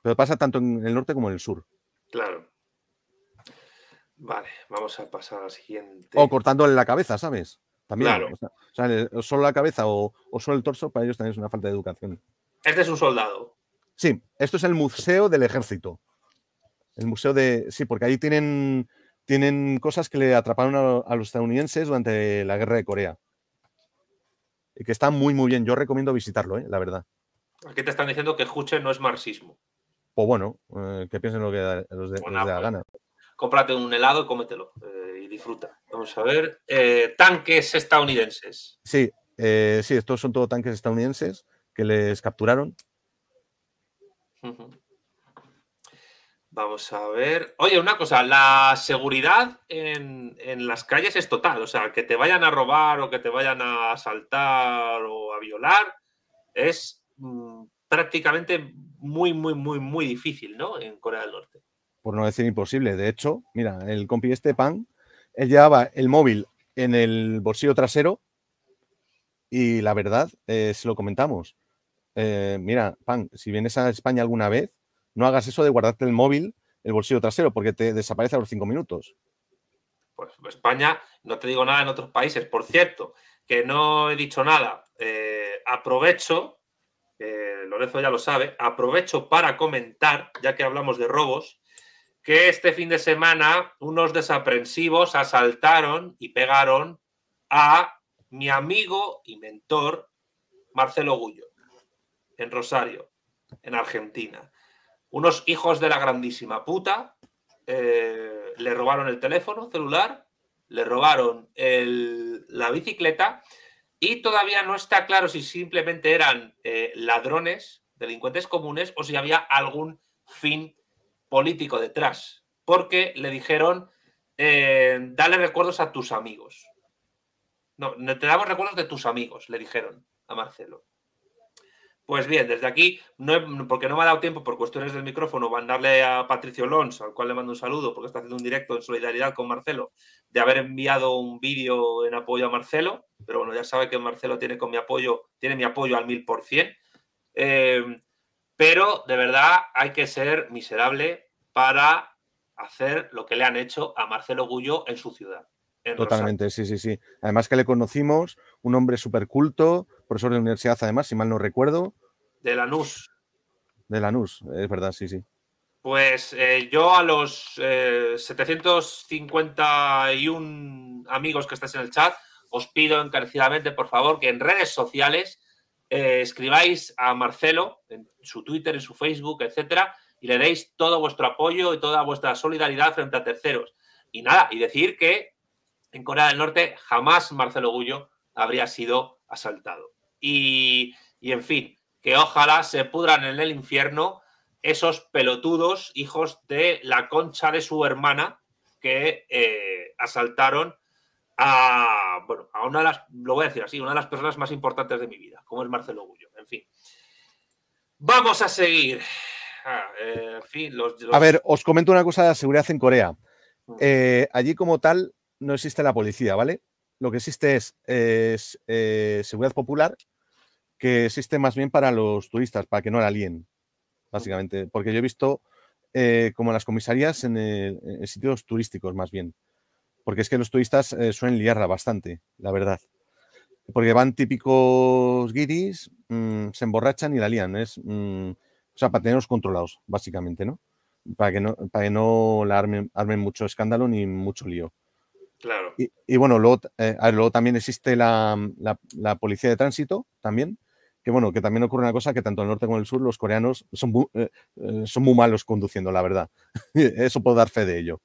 Pero pasa tanto en el norte como en el sur. Claro. Vale, vamos a pasar a la siguiente. O cortándole la cabeza, ¿sabes? También. O sea, solo la cabeza o, solo el torso para ellos también es una falta de educación. Este es un soldado. Sí, esto es el museo del ejército. El museo de. Sí, porque ahí tienen, tienen cosas que le atraparon a, los estadounidenses durante la guerra de Corea. Y que está muy, muy bien. Yo recomiendo visitarlo, ¿eh? la verdad. Aquí te están diciendo que Juche no es marxismo. Pues bueno, eh, que piensen lo que los de, la pues, gana cómprate un helado y cómetelo eh, y disfruta. Vamos a ver. Eh, tanques estadounidenses. Sí, eh, sí, estos son todos tanques estadounidenses que les capturaron. Vamos a ver. Oye, una cosa, la seguridad en, las calles es total. O sea, que te vayan a robar o que te vayan a asaltar o a violar es mm, prácticamente muy, muy, muy, muy difícil, ¿no? En Corea del Norte por no decir imposible. De hecho, mira, el compi este pan, él llevaba el móvil en el bolsillo trasero y la verdad, eh, se lo comentamos. Eh, mira, pan, si vienes a España alguna vez, no hagas eso de guardarte el móvil, el bolsillo trasero, porque te desaparece a los cinco minutos. Pues, pues España, no te digo nada en otros países. Por cierto, que no he dicho nada. Eh, aprovecho, Lorenzo ya lo sabe, aprovecho para comentar, ya que hablamos de robos, que este fin de semana unos desaprensivos asaltaron y pegaron a mi amigo y mentor Marcelo Gullo, en Rosario, en Argentina. Unos hijos de la grandísima puta eh, le robaron el teléfono celular, le robaron la bicicleta y todavía no está claro si simplemente eran eh, ladrones, delincuentes comunes o si había algún fin político detrás, porque le dijeron, eh, dale recuerdos a tus amigos. No, te damos recuerdos de tus amigos, le dijeron a Marcelo. Pues bien, desde aquí, no porque no me ha dado tiempo por cuestiones del micrófono, mandarle a Patricio Lons, al cual le mando un saludo, porque está haciendo un directo en solidaridad con Marcelo, de haber enviado un vídeo en apoyo a Marcelo, pero bueno, ya sabe que Marcelo tiene con mi apoyo, tiene mi apoyo al mil por cien. Eh, pero de verdad hay que ser miserable para hacer lo que le han hecho a Marcelo Gullo en su ciudad. Totalmente, sí, sí, sí. Además que le conocimos, un hombre súper culto, profesor de universidad además, si mal no recuerdo. De Lanús. De NUS, es verdad, sí, sí. Pues eh, yo a los 751 eh, amigos que estáis en el chat, os pido encarecidamente, por favor, que en redes sociales eh, escribáis a Marcelo en su Twitter, en su Facebook, etcétera, y le deis todo vuestro apoyo y toda vuestra solidaridad frente a terceros. Y nada, y decir que en Corea del Norte jamás Marcelo Gullo habría sido asaltado. Y, en fin, que ojalá se pudran en el infierno esos pelotudos hijos de la concha de su hermana que eh, asaltaron a, bueno, a una de las, lo voy a decir así, una de las personas más importantes de mi vida, como es Marcelo Gullo. En fin. Vamos a seguir. Ah, eh, a ver, os comento una cosa de la seguridad en Corea. Mm. Eh, allí como tal no existe la policía, ¿vale? Lo que existe es, eh, seguridad popular, que existe más bien para los turistas, para que no la líen, básicamente. Porque yo he visto como las comisarías en sitios turísticos más bien porque es que los turistas eh, suelen liarla bastante, la verdad. Porque van típicos guiris, mm, se emborrachan y la lían. Es, mm, o sea, para tenerlos controlados, básicamente, ¿no? Para que no, para no la armen, armen mucho escándalo ni mucho lío. Claro. Y, bueno, eh, luego, también existe mm, la, policía de tránsito, también, que bueno, que también ocurre una cosa que tanto el norte como el sur, los coreanos son eh, son muy malos conduciendo, la verdad. Eso puedo dar fe de ello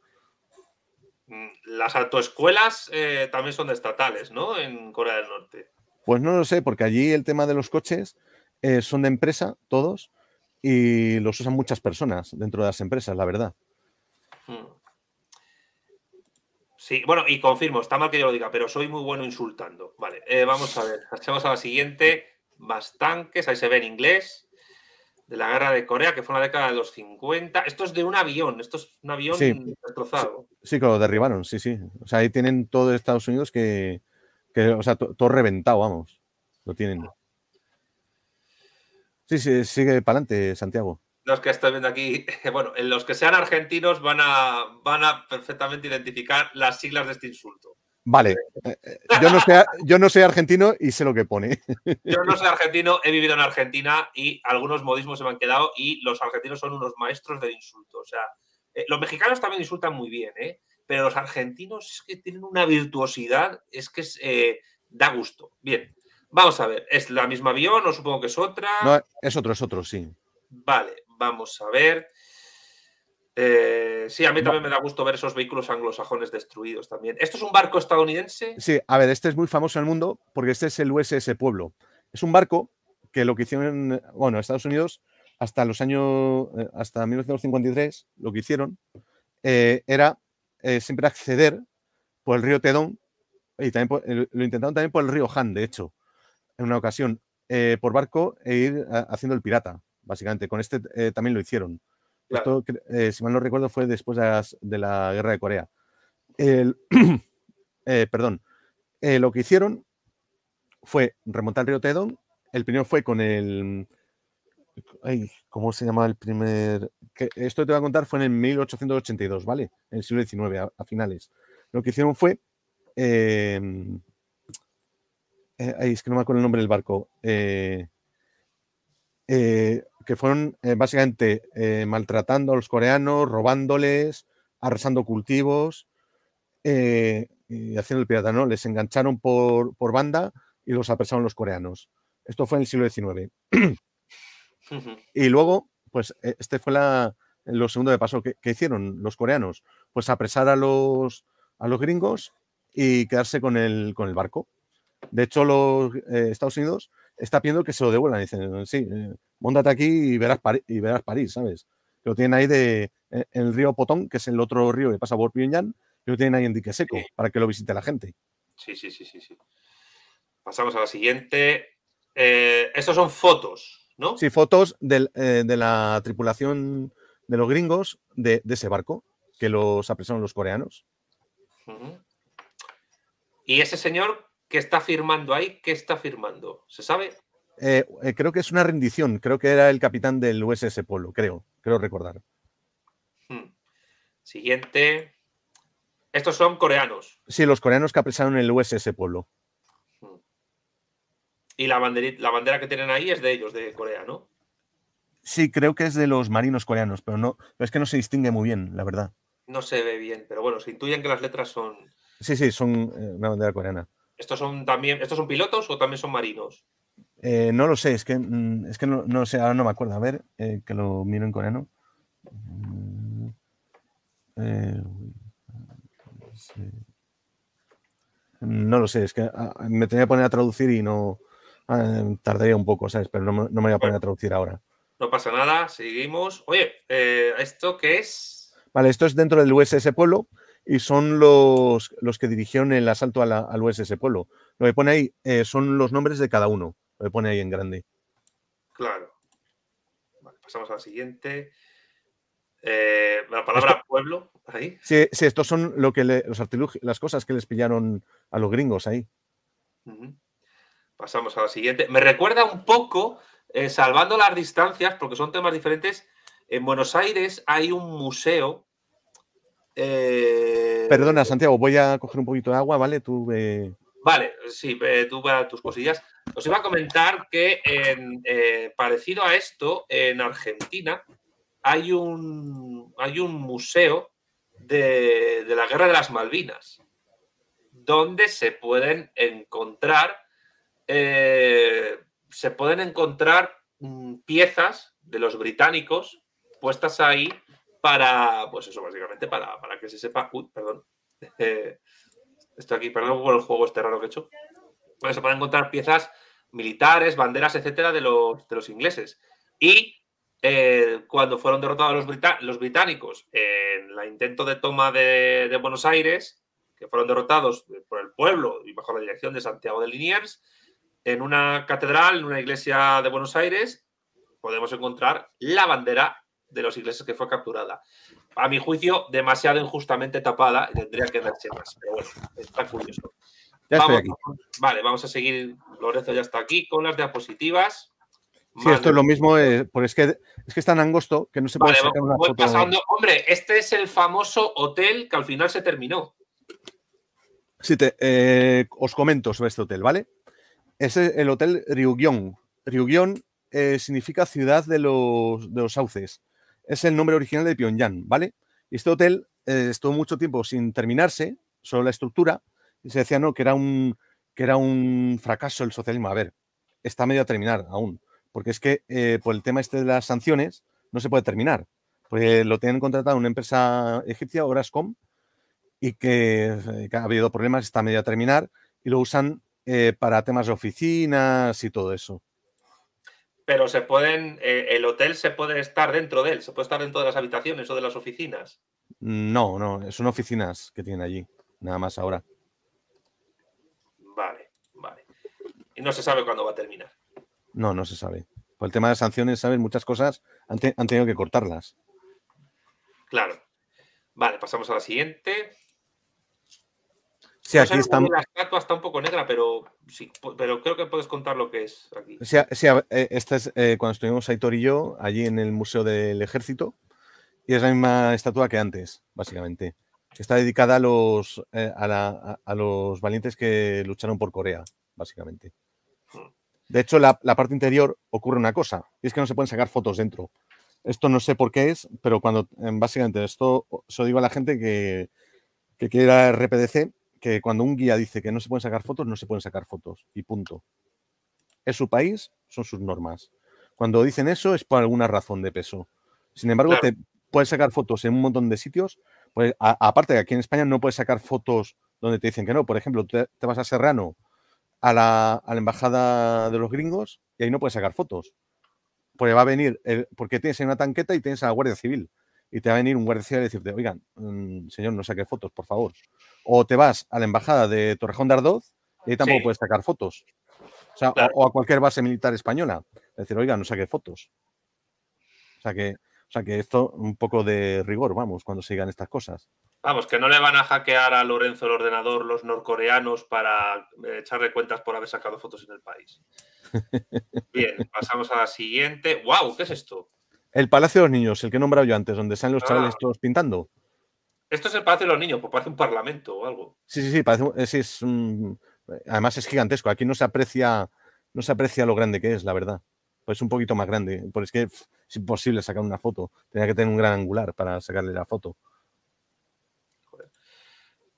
las autoescuelas eh, también son de estatales, ¿no? En Corea del Norte. Pues no lo sé, porque allí el tema de los coches eh, son de empresa, todos, y los usan muchas personas dentro de las empresas, la verdad. Hmm. Sí, bueno, y confirmo, está mal que yo lo diga, pero soy muy bueno insultando. Vale, eh, vamos a ver, vamos a la siguiente. Bastanques, ahí se ve en inglés de la guerra de Corea, que fue en la década de los 50. Esto es de un avión, esto es un avión destrozado. Sí, que lo derribaron, sí, sí. O sea, ahí tienen todo Estados Unidos que, o sea, todo, reventado, vamos. Lo tienen. Sí, sí, sigue para adelante, Santiago. Los que están viendo aquí, bueno, los que sean argentinos van a, van a perfectamente identificar las siglas de este insulto. Vale, eh, eh, yo no, soy, yo no soy argentino y sé lo que pone. Yo no soy argentino, he vivido en Argentina y algunos modismos se me han quedado y los argentinos son unos maestros del insulto. O sea, eh, los mexicanos también insultan muy bien, ¿eh? pero los argentinos es que tienen una virtuosidad, es que da gusto. Bien, vamos a ver, ¿es la misma avión o supongo que es otra? No, es otro, es otro, sí. Vale, vamos a ver. Eh, sí, a mí también me da gusto ver esos vehículos anglosajones destruidos también. ¿Esto es un barco estadounidense? Sí, a ver, este es muy famoso en el mundo porque este es el USS Pueblo. Es un barco que lo que hicieron, bueno, Estados Unidos hasta los años, eh, hasta 1953, lo que hicieron eh, era siempre acceder por el río Tedón y también lo intentaron también por el río Han, de hecho, en una ocasión, por barco e ir haciendo el pirata, básicamente. Con este también lo hicieron. Esto, eh, si mal no recuerdo, fue después de, la guerra de Corea. Eh, perdón. Eh, lo que hicieron fue remontar el río Tedon. El primero fue con el. ¿Cómo se llama el primer.? esto te voy a contar fue en el 1882, ¿vale? En el siglo XIX, a, finales. Lo que hicieron fue. Em, es que no me acuerdo el nombre del barco. Eh, eh, que fueron eh, básicamente eh, maltratando a los coreanos, robándoles, arrasando cultivos y haciendo el pirata, ¿no? Les engancharon por, por, banda y los apresaron los coreanos. Esto fue en el siglo XIX. y luego, pues, e, este fue la, lo segundo de paso que, que, hicieron los coreanos. Pues apresar a los, a los gringos y quedarse con el, con el barco. De hecho, los Estados Unidos está pidiendo que se lo devuelvan. Dicen, sí, eh, aquí y verás, y verás París, ¿sabes? lo tienen ahí de, e, en el río Potón, que es el otro río que pasa por Pyongyang, lo tienen ahí en dique seco para que lo visite la gente. Sí, sí, sí, sí. sí. Pasamos a la siguiente. Eh, estos son fotos, ¿no? Sí, fotos eh, de la tripulación de los gringos de, ese barco que los apresaron los coreanos. Y ese señor ¿Qué está firmando ahí? ¿Qué está firmando? ¿Se sabe? Eh, eh, creo que es una rendición. Creo que era el capitán del USS Polo, creo, creo recordar. Hmm. Siguiente. Estos son coreanos. Sí, los coreanos que apresaron el USS Polo. Hmm. Y la, bandera que tienen ahí es de ellos, de Corea, ¿no? Sí, creo que es de los marinos coreanos, pero no, es que no se distingue muy bien, la verdad. No se ve bien, pero bueno, se intuyen que las letras son. Sí, sí, son eh, una bandera coreana. ¿Estos son también, estos son pilotos o también son marinos? Eh, no lo sé, es que, mm, es que no, sé, ahora no me acuerdo. A ver, eh, que lo miro en coreano. Mm, eh, no lo sé, es que ah, ah, me tenía que poner a traducir y no ah, tardaría un poco, ¿sabes? Pero no, me voy a poner a traducir ahora. No pasa nada, seguimos. Oye, ¿esto qué es? Vale, esto es dentro del USS Pueblo y son los, los que dirigieron el asalto al USS Polo. Lo que pone ahí eh, son los nombres de cada uno, lo pone ahí en grande. Claro. pasamos a la siguiente. Eh, la palabra pueblo, ahí. Sí, sí, estos son lo que los las cosas que les pillaron a los gringos ahí. Pasamos a la siguiente. Me recuerda un poco, eh, salvando las distancias, porque son temas diferentes, en Buenos Aires hay un museo eh, Perdona, Santiago, voy a coger un poquito de agua, ¿vale? Tú. Vale, sí, tú para tus cosillas. Os iba a comentar que, eh, parecido a esto, en Argentina hay un, hay un museo de, de la Guerra de las Malvinas, donde se pueden encontrar, eh, se pueden encontrar mm, piezas de los británicos puestas ahí para, pues eso, básicamente para, que se sepa, perdón, eh, estoy aquí, perdón por el juego este raro que he hecho, se pueden encontrar piezas militares, banderas, etcétera, de los, ingleses. Y eh, cuando fueron derrotados los, británicos en la intento de toma de, de, Buenos Aires, que fueron derrotados por el pueblo y bajo la dirección de Santiago de Liniers, en una catedral, en una iglesia de Buenos Aires, podemos encontrar la bandera de los ingleses que fue capturada. A mi juicio, demasiado injustamente tapada, tendría que darse más, pero bueno, está curioso. Vale, vamos a seguir, Lorenzo ya está aquí, con las diapositivas. Sí, esto es lo mismo, eh, porque es que, es que es tan angosto que no se puede hacer sacar una foto Hombre, este es el famoso hotel que al final se terminó. Sí, te, eh, os comento sobre este hotel, ¿vale? Es el hotel Ryugyong. Ryugyong eh, significa ciudad de los, de los sauces es el nombre original de Pyongyang, ¿vale? este hotel eh, estuvo mucho tiempo sin terminarse, solo la estructura, y se decía no, que era un, que era un fracaso el socialismo. A ver, está medio a terminar aún, porque es que eh, por el tema este de las sanciones no se puede terminar, porque lo tienen contratado una empresa egipcia, Orascom, y eh, que, ha habido problemas, está medio a terminar, y lo usan para temas de oficinas y todo eso. Pero se pueden, eh, el hotel se puede estar dentro de él, se puede estar dentro de las habitaciones o de las oficinas. No, no, son oficinas que tienen allí, nada más ahora. Vale, vale. Y no se sabe cuándo va a terminar. No, no se sabe. Por el tema de sanciones, ¿sabes? muchas cosas, han tenido que cortarlas. Claro. Vale, pasamos a la siguiente está... La estatua está un poco negra, pero sí, pero creo que puedes contar lo que es aquí. Sí, ah, eh, esta es eh, cuando estuvimos Aitor y yo allí en el Museo del Ejército y es la misma estatua que antes, básicamente. Está dedicada a los, eh, a, los valientes que lucharon por Corea, básicamente. Hmm. De hecho, la, parte interior ocurre una cosa, y es que no se pueden sacar fotos dentro. Esto no sé por qué es, pero cuando, básicamente, esto se lo digo a la gente que, que quiera RPDC, que cuando un guía dice que no se pueden sacar fotos, no se pueden sacar fotos y punto. Es su país, son sus normas. Cuando dicen eso es por alguna razón de peso. Sin embargo, te puedes sacar fotos en un montón de sitios. Pues, aparte aparte, aquí en España no puedes sacar fotos donde te dicen que no. Por ejemplo, te, vas a Serrano, a la, embajada de los gringos, y ahí no puedes sacar fotos. Porque va a venir, porque tienes una tanqueta y tienes a la Guardia Civil y te va a venir un guardia y decirte, oigan, mm, señor, no saque fotos, por favor. O te vas a la embajada de Torrejón de Ardoz y ahí tampoco puedes sacar fotos. O, a cualquier base militar española. Decir, oiga, no saque fotos. O sea que, o sea que esto, un poco de rigor, vamos, cuando sigan estas cosas. Vamos, que no le van a hackear a Lorenzo el ordenador los norcoreanos para eh, echarle cuentas por haber sacado fotos en el país. Bien, pasamos a la siguiente. ¡Wow! ¿Qué es esto? El Palacio de los Niños, el que he nombrado yo antes, donde están los ah. chavales todos pintando. Esto es el Palacio de los Niños, parece un parlamento o algo. Sí, sí, sí, parece, es, además es gigantesco. Aquí no se aprecia, no se aprecia lo grande que es, la verdad. Pues un poquito más grande, porque es que es imposible sacar una foto. Tenía que tener un gran angular para sacarle la foto.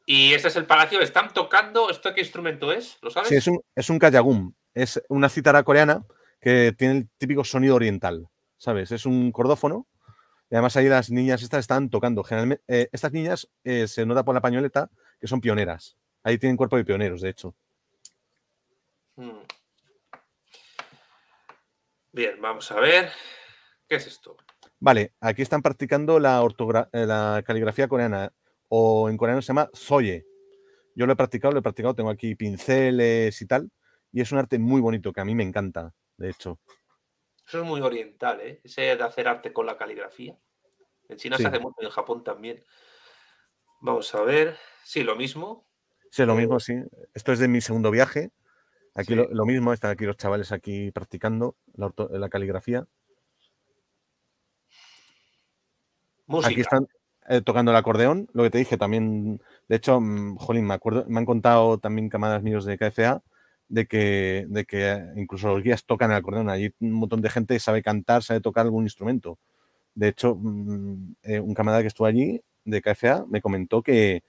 Y este es el palacio, están tocando. ¿Esto qué instrumento es? ¿Lo sabes? Sí, es un, es un kayagum. Es una cítara coreana que tiene el típico sonido oriental. ¿sabes? Es un cordófono y además ahí las niñas estas están tocando. Generalmente, eh, estas niñas eh, se nota por la pañoleta que son pioneras. Ahí tienen cuerpo de pioneros, de hecho. Hmm. Bien, vamos a ver. ¿Qué es esto? Vale, aquí están practicando la, eh, la caligrafía coreana, o en coreano se llama Zoye. Yo lo he practicado, lo he practicado, tengo aquí pinceles y tal, y es un arte muy bonito que a mí me encanta, de hecho. Eso es muy oriental, ¿eh? Ese de hacer arte con la caligrafía. En China se hace mucho y en Japón también. Vamos a ver. Sí, lo mismo. Sí, lo mismo, eh, sí. Esto es de mi segundo viaje. Aquí lo, mismo, están aquí los chavales aquí practicando la, caligrafía. Aquí están eh, tocando el acordeón, lo que te dije también. De hecho, mm, jolín, me acuerdo, me han contado también camadas míos de KFA de que, de que incluso los guías tocan el acordeón. Allí un montón de gente sabe cantar, sabe tocar algún instrumento. De hecho, mm, eh, un camarada que estuvo allí de KFA me comentó que,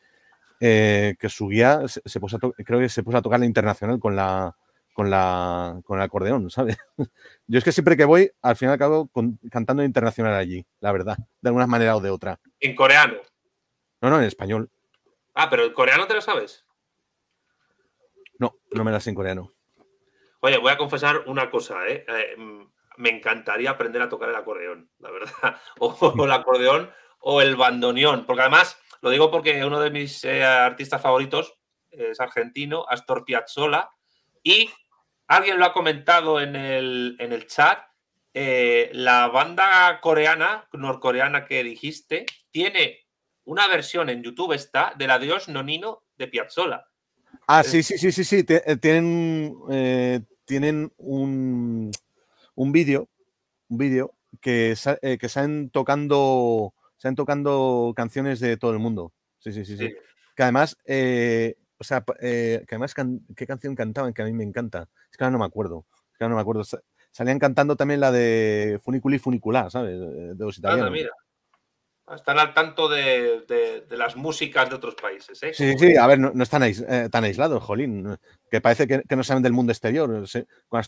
eh, que su guía se, puso creo que se puso a tocar la internacional con la con la con el acordeón, ¿sabes? Yo es que siempre que voy, al final acabo con, cantando internacional allí, la verdad, de alguna manera o de otra. ¿En coreano? No, no, en español. Ah, pero el coreano te lo sabes. No me das en coreano. Oye, voy a confesar una cosa, ¿eh? Eh, mm, me encantaría aprender a tocar el acordeón, la verdad. O, el acordeón o el bandoneón. Porque además, lo digo porque uno de mis eh, artistas favoritos es argentino, Astor Piazzola, y alguien lo ha comentado en el, en el chat. la banda coreana, norcoreana que dijiste, tiene una versión en YouTube está del Adiós Nonino de Piazzola. Ah, eh, sí, sí, sí, sí, sí. Eh, tienen, eh, tienen un, un vídeo, un vídeo que, que salen tocando, tocando canciones de todo el mundo. Sí, sí, sí, sí. Que además, o sea, que además, ¿qué canción cantaban? Que a mí me encanta. Es que ahora no me acuerdo. Es que ahora no me acuerdo. Salían cantando también la de Funiculi Funicula, ¿sabes? De los italianos. Están al tanto de, las músicas de otros países. ¿eh? Sí, sí, a ver, no, están eh, tan aislados, Jolín, que parece que, no saben del mundo exterior. Con,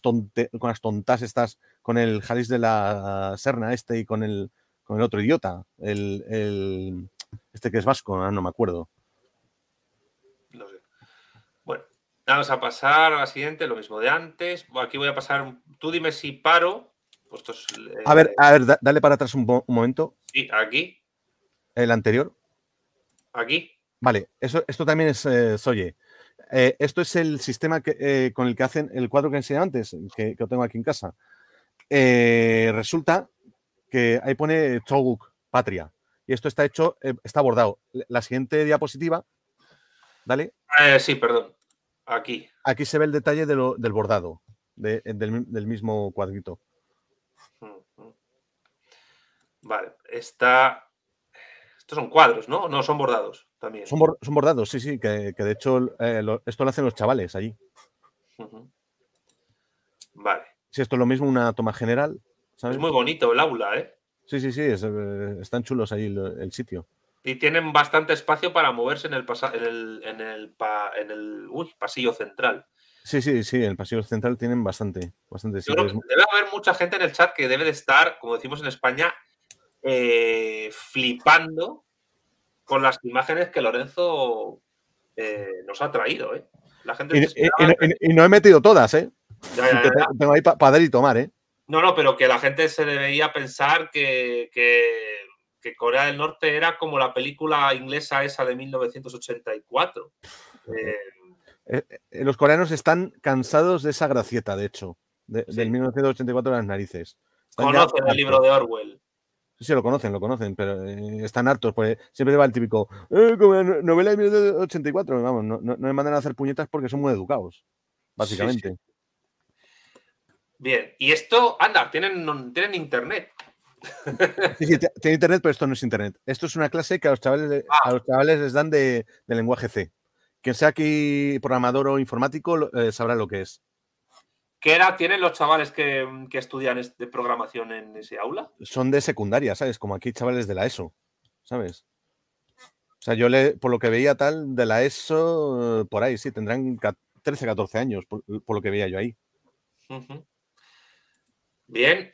las tontas estas, con el Jalis de la Serna este y con el, con el otro idiota, el, este que es vasco, ah, no me acuerdo. No sé. Bueno, vamos a pasar a la siguiente, lo mismo de antes. Aquí voy a pasar, tú dime si paro. a ver, eh, a ver, dale para atrás un momento. Sí, aquí. ¿El anterior? Aquí. Vale, eso, esto también es eh, oye, Soye. Eh, esto es el sistema eh, con el que hacen el cuadro que enseñé antes, que, tengo aquí en casa. resulta que ahí pone Toguk patria. Y esto está hecho, está bordado. La siguiente diapositiva, ¿dale? sí, perdón. Aquí. Aquí se ve el detalle del bordado, del, mismo cuadrito. Vale, está estos son cuadros, ¿no? No, son bordados también. Son, bordados, sí, sí, que, de hecho eh, esto lo hacen los chavales allí. Vale. Si esto es lo mismo, una toma general. Es muy bonito el aula, ¿eh? Sí, sí, sí, eh, están chulos ahí el, sitio. Y tienen bastante espacio para moverse en el, en el, pasillo central. Sí, sí, sí, en el pasillo central tienen bastante. bastante debe haber mucha gente en el chat que debe de estar, como decimos en España, eh, flipando con las imágenes que Lorenzo eh, nos ha traído. ¿eh? La gente y, no he metido todas, tengo ahí para dar y tomar, No, no, pero que la gente se debería pensar que, Corea del Norte era como la película inglesa esa de 1984. los coreanos están cansados de esa gracieta, de hecho, de, del 1984 de las narices. conocen el libro de Orwell. Sí, sí, lo conocen, lo conocen, pero eh, están hartos. Porque siempre va el típico, eh, como novela de 1984, vamos, no, no, me mandan a hacer puñetas porque son muy educados, básicamente. Bien, y esto, anda, tienen, tienen internet. Sí, sí, tiene internet, pero esto no es internet. Esto es una clase que a los chavales, ah. les dan de, lenguaje C. Quien sea aquí programador o informático eh, sabrá lo que es. ¿Qué edad tienen los chavales que, estudian de programación en ese aula? Son de secundaria, ¿sabes? Como aquí chavales de la ESO, ¿sabes? O sea, yo le, por lo que veía tal, de la ESO, por ahí, sí, tendrán 13, 14 años, por, lo que veía yo ahí. Bien.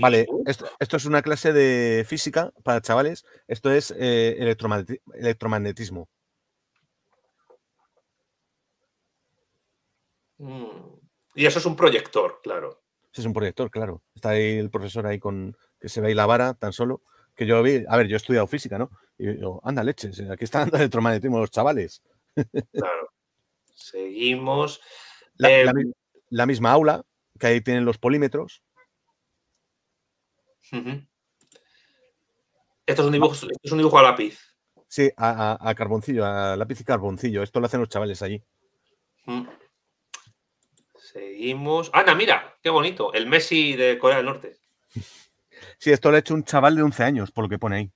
vale, esto, es una clase de física para chavales. Esto es eh, electromagnetismo. Mmm... Y eso es un proyector, claro. es un proyector, claro. Está ahí el profesor ahí con que se ve ahí la vara tan solo. Que yo vi, a ver, yo he estudiado física, ¿no? Y yo anda leches, aquí están dando electromagnetismo los chavales. Claro. Seguimos. Em, la, misma aula, que ahí tienen los polímetros. Esto es un dibujo, es un dibujo a lápiz. Sí, a, carboncillo, a lápiz y carboncillo. Esto lo hacen los chavales allí. Mm. Seguimos. Ana, mira, qué bonito. El Messi de Corea del Norte. Sí, esto lo ha hecho un chaval de 11 años, por lo que pone ahí.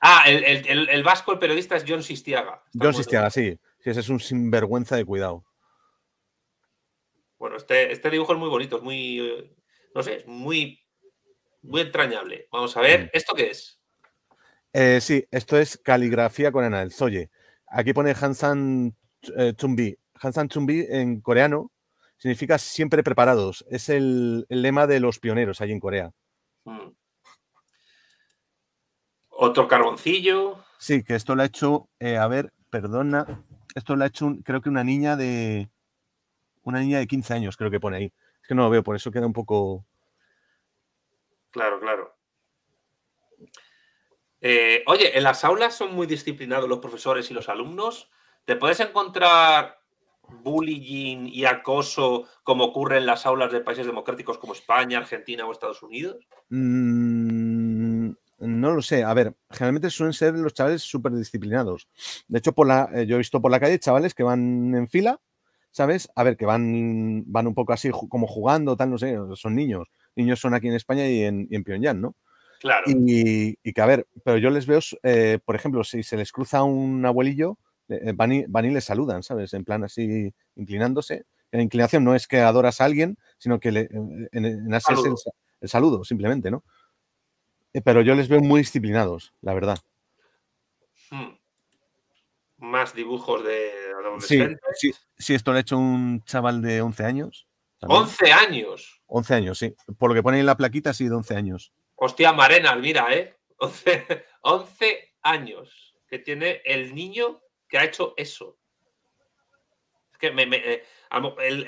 Ah, el, vasco, el periodista es John Sistiaga. John Sistiaga, sí. sí. Ese es un sinvergüenza de cuidado. Bueno, este, este dibujo es muy bonito, es muy. Eh, no sé, es muy. Muy entrañable. Vamos a ver, mm. ¿esto qué es? Eh, sí, esto es caligrafía coreana, el Soye. Aquí pone Hansan eh, Chumbi, Hansan Chumbi en coreano significa siempre preparados. Es el, lema de los pioneros allí en Corea. Hmm. Otro carboncillo. Sí, que esto lo ha hecho, eh, a ver, perdona, esto lo ha hecho creo que una niña de una niña de 15 años, creo que pone ahí. Es que no lo veo, por eso queda un poco... Claro, claro. Eh, oye, en las aulas son muy disciplinados los profesores y los alumnos. Te puedes encontrar bullying y acoso como ocurre en las aulas de países democráticos como España, Argentina o Estados Unidos? Mm, no lo sé. A ver, generalmente suelen ser los chavales súper disciplinados. De hecho, por la, eh, yo he visto por la calle chavales que van en fila, ¿sabes? A ver, que van, van un poco así como jugando, tal, no sé, son niños. Niños son aquí en España y en, Pyongyang, ¿no? Claro. Y, que, a ver, pero yo les veo, eh, por ejemplo, si se les cruza un abuelillo, eh, eh, van y, les le saludan, ¿sabes? En plan así, inclinándose. La inclinación no es que adoras a alguien, sino que le, en, el, saludo, simplemente, ¿no? Eh, pero yo les veo muy disciplinados, la verdad. Hmm. Más dibujos de adolescentes. Sí, esto lo ha hecho un chaval de 11 años. ¿11 años? 11 años, sí. Por lo que pone en la plaquita, sí, de 11 años. Hostia, Marena, mira, ¿eh? 11 años que tiene el niño que ha hecho eso. Es que eh,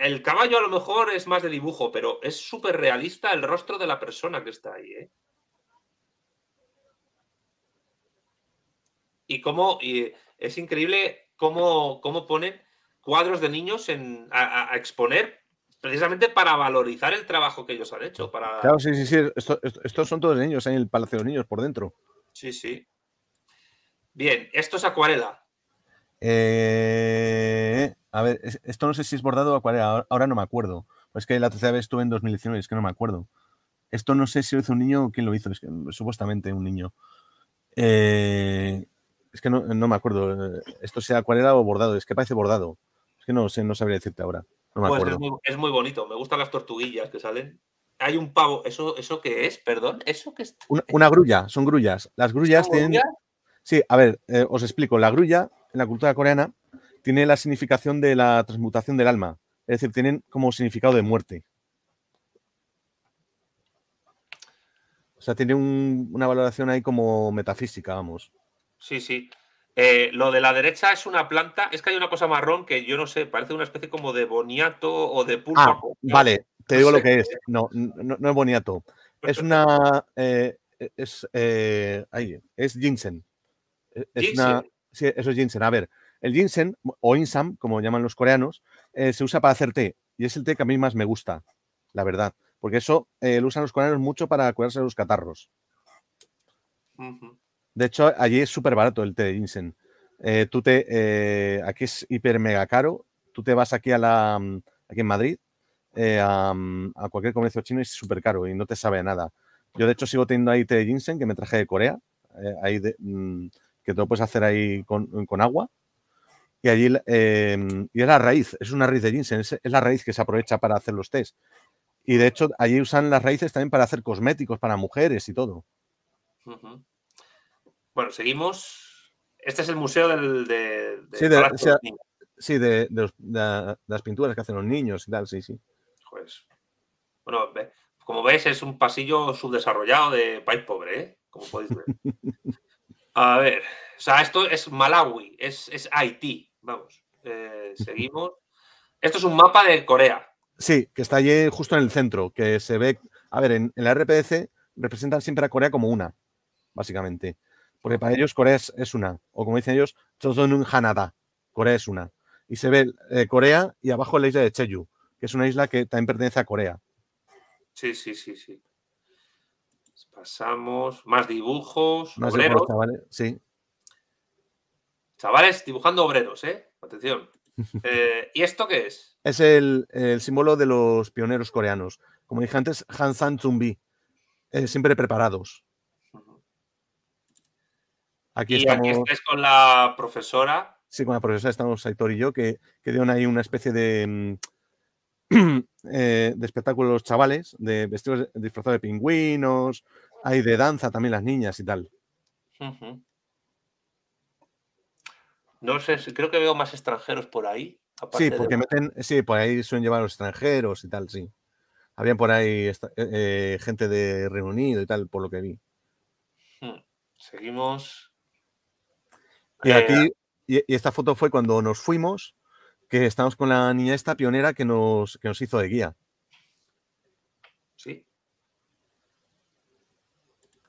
el, caballo a lo mejor es más de dibujo, pero es súper realista el rostro de la persona que está ahí. ¿eh? Y cómo y es increíble cómo, cómo ponen cuadros de niños a, exponer precisamente para valorizar el trabajo que ellos han hecho. Para... Claro, sí, sí, sí. estos son todos niños, hay ¿eh? el Palacio de los Niños por dentro. Sí, sí. Bien, esto es acuarela. Eh, a ver, esto no sé si es bordado o acuarela, ahora no me acuerdo. Es que la tercera vez estuve en 2019, es que no me acuerdo. Esto no sé si lo hizo un niño o quién lo hizo, supuestamente un niño. Eh, es que no, me acuerdo, eh, esto sea acuarela o bordado, es que parece bordado. Es que no sé, no sabría decirte ahora. Pues es, muy, bonito, me gustan las tortuguillas que salen. Hay un pavo, ¿eso, eso qué es? Perdón, ¿eso es? Una, grulla, son grullas. Las grullas tienen. Sí, a ver, eh, os explico. La grulla en la cultura coreana tiene la significación de la transmutación del alma. Es decir, tienen como significado de muerte. O sea, tiene una valoración ahí como metafísica, vamos. Sí, sí. Eh, lo de la derecha es una planta, es que hay una cosa marrón que yo no sé, parece una especie como de boniato o de pulpa. Ah, vale, te digo lo que es. No, no, es boniato. Es una. Eh, es, ahí, es ginseng. E, es sí, eso es ginseng. A ver, el ginseng o insam, como llaman los coreanos, eh, se usa para hacer té. Y es el té que a mí más me gusta, la verdad. Porque eso eh, lo usan los coreanos mucho para curarse los catarros. De hecho, allí es súper barato el té de ginseng. Eh, tú te, aquí es hiper mega caro. Tú te vas aquí a la mm, aquí en Madrid mm, a, cualquier comercio chino y es súper caro y no te sabe nada. Yo de hecho sigo teniendo ahí té de ginseng que me traje de Corea. ahí de, mm, que todo puedes hacer ahí con, agua. Y allí em, y es la raíz, es una raíz de ginseng, es, la raíz que se aprovecha para hacer los test. Y de hecho, allí usan las raíces también para hacer cosméticos para mujeres y todo. Bueno, seguimos. Este es el museo del. De, sí, de, las pinturas que hacen los niños y tal, sí, sí. Pues. Bueno, como veis, es un pasillo subdesarrollado de país pobre, ¿eh? Como podéis ver. A ver, o sea, esto es Malawi, es, Haití, vamos. Eh, seguimos. Esto es un mapa de Corea. Sí, que está allí justo en el centro, que se ve. A ver, en, la RPC representan siempre a Corea como una, básicamente. Porque para ellos Corea es, una. O como dicen ellos, un Hanada. Corea es una. Y se ve eh, Corea y abajo la isla de Cheju, que es una isla que también pertenece a Corea. Sí, sí, sí, sí. Pues pasamos. Más dibujos. Más obreros. chavales. Sí. Chavales dibujando obreros, ¿eh? Atención. Eh, ¿Y esto qué es? Es el, símbolo de los pioneros coreanos. Como dije antes, Hansan Zumbi. Eh, siempre preparados. Aquí y aquí estáis con la profesora. Sí, con la profesora estamos Aitor y yo, que, que dieron ahí una especie de mm, Eh, de espectáculos chavales, de vestidos disfrazados de pingüinos, hay de danza también las niñas y tal. No sé, creo que veo más extranjeros por ahí. Sí, porque meten, sí, por ahí suelen llevar los extranjeros y tal, sí. Habían por ahí eh, eh, gente de Reino Unido y tal, por lo que vi. Hmm, seguimos. Y, aquí, y esta foto fue cuando nos fuimos que estamos con la niña esta pionera que nos, que nos hizo de guía. Sí.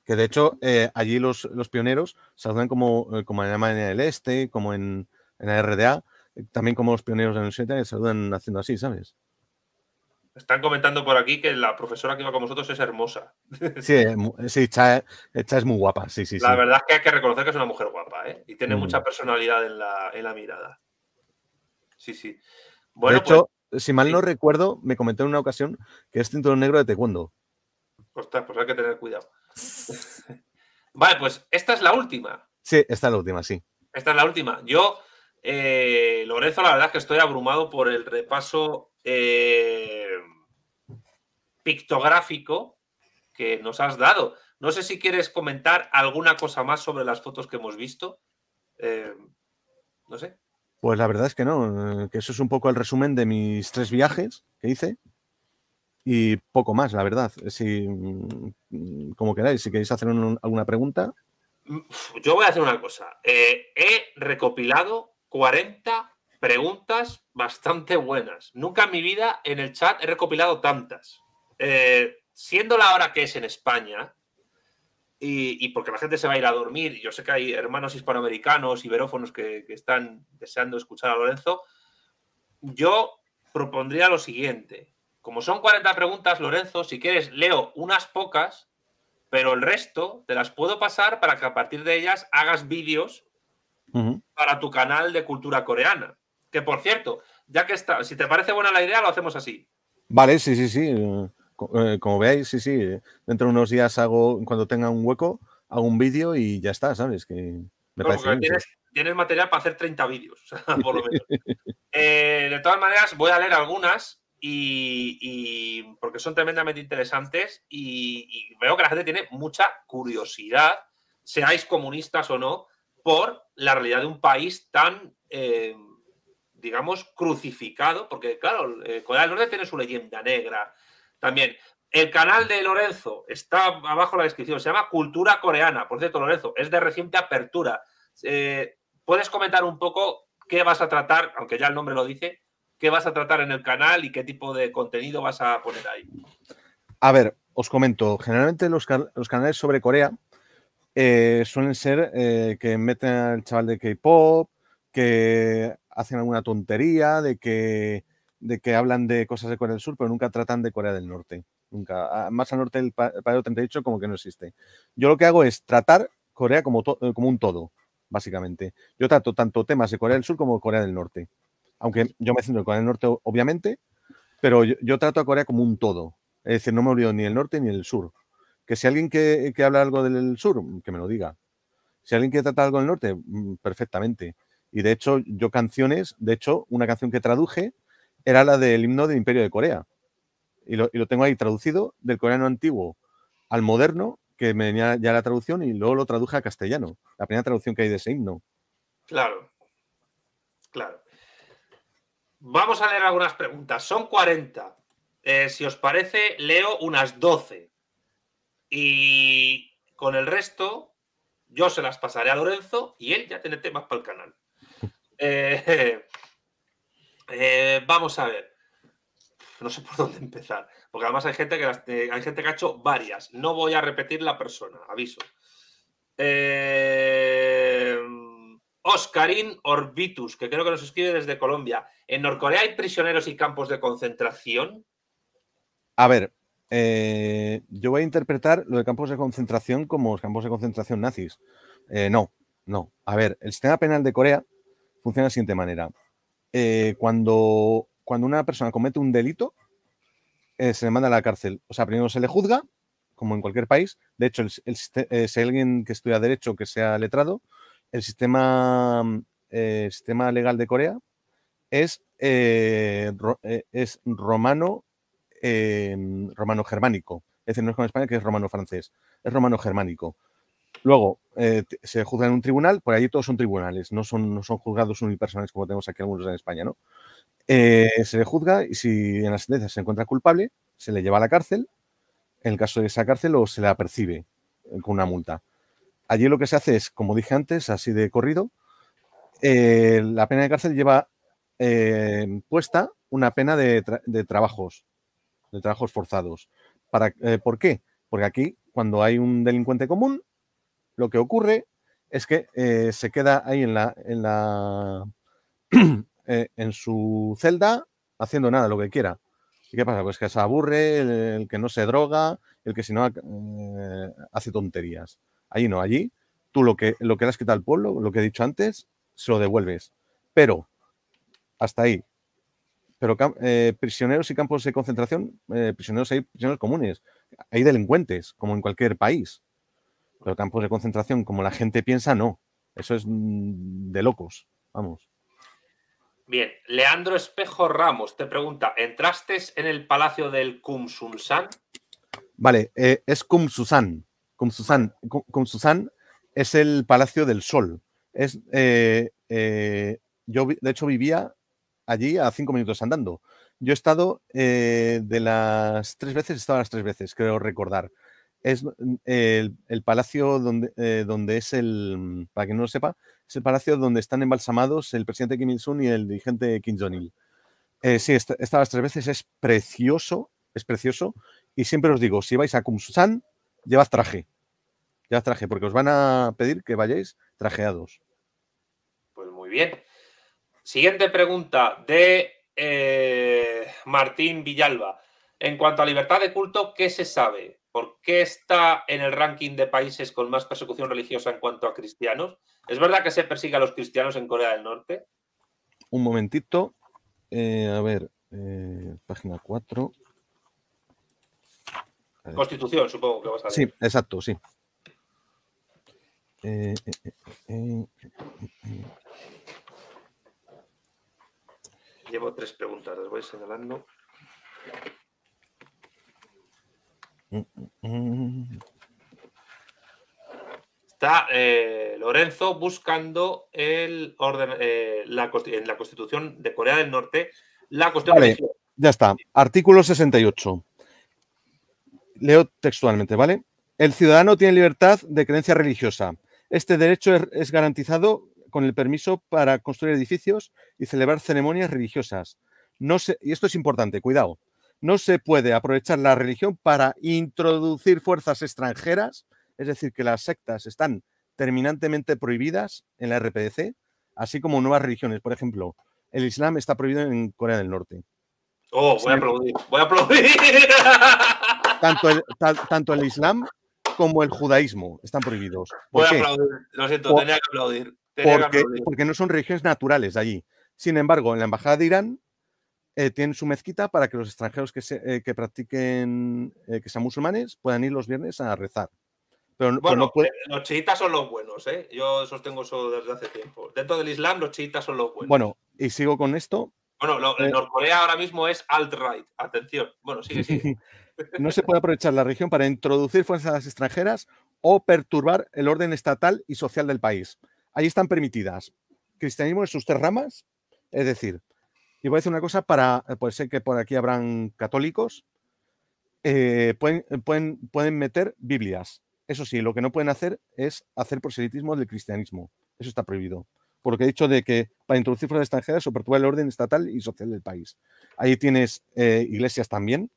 Que de hecho, eh, allí los, pioneros saludan como, eh, como en el este, como en, la RDA, eh, también como los pioneros en el Siete saludan haciendo así, ¿sabes? Están comentando por aquí que la profesora que va con vosotros es hermosa. Sí, sí es muy guapa, sí, sí. La verdad es que hay que reconocer que es una mujer guapa, ¿eh? Y tiene mucha personalidad en la mirada sí, sí. Bueno, de pues hecho, si mal no recuerdo, me comentó en una ocasión que es cinturón negro de taekwondo. pues hay que tener cuidado. vale, pues esta es la última. Sí, esta es la última, sí. Esta es la última. Yo, eh, Lorenzo, la verdad es que estoy abrumado por el repaso eh, pictográfico que nos has dado. No sé si quieres comentar alguna cosa más sobre las fotos que hemos visto. Eh, no sé. Pues la verdad es que no, eh, que eso es un poco el resumen de mis tres viajes que hice y poco más, la verdad. Eh, si, mm, mm, como queráis, si queréis hacer alguna pregunta. Mm, yo voy a hacer una cosa. Eh, he recopilado 40 preguntas bastante buenas. Nunca en mi vida en el chat he recopilado tantas. siendo la hora que es en España, y, porque la gente se va a ir a dormir. Yo sé que hay hermanos hispanoamericanos, iberófonos que, que están deseando escuchar a Lorenzo. Yo propondría lo siguiente. Como son 40 preguntas, Lorenzo, si quieres, leo unas pocas, pero el resto te las puedo pasar para que a partir de ellas hagas vídeos para tu canal de cultura coreana. Que por cierto, ya que está, si te parece buena la idea, lo hacemos así. Vale, sí, sí, sí. Eh, como veáis, sí, sí, dentro de unos días hago, cuando tenga un hueco, hago un vídeo y ya está, ¿sabes? Que me tienes, material para hacer 30 vídeos, por lo menos. Eh, de todas maneras, voy a leer algunas y, porque son tremendamente interesantes y, veo que la gente tiene mucha curiosidad, seáis comunistas o no, por la realidad de un país tan... Eh, digamos, crucificado, porque claro, Corea del Norte tiene su leyenda negra, también, el canal de Lorenzo está abajo en la descripción, se llama Cultura Coreana. Por cierto, Lorenzo, es de reciente apertura. Eh, ¿Puedes comentar un poco qué vas a tratar, aunque ya el nombre lo dice, qué vas a tratar en el canal y qué tipo de contenido vas a poner ahí? A ver, os comento, generalmente los, canales sobre Corea eh, suelen ser eh, que meten al chaval de K-Pop, que hacen alguna tontería, de que de que hablan de cosas de Corea del Sur, pero nunca tratan de Corea del Norte. Nunca. Ah, más al norte del Paralelo 38 como que no existe. Yo lo que hago es tratar Corea como, eh, como un todo, básicamente. Yo trato tanto temas de Corea del Sur como Corea del Norte. Aunque yo me centro en Corea del Norte, obviamente, pero yo, trato a Corea como un todo. Es decir, no me olvido ni el norte ni el sur. Que si alguien que, que habla algo del sur, mm, que me lo diga. Si alguien que trata algo del norte, mm, perfectamente. Y de hecho, yo canciones, de hecho, una canción que traduje, era la del himno del Imperio de Corea. Y lo, tengo ahí traducido del coreano antiguo al moderno, que me venía ya la traducción y luego lo traduje a castellano. La primera traducción que hay de ese himno. Claro, claro. Vamos a leer algunas preguntas. Son 40. Eh, si os parece, leo unas 12. Y con el resto, yo se las pasaré a Lorenzo y él ya tiene temas para el canal. Eh, eh, vamos a ver. No sé por dónde empezar. Porque además hay gente que, eh, hay gente ha hecho varias. No voy a repetir la persona, aviso. Eh, Oscarín Orbitus, que creo que nos escribe desde Colombia. ¿En Norcorea hay prisioneros y campos de concentración? A ver, eh, yo voy a interpretar lo de campos de concentración como campos de concentración nazis. no, no. A ver, el sistema penal de Corea funciona de la siguiente manera. Eh, cuando, cuando una persona comete un delito, eh, se le manda a la cárcel. O sea, primero se le juzga, como en cualquier país. De hecho, el, eh, si hay alguien que estudia derecho que sea letrado, el sistema, mm, sistema legal de Corea es, es romano, romano germánico. Es decir, no es como España que es romano francés, es romano germánico. Luego, eh, se juzga en un tribunal, por allí todos son tribunales, no son, son juzgados unipersonales como tenemos aquí algunos en España, ¿no? Eh, se le juzga y si en la sentencia se encuentra culpable, se le lleva a la cárcel, en el caso de esa cárcel, o se la percibe eh, con una multa. Allí lo que se hace es, como dije antes, así de corrido, la pena de cárcel lleva puesta una pena de, de, trabajos, de trabajos forzados. Para, ¿Por qué? Porque aquí, cuando hay un delincuente común, lo que ocurre es que eh, se queda ahí en la, en la eh, en su celda haciendo nada, lo que quiera. ¿Y qué pasa? Pues que se aburre, el, que no se droga, el que si no eh, hace tonterías. Allí no, allí tú lo que, lo que le has al pueblo, lo que he dicho antes, se lo devuelves. Pero, hasta ahí. Pero prisioneros y campos de concentración, prisioneros hay prisioneros comunes, hay delincuentes, como en cualquier país. Pero campos de concentración, como la gente piensa, no. Eso es mm, de locos. Vamos. Bien, Leandro Espejo Ramos te pregunta: ¿entraste en el palacio del Kum San? Vale, eh, es Kum Susan. Kum Susan, es el palacio del sol. Es, eh, eh, yo, de hecho, vivía allí a cinco minutos andando. Yo he estado de las tres veces, he estado las tres veces, creo recordar es mm, el, palacio donde, eh, donde es el, mm, para quien no lo sepa, es el palacio donde están embalsamados el presidente Kim Il-sung y el dirigente Kim Jong-il. Eh, sí, las tres veces, es precioso, es precioso. Y siempre os digo, si vais a Kumsan, llevad traje. Llevad traje, porque os van a pedir que vayáis trajeados. Pues muy bien. Siguiente pregunta de eh, Martín Villalba. En cuanto a libertad de culto, ¿qué se sabe? ¿Por qué está en el ranking de países con más persecución religiosa en cuanto a cristianos? ¿Es verdad que se persigue a los cristianos en Corea del Norte? Un momentito. Eh, a ver, eh, página 4. Constitución, supongo que vas a decir. Sí, exacto, sí. Eh, Llevo tres preguntas, las voy señalando. Está eh, Lorenzo buscando el orden, eh, en la Constitución de Corea del Norte la cuestión ya está. Artículo 68. Leo textualmente, ¿vale? El ciudadano tiene libertad de creencia religiosa. Este derecho es garantizado con el permiso para construir edificios y celebrar ceremonias religiosas. No y esto es importante, cuidado no se puede aprovechar la religión para introducir fuerzas extranjeras, es decir, que las sectas están terminantemente prohibidas en la RPDC, así como nuevas religiones. Por ejemplo, el Islam está prohibido en Corea del Norte. Oh, voy a aplaudir, voy a aplaudir. Tanto el, Islam como el judaísmo están prohibidos. Voy a aplaudir, lo siento, tenía que aplaudir. porque, no son religiones naturales allí. Sin embargo, en la Embajada de Irán eh, tienen su mezquita para que los extranjeros que, eh, practiquen, eh, que sean musulmanes, puedan ir los viernes a rezar. Pero, los chiitas son los buenos, ¿eh? Yo sostengo eso desde hace tiempo. Dentro del Islam, los chiitas son los buenos. Bueno, y sigo con esto. Bueno, en Norcorea ahora mismo es alt-right. Atención. Bueno, sigue, sigue. no se puede aprovechar la región para introducir fuerzas extranjeras o perturbar el orden estatal y social del país. Ahí están permitidas cristianismo en sus tres ramas, es decir, y voy a decir una cosa para, eh, puede ser que por aquí habrán católicos, eh, eh, pueden, pueden, meter Biblias. Eso sí, lo que no pueden hacer es hacer proselitismo del cristianismo. Eso está prohibido. Por lo que he dicho de que para introducir fuerzas extranjeras sobre todo el orden estatal y social del país. Ahí tienes iglesias también,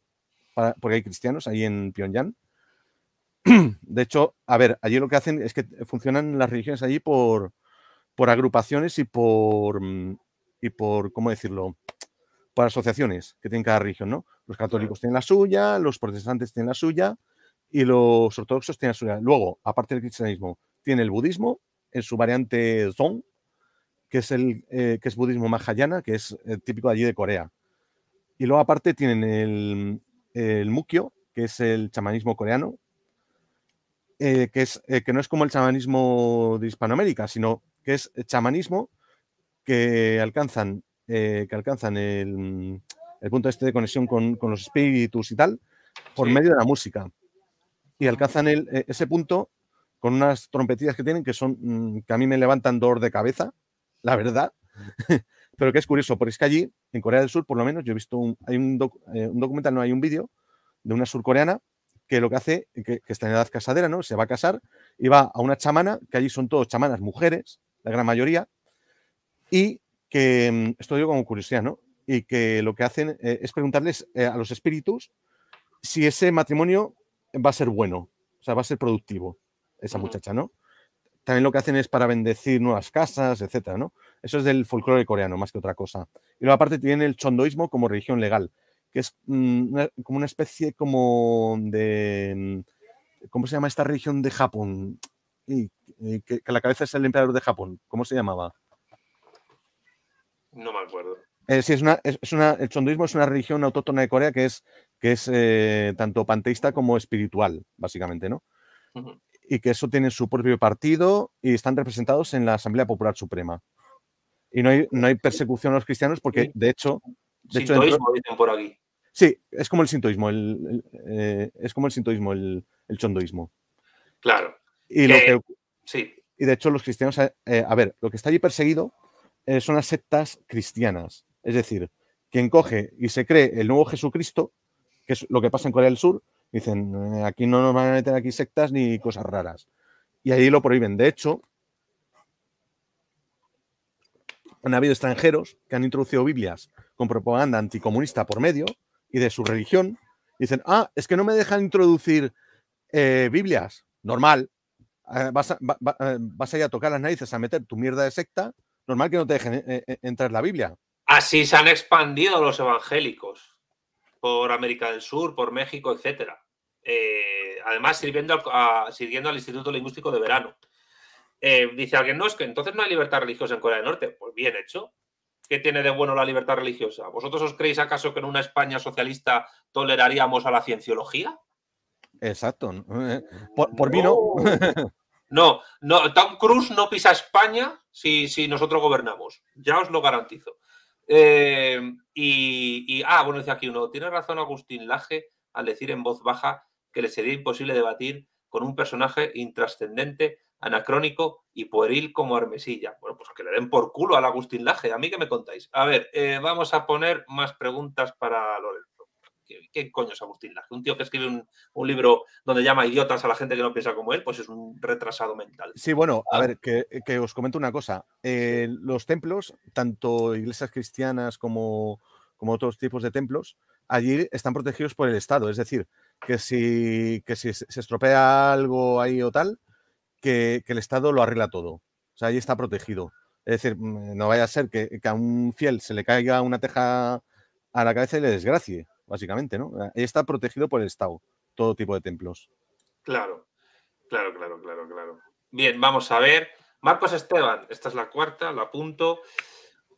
porque hay cristianos ahí en Pyongyang. De hecho, a ver, allí lo que hacen es que funcionan las religiones allí por agrupaciones y por mm, y por, ¿cómo decirlo? Por asociaciones que tiene cada región, ¿no? Los católicos tienen la suya, los protestantes tienen la suya y los ortodoxos tienen la suya. Luego, aparte del cristianismo, tiene el budismo en su variante Zong, que es, el, eh, que es budismo mahayana, que es eh, típico allí de Corea. Y luego aparte tienen el, el mukyo, que es el chamanismo coreano, eh, que, es, que no es como el chamanismo de Hispanoamérica, sino que es chamanismo que alcanzan, eh, que alcanzan el, punto este de conexión con, los espíritus y tal, por medio de la música. Y alcanzan el, e, ese punto con unas trompetillas que tienen que son mm, que a mí me levantan dolor de cabeza, la verdad. Pero que es curioso, porque es que allí, en Corea del Sur, por lo menos, yo he visto eh, un, documental, no hay un vídeo de una surcoreana que lo que hace, que, que, está en edad casadera, ¿no? Se va a casar y va a una chamana, que allí son todos chamanas mujeres, la gran mayoría, y que, mm, esto digo como curiosidad, ¿no? Y que lo que hacen eh, es preguntarles eh, a los espíritus si ese matrimonio va a ser bueno, o sea, va a ser productivo, esa muchacha, ¿no? También lo que hacen es para bendecir nuevas casas, etcétera, ¿no? Eso es del folclore coreano, más que otra cosa. Y luego aparte tiene el chondoísmo como religión legal, que es mm, como una especie como de... Mm, ¿Cómo se llama esta religión de Japón? Y, que, que, la cabeza es el emperador de Japón. ¿Cómo se llamaba? No me acuerdo. Eh, sí, es una, es una, el chondoísmo es una religión autóctona de Corea que es, que es eh, tanto panteísta como espiritual, básicamente, ¿no? Y que eso tiene su propio partido y están representados en la Asamblea Popular Suprema. Y no hay, no hay persecución a los cristianos porque, de hecho... por aquí. Sí, es como el sintoísmo, el, eh, es como el sintoísmo, el, el chondoísmo. Claro. Y, lo sí. y de hecho los cristianos, a ver, lo que está allí perseguido eh, son las sectas cristianas. Es decir, quien coge y se cree el nuevo Jesucristo, que es lo que pasa en Corea del Sur, dicen, eh, aquí no nos van a meter aquí sectas ni cosas raras. Y ahí lo prohíben. De hecho, han habido extranjeros que han introducido Biblias con propaganda anticomunista por medio y de su religión. Dicen, ah, es que no me dejan introducir eh, Biblias. Normal. vas, vas a ir a tocar las narices, a meter tu mierda de secta normal que no te dejen eh, eh, eh, entrar la Biblia. Así se han expandido los evangélicos por América del Sur, por México, etc. además, sirviendo al Instituto Lingüístico de Verano. dice alguien, no, es que entonces no hay libertad religiosa en Corea del Norte. Pues bien hecho. ¿Qué tiene de bueno la libertad religiosa? ¿Vosotros os creéis acaso que en una España socialista toleraríamos a la cienciología? Exacto. Mm, por, mí no. No, no, Tom Cruise no pisa España si, si nosotros gobernamos. Ya os lo garantizo. Eh, y, ah, bueno, dice aquí uno, tiene razón Agustín Laje al decir en voz baja que le sería imposible debatir con un personaje intrascendente, anacrónico y pueril como Armesilla. Bueno, pues que le den por culo al Agustín Laje, a mí que me contáis. A ver, eh, vamos a poner más preguntas para Lorenzo. ¿Qué coño es Agustín Un tío que escribe un, libro donde llama idiotas a la gente que no piensa como él, pues es un retrasado mental. Sí, bueno, a ah. ver, que, os comento una cosa. Eh, los templos, tanto iglesias cristianas como, otros tipos de templos, allí están protegidos por el Estado. Es decir, que si, se estropea algo ahí o tal, que, el Estado lo arregla todo. O sea, allí está protegido. Es decir, mm, no vaya a ser que, que a un fiel se le caiga una teja a la cabeza y le desgracie básicamente, ¿no? Eh, está protegido por el Estado, todo tipo de templos. Claro, claro, claro, claro, claro. Bien, vamos a ver. Marcos Esteban, esta es la cuarta, la apunto.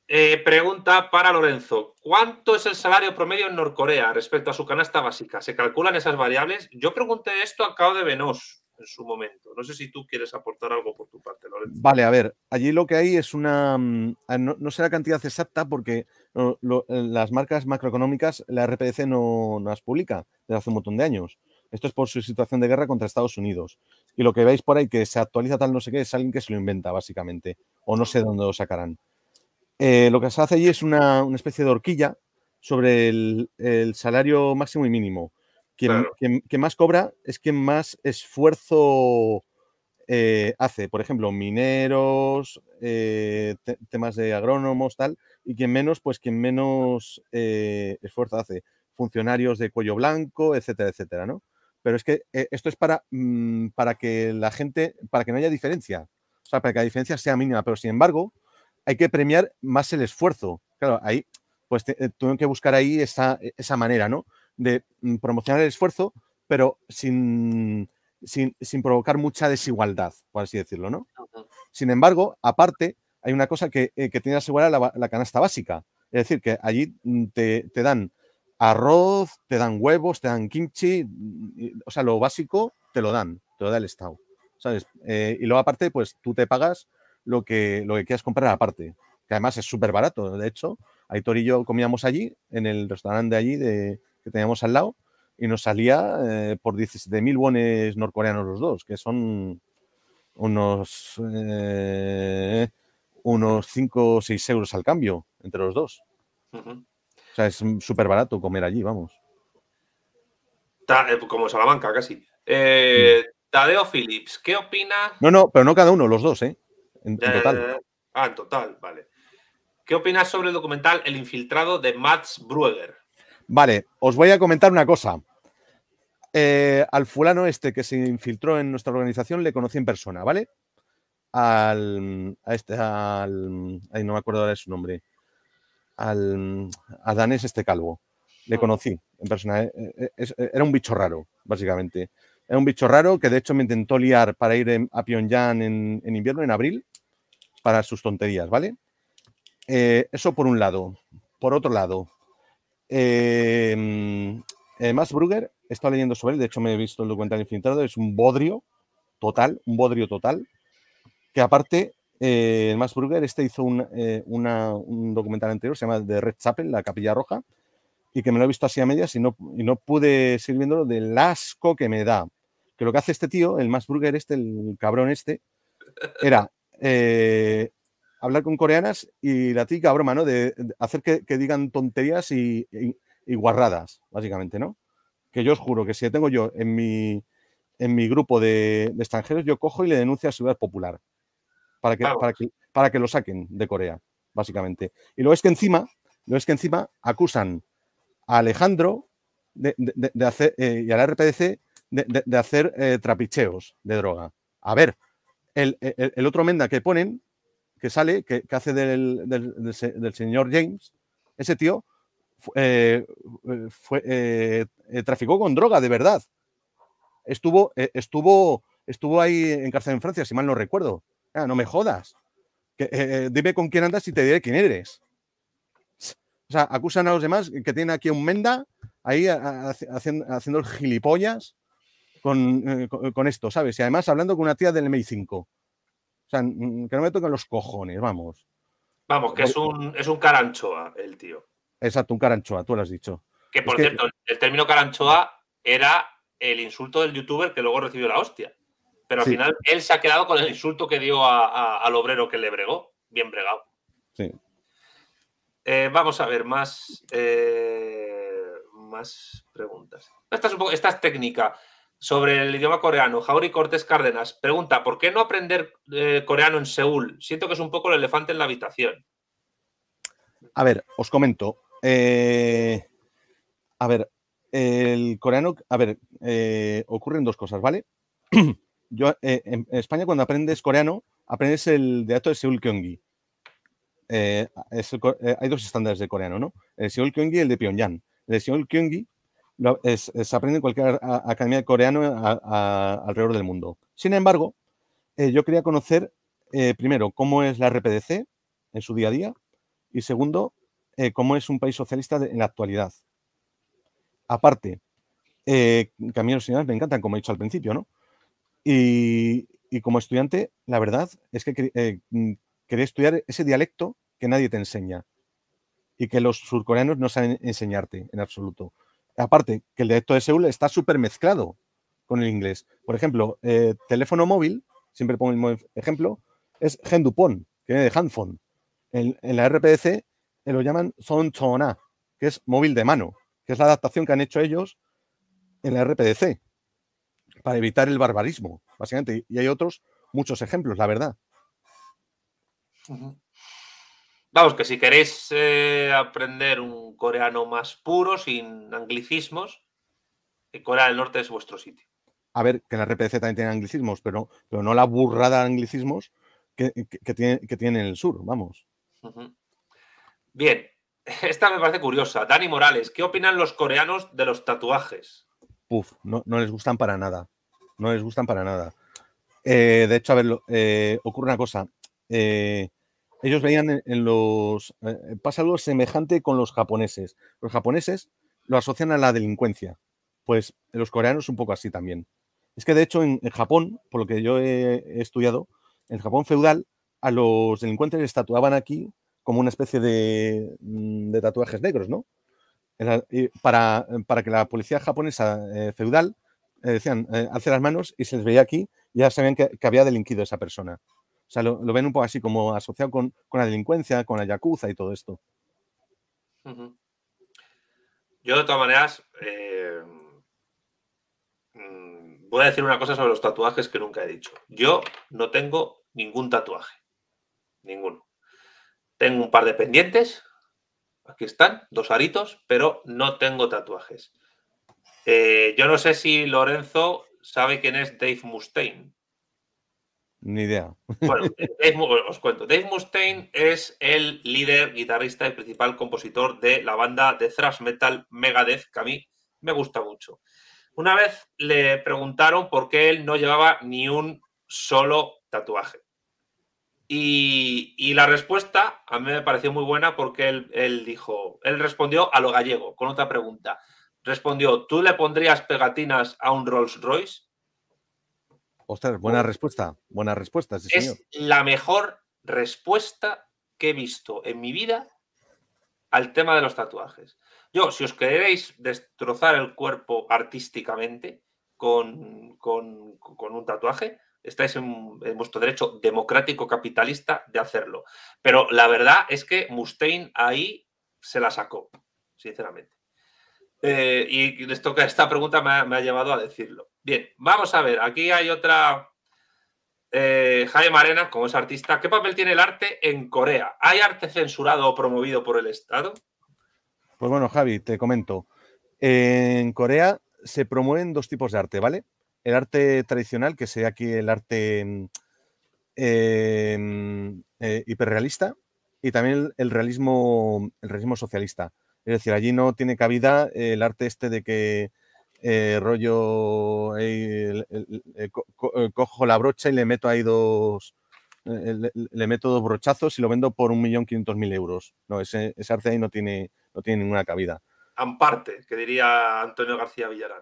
Eh, pregunta para Lorenzo. ¿Cuánto es el salario promedio en Norcorea respecto a su canasta básica? ¿Se calculan esas variables? Yo pregunté esto a Cao de venos en su momento. No sé si tú quieres aportar algo por tu parte, Lorenzo. Vale, a ver, allí lo que hay es una... Mm, no, sé la cantidad exacta porque eh, las marcas macroeconómicas, la RPDC no, las publica desde hace un montón de años. Esto es por su situación de guerra contra Estados Unidos. Y lo que veis por ahí que se actualiza tal no sé qué es alguien que se lo inventa, básicamente. O no sé de dónde lo sacarán. Eh, lo que se hace allí es una, especie de horquilla sobre el salario máximo y mínimo quien, más cobra es quien más esfuerzo eh, hace, por ejemplo, mineros, eh, temas de agrónomos, tal, y quien menos, pues quien menos eh, esfuerzo hace, funcionarios de cuello blanco, etcétera, etcétera, ¿no? Pero es que esto es para, mm, para que la gente, para que no haya diferencia, o sea, para que la diferencia sea mínima, pero sin embargo, hay que premiar más el esfuerzo. Claro, ahí, pues tienen que buscar ahí esa, esa manera, ¿no? de mm, promocionar el esfuerzo, pero sin, sin, provocar mucha desigualdad, por así decirlo, ¿no? Sin embargo, aparte, hay una cosa que, eh, que tiene igual la, la, canasta básica. Es decir, que allí mm, te, dan arroz, te dan huevos, te dan kimchi, mm, o sea, lo básico te lo dan, te lo da el Estado, ¿sabes? Eh, y luego aparte, pues tú te pagas lo que, lo que quieras comprar aparte, que además es súper barato, de hecho. Aitor y yo comíamos allí, en el restaurante de allí de, que teníamos al lado y nos salía eh, por 17.000 wones norcoreanos los dos, que son unos, eh, unos 5 o 6 euros al cambio entre los dos. O sea, es súper barato comer allí, vamos. Eh, como Salamanca, casi. Eh, Tadeo Phillips, ¿qué opina? No, no, pero no cada uno, los dos, ¿eh? En, total. Ah, en total, vale. ¿Qué opinas sobre el documental El infiltrado de Mats Bruegger? Vale, os voy a comentar una cosa. Eh, al fulano este que se infiltró en nuestra organización le conocí en persona, ¿vale? Al, a este, al, ay, no me acuerdo ahora de su nombre, al, a danés este calvo. Le mm. conocí en persona. Eh, eh, era un bicho raro, básicamente. Era un bicho raro que de hecho me intentó liar para ir a Pyongyang en, invierno, en abril, para sus tonterías, ¿vale? eso por un lado. Por otro lado, Em, eh, Max Brugger, he estado leyendo sobre él, de hecho me he visto el documental infiltrado, es un bodrio total, un bodrio total, que aparte, eh, el Max Brugger, este hizo eh, un, documental anterior, se llama The Red Chapel, La Capilla Roja, y que me lo he visto así a medias y no, y no pude seguir viéndolo del asco que me da. Que lo que hace este tío, el Max Brugger este, el cabrón este, era eh, hablar con coreanas y la típica broma, ¿no? De, hacer que, digan tonterías y, guarradas, básicamente, ¿no? Que yo os juro que si tengo yo en mi, en mi grupo de, extranjeros, yo cojo y le denuncio a Ciudad Popular para que, para que, para que lo saquen de Corea, básicamente. Y lo es que encima, lo es que encima acusan a Alejandro de, de, hacer, eh, y a la RPDC de, hacer eh, trapicheos de droga. A ver, el, el, el otro menda que ponen que sale, que, hace del, señor James, ese tío eh, fue, eh, traficó con droga, de verdad. Estuvo, eh, estuvo, estuvo ahí cárcel en Francia, si mal no recuerdo. Ah, no me jodas. Que, dime con quién andas y te diré quién eres. O sea, acusan a los demás que tiene aquí un Menda ahí haciendo, haciendo gilipollas con, con, esto, ¿sabes? Y además hablando con una tía del MI5. O sea, que no me toquen los cojones, vamos. Vamos, que eh, es un, es un caranchoa el tío. Exacto, un caranchoa, tú lo has dicho. Que por cierto, el término caranchoa era el insulto del youtuber que luego recibió la hostia. Pero al final él se ha quedado con el insulto que dio al obrero que le bregó. Bien bregado. Sí. Eh, vamos a ver, más, eh, más preguntas. Esta esta es técnica sobre el idioma coreano, Jauri Cortés Cárdenas pregunta, ¿por qué no aprender eh, coreano en Seúl? Siento que es un poco el elefante en la habitación. A ver, os comento. Eh, a ver, el coreano, a ver, eh, ocurren dos cosas, ¿vale? Yo, en España cuando aprendes coreano, aprendes el de acto de Seúl Kyonggi. hay dos estándares de coreano, ¿no? El Seúl Kyonggi y el de Pyongyang. El de Seúl se aprende en cualquier academia de coreano eh, alrededor del mundo. Sin embargo, eh, yo quería conocer eh, primero cómo es la RPDC en su día a día y segundo, cómo es un país socialista en la actualidad. Aparte, caminos señores me encantan, como he dicho al principio, ¿no? y como estudiante, la verdad es que quería estudiar ese dialecto que nadie te enseña y que los surcoreanos no saben enseñarte en absoluto aparte que el dialecto de Seúl está súper mezclado con el inglés. Por ejemplo, eh, teléfono móvil, siempre pongo el mismo ejemplo, es Hendupon, que viene de handphone. En, la RPDC eh, lo llaman son Soná, que es móvil de mano, que es la adaptación que han hecho ellos en la RPDC para evitar el barbarismo, básicamente. Y hay otros, muchos ejemplos, la verdad que si queréis eh, aprender un coreano más puro, sin anglicismos, eh, Corea del Norte es vuestro sitio. A ver, que la RPC también tiene anglicismos, pero, pero no la burrada de anglicismos que, tiene, que el sur, vamos. Bien, esta me parece curiosa. Dani Morales, ¿qué opinan los coreanos de los tatuajes? Puf, no, no les gustan para nada. No les gustan para nada. Eh, de hecho, a ver, ocurre una cosa ellos veían en los. Eh, eh, pasa algo semejante con los japoneses. Los japoneses lo asocian a la delincuencia. Pues los coreanos un poco así también. Es que de hecho en, Japón, por lo que yo he, estudiado, en Japón feudal a los delincuentes les tatuaban aquí como una especie de, mm, tatuajes negros, ¿no? para, que la policía japonesa eh, feudal decían, alce las manos y se les veía aquí, ya sabían que, que había delinquido esa persona. O sea, lo, ven un poco así como asociado con, la delincuencia, con la yakuza y todo esto. Yo, de todas maneras, eh, mm, voy a decir una cosa sobre los tatuajes que nunca he dicho. Yo no tengo ningún tatuaje. Ninguno. Tengo un par de pendientes. Aquí están, dos aritos, pero no tengo tatuajes. Eh, yo no sé si Lorenzo sabe quién es Dave Mustaine. Ni idea. Bueno, os cuento. Dave Mustaine es el líder, guitarrista y principal compositor de la banda de thrash metal Megadeth, que a mí me gusta mucho. Una vez le preguntaron por qué él no llevaba ni un solo tatuaje. Y, la respuesta a mí me pareció muy buena porque él dijo, él respondió a lo gallego con otra pregunta. Respondió, ¿tú le pondrías pegatinas a un Rolls Royce? Ostras, buena respuesta, buena respuesta. es la mejor respuesta que he visto en mi vida al tema de los tatuajes. Yo, si os queréis destrozar el cuerpo artísticamente con, un tatuaje, estáis en, vuestro derecho democrático capitalista de hacerlo. Pero la verdad es que Mustaine ahí se la sacó, sinceramente. Eh, y esto, esta pregunta me ha, me ha llevado a decirlo. Bien, vamos a ver, aquí hay otra. Eh, Jaime Arenas, como es artista, ¿qué papel tiene el arte en Corea? ¿Hay arte censurado o promovido por el Estado? Pues bueno, Javi, te comento. En Corea se promueven dos tipos de arte, ¿vale? El arte tradicional, que sería aquí el arte mm, em, eh, hiperrealista, y también realismo, el realismo socialista. Es decir, allí no tiene cabida el arte este de que eh, rollo, eh, eh, cojo la brocha y le meto ahí dos, le, meto dos brochazos y lo vendo por 1.500.000 euros. No, ese, arte ahí no tiene, no tiene ninguna cabida. aparte que diría Antonio García Villarán.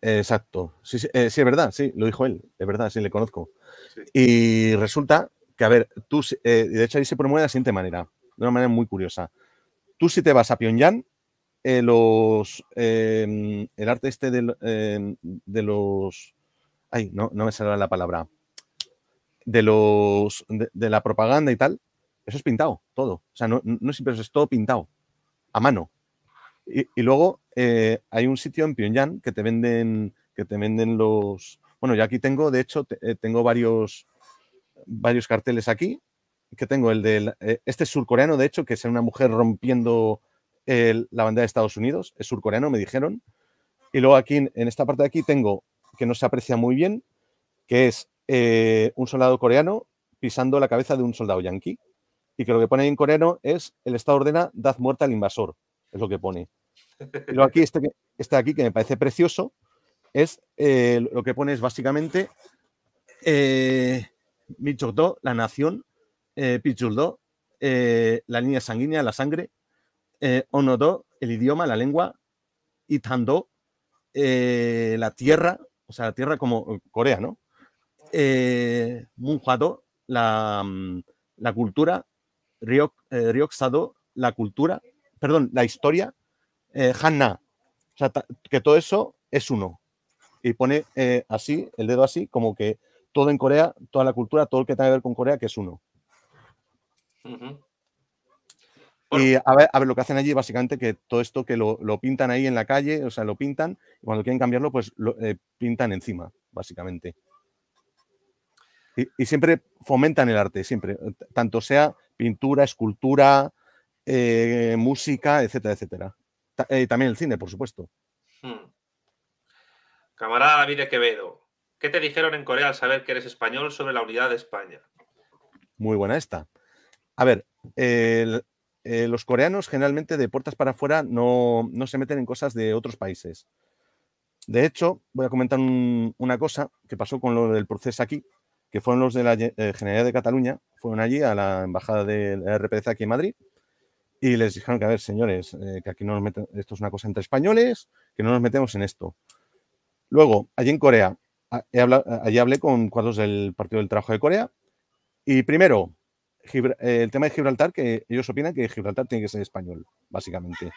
Exacto, sí, es verdad, sí, lo dijo él, es verdad, sí, le conozco. Y resulta que, a ver, tú, de hecho ahí se promueve de la siguiente manera, de una manera muy curiosa. Tú si te vas a Pyongyang, eh, los, em, el arte este em, de, los... Ay, no, me sale la palabra. De los... De, la propaganda y tal, eso es pintado, todo. O sea, no, no es es todo pintado, a mano. Y, luego eh, hay un sitio en Pyongyang que te venden, que te venden los... Bueno, yo aquí tengo, de hecho, eh, tengo varios, varios carteles aquí, que tengo el del, Este surcoreano, de hecho, que es una mujer rompiendo la bandera de Estados Unidos, es surcoreano, me dijeron. Y luego aquí, en esta parte de aquí, tengo que no se aprecia muy bien, que es eh, un soldado coreano pisando la cabeza de un soldado yanqui. Y que lo que pone ahí en coreano es el Estado ordena, dad muerte al invasor. Es lo que pone. Y luego aquí, este, este de aquí, que me parece precioso, es eh, lo que pone es básicamente eh, la nación, eh, eh, la línea sanguínea, la sangre, eh, Onodo, el idioma, la lengua, y Tando, eh, la tierra, o sea, la tierra como eh, Corea, ¿no? Eh, mm, la, cultura, Ryok, la cultura, perdón, la historia, Hanna, que todo eso es uno. Y pone así, el dedo así, como que todo en Corea, toda la cultura, todo lo que tiene que ver con Corea, que es uno. Y a ver, lo que hacen allí, básicamente, que todo esto que lo, pintan ahí en la calle, o sea, lo pintan, y cuando quieren cambiarlo, pues lo eh, pintan encima, básicamente. Y, siempre fomentan el arte, siempre, tanto sea pintura, escultura, eh, música, etcétera, etcétera. Y eh, también el cine, por supuesto. Hmm. Camarada David de Quevedo, ¿qué te dijeron en Corea al saber que eres español sobre la unidad de España? Muy buena esta. A ver, el, eh, los coreanos generalmente de puertas para afuera no, se meten en cosas de otros países. De hecho, voy a comentar una cosa que pasó con lo del proceso aquí, que fueron los de la eh, Generalidad de Cataluña, fueron allí a la embajada de la RPC aquí en Madrid y les dijeron que, a ver, señores, eh, que aquí no nos meten, esto es una cosa entre españoles, que no nos metemos en esto. Luego, allí en Corea, allí hablé con cuadros del Partido del Trabajo de Corea y primero, eh, el tema de Gibraltar, que ellos opinan que Gibraltar tiene que ser español, básicamente.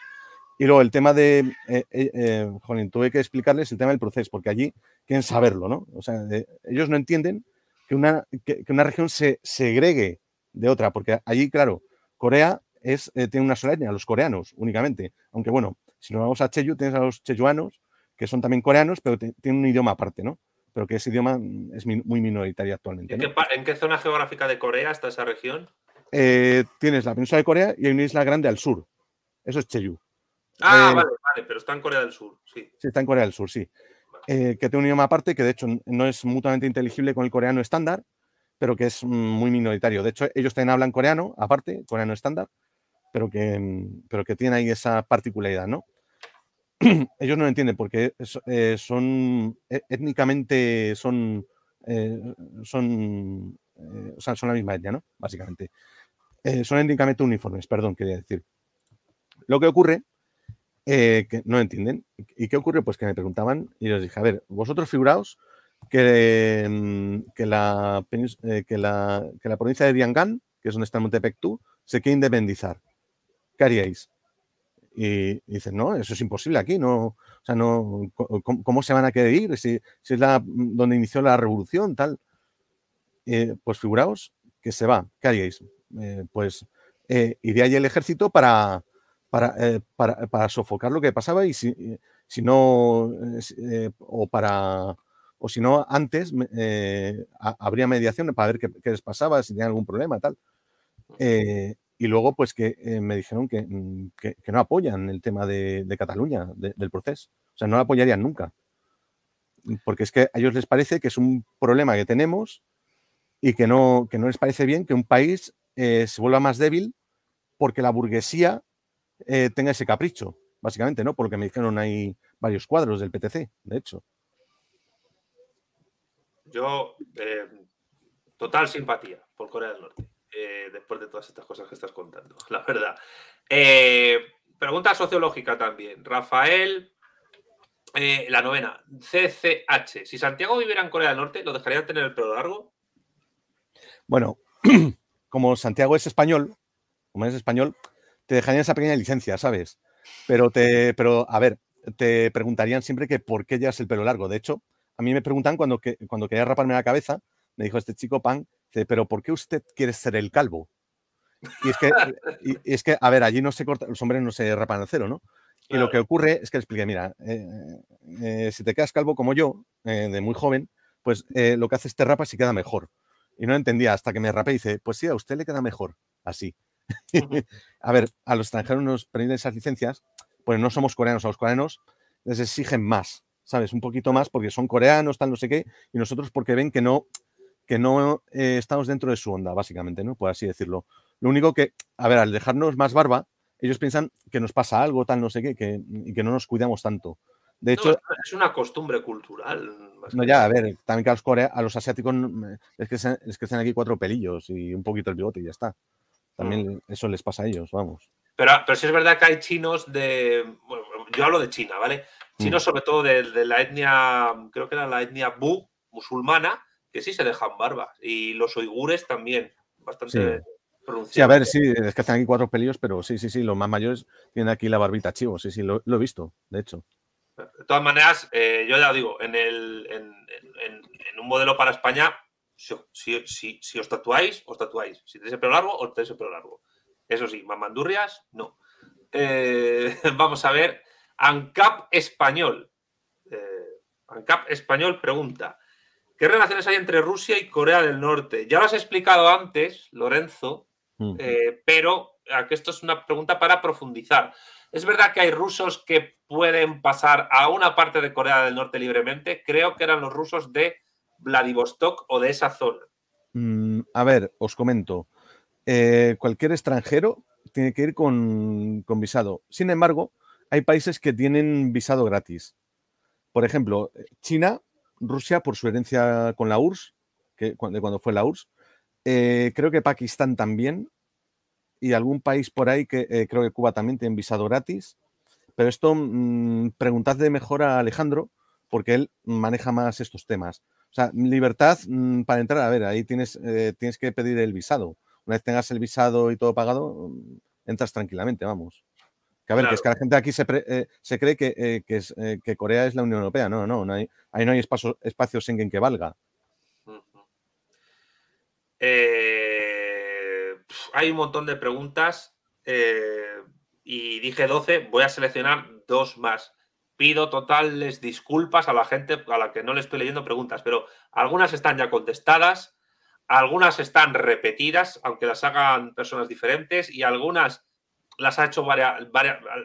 Y luego el tema de, eh, eh, eh tuve que explicarles el tema del proceso, porque allí quieren saberlo, ¿no? O sea, ellos no entienden que una, que, una región se segregue de otra, porque allí, claro, Corea es, tiene una sola etnia, los coreanos únicamente. Aunque bueno, si nos vamos a Cheyu, tienes a los cheyuanos, que son también coreanos, pero tienen un idioma aparte, ¿no? pero que ese idioma es muy minoritario actualmente. ¿En, qué, zona geográfica de Corea está esa región? Eh, tienes la península de Corea y hay una isla grande al sur. Eso es Cheju. Ah, eh, vale, vale, pero está en Corea del Sur, sí. Sí, está en Corea del Sur, sí. Eh, que tiene un idioma aparte que de hecho no es mutuamente inteligible con el coreano estándar, pero que es muy minoritario. De hecho, ellos también hablan coreano, aparte, coreano estándar, pero que, pero que tiene ahí esa particularidad, ¿no? ellos no entienden porque eh, son eh, étnicamente son eh, son son la misma etnia, ¿no? Básicamente. son étnicamente uniformes, perdón, quería decir. Lo que ocurre que no entienden. ¿Y qué ocurre? Pues que me preguntaban y les dije, a ver, vosotros figuraos que, mm, que, la, que, la, que la provincia de Diangán, que es donde está Montepec se quiere independizar. ¿Qué haríais? Y dices, no, eso es imposible aquí, no, sea, no, ¿cómo, se van a querer ir? Si, es la, mm, donde inició la revolución, tal. Eh, pues figuraos que se va, ¿qué haríais? Eh, pues eh, iría allí el ejército eh, para, para, sofocar lo que pasaba y si, no, o para, o si no, antes habría mediación para ver qué, qué, les pasaba, si tenían algún problema, tal y luego pues que eh, me dijeron mm, que, no apoyan el tema de, Cataluña, del proceso. O sea, no lo apoyarían nunca. Mm, porque es que a ellos les parece que es un problema que tenemos y que no, que no les parece bien que un país eh, se vuelva más débil porque la burguesía eh, tenga ese capricho, básicamente, ¿no? Porque me dijeron hay varios cuadros del PTC, de hecho. Yo, total simpatía por Corea del Norte. Eh, después de todas estas cosas que estás contando, la verdad. Eh, pregunta sociológica también. Rafael, eh, la novena, CCH. Si Santiago viviera en Corea del Norte, ¿lo dejaría tener el pelo largo? Bueno, como Santiago es español, como es español, te dejarían esa pequeña licencia, ¿sabes? Pero te, pero a ver, te preguntarían siempre que por qué llevas el pelo largo. De hecho, a mí me preguntan cuando, que, cuando quería raparme la cabeza, me dijo este chico, Pan, Dice, este, pero ¿por qué usted quiere ser el calvo? Y es que, eh, es que a ver, allí no se corta, los hombres no se rapan a cero, ¿no? Y lo que ocurre es que le expliqué, mira, eh, eh, si te quedas calvo como yo, de muy joven, pues lo que haces te rapa y queda mejor. Y no entendía hasta que me rapé y dice, pues sí, a usted le queda mejor, así. a ver, a los extranjeros nos prenden esas licencias, pues no somos coreanos, a los coreanos les exigen más, ¿sabes? Un poquito más porque son coreanos, tal, no sé qué, y nosotros porque ven que no, que no eh, estamos dentro de su onda, básicamente, ¿no? Por así decirlo. Lo único que, a ver, al dejarnos más barba, ellos piensan que nos pasa algo, tal, no sé qué, que, y que no nos cuidamos tanto. De hecho, es una costumbre cultural. No, ya, a ver, también que a los, coreanos, a los asiáticos mm, es que les crecen aquí cuatro pelillos y un poquito el bigote y ya está. Mm. También eso les pasa a ellos, vamos. Pero, pero sí si es verdad que hay chinos de. yo hablo de China, ¿vale? Chinos, mm. sobre todo de, de, la etnia, creo que era la etnia Bu, musulmana, que sí se dejan barba. Y los uigures también, bastante pronunciados. Sí, a ver, sí, es que están aquí cuatro pelillos, pero sí, sí, sí, los más mayores tienen aquí la barbita chivo, sí, sí, lo, he visto, de hecho. De todas maneras, eh, yo ya digo, en, el, en, un modelo para España, si, os tatuáis, os tatuáis. Si tenéis el pelo largo, os tenéis el pelo largo. Eso sí, mamandurrias, no. Eh, vamos a ver, ANCAP español. Eh, ANCAP español pregunta, ¿Qué relaciones hay entre Rusia y Corea del Norte? Ya lo has explicado antes, Lorenzo, eh, pero esto es una pregunta para profundizar. Es verdad que hay rusos que pueden pasar a una parte de Corea del Norte libremente. Creo que eran los rusos de Vladivostok o de esa zona. Mm, a ver, os comento. Eh, cualquier extranjero tiene que ir con, visado. Sin embargo, hay países que tienen visado gratis. Por ejemplo, China Rusia por su herencia con la URSS, que, cuando, fue la URSS. Eh, creo que Pakistán también. Y algún país por ahí que eh, creo que Cuba también tiene visado gratis. Pero esto mm, preguntadle mejor a Alejandro, porque él maneja más estos temas. O sea, libertad mm, para entrar, a ver, ahí tienes, eh, tienes que pedir el visado. Una vez tengas el visado y todo pagado, mm, entras tranquilamente, vamos a ver, es que la gente aquí se, eh, cree eh, eh, que, Corea es la Unión Europea. No, no, no hay, ahí no hay espacios en que valga. hay un montón de preguntas y dije 12, voy a seleccionar dos más. Pido totales disculpas a la gente a la que no le estoy leyendo preguntas, pero algunas están ya contestadas, algunas están repetidas, aunque las hagan personas diferentes, y algunas las ha hecho varias,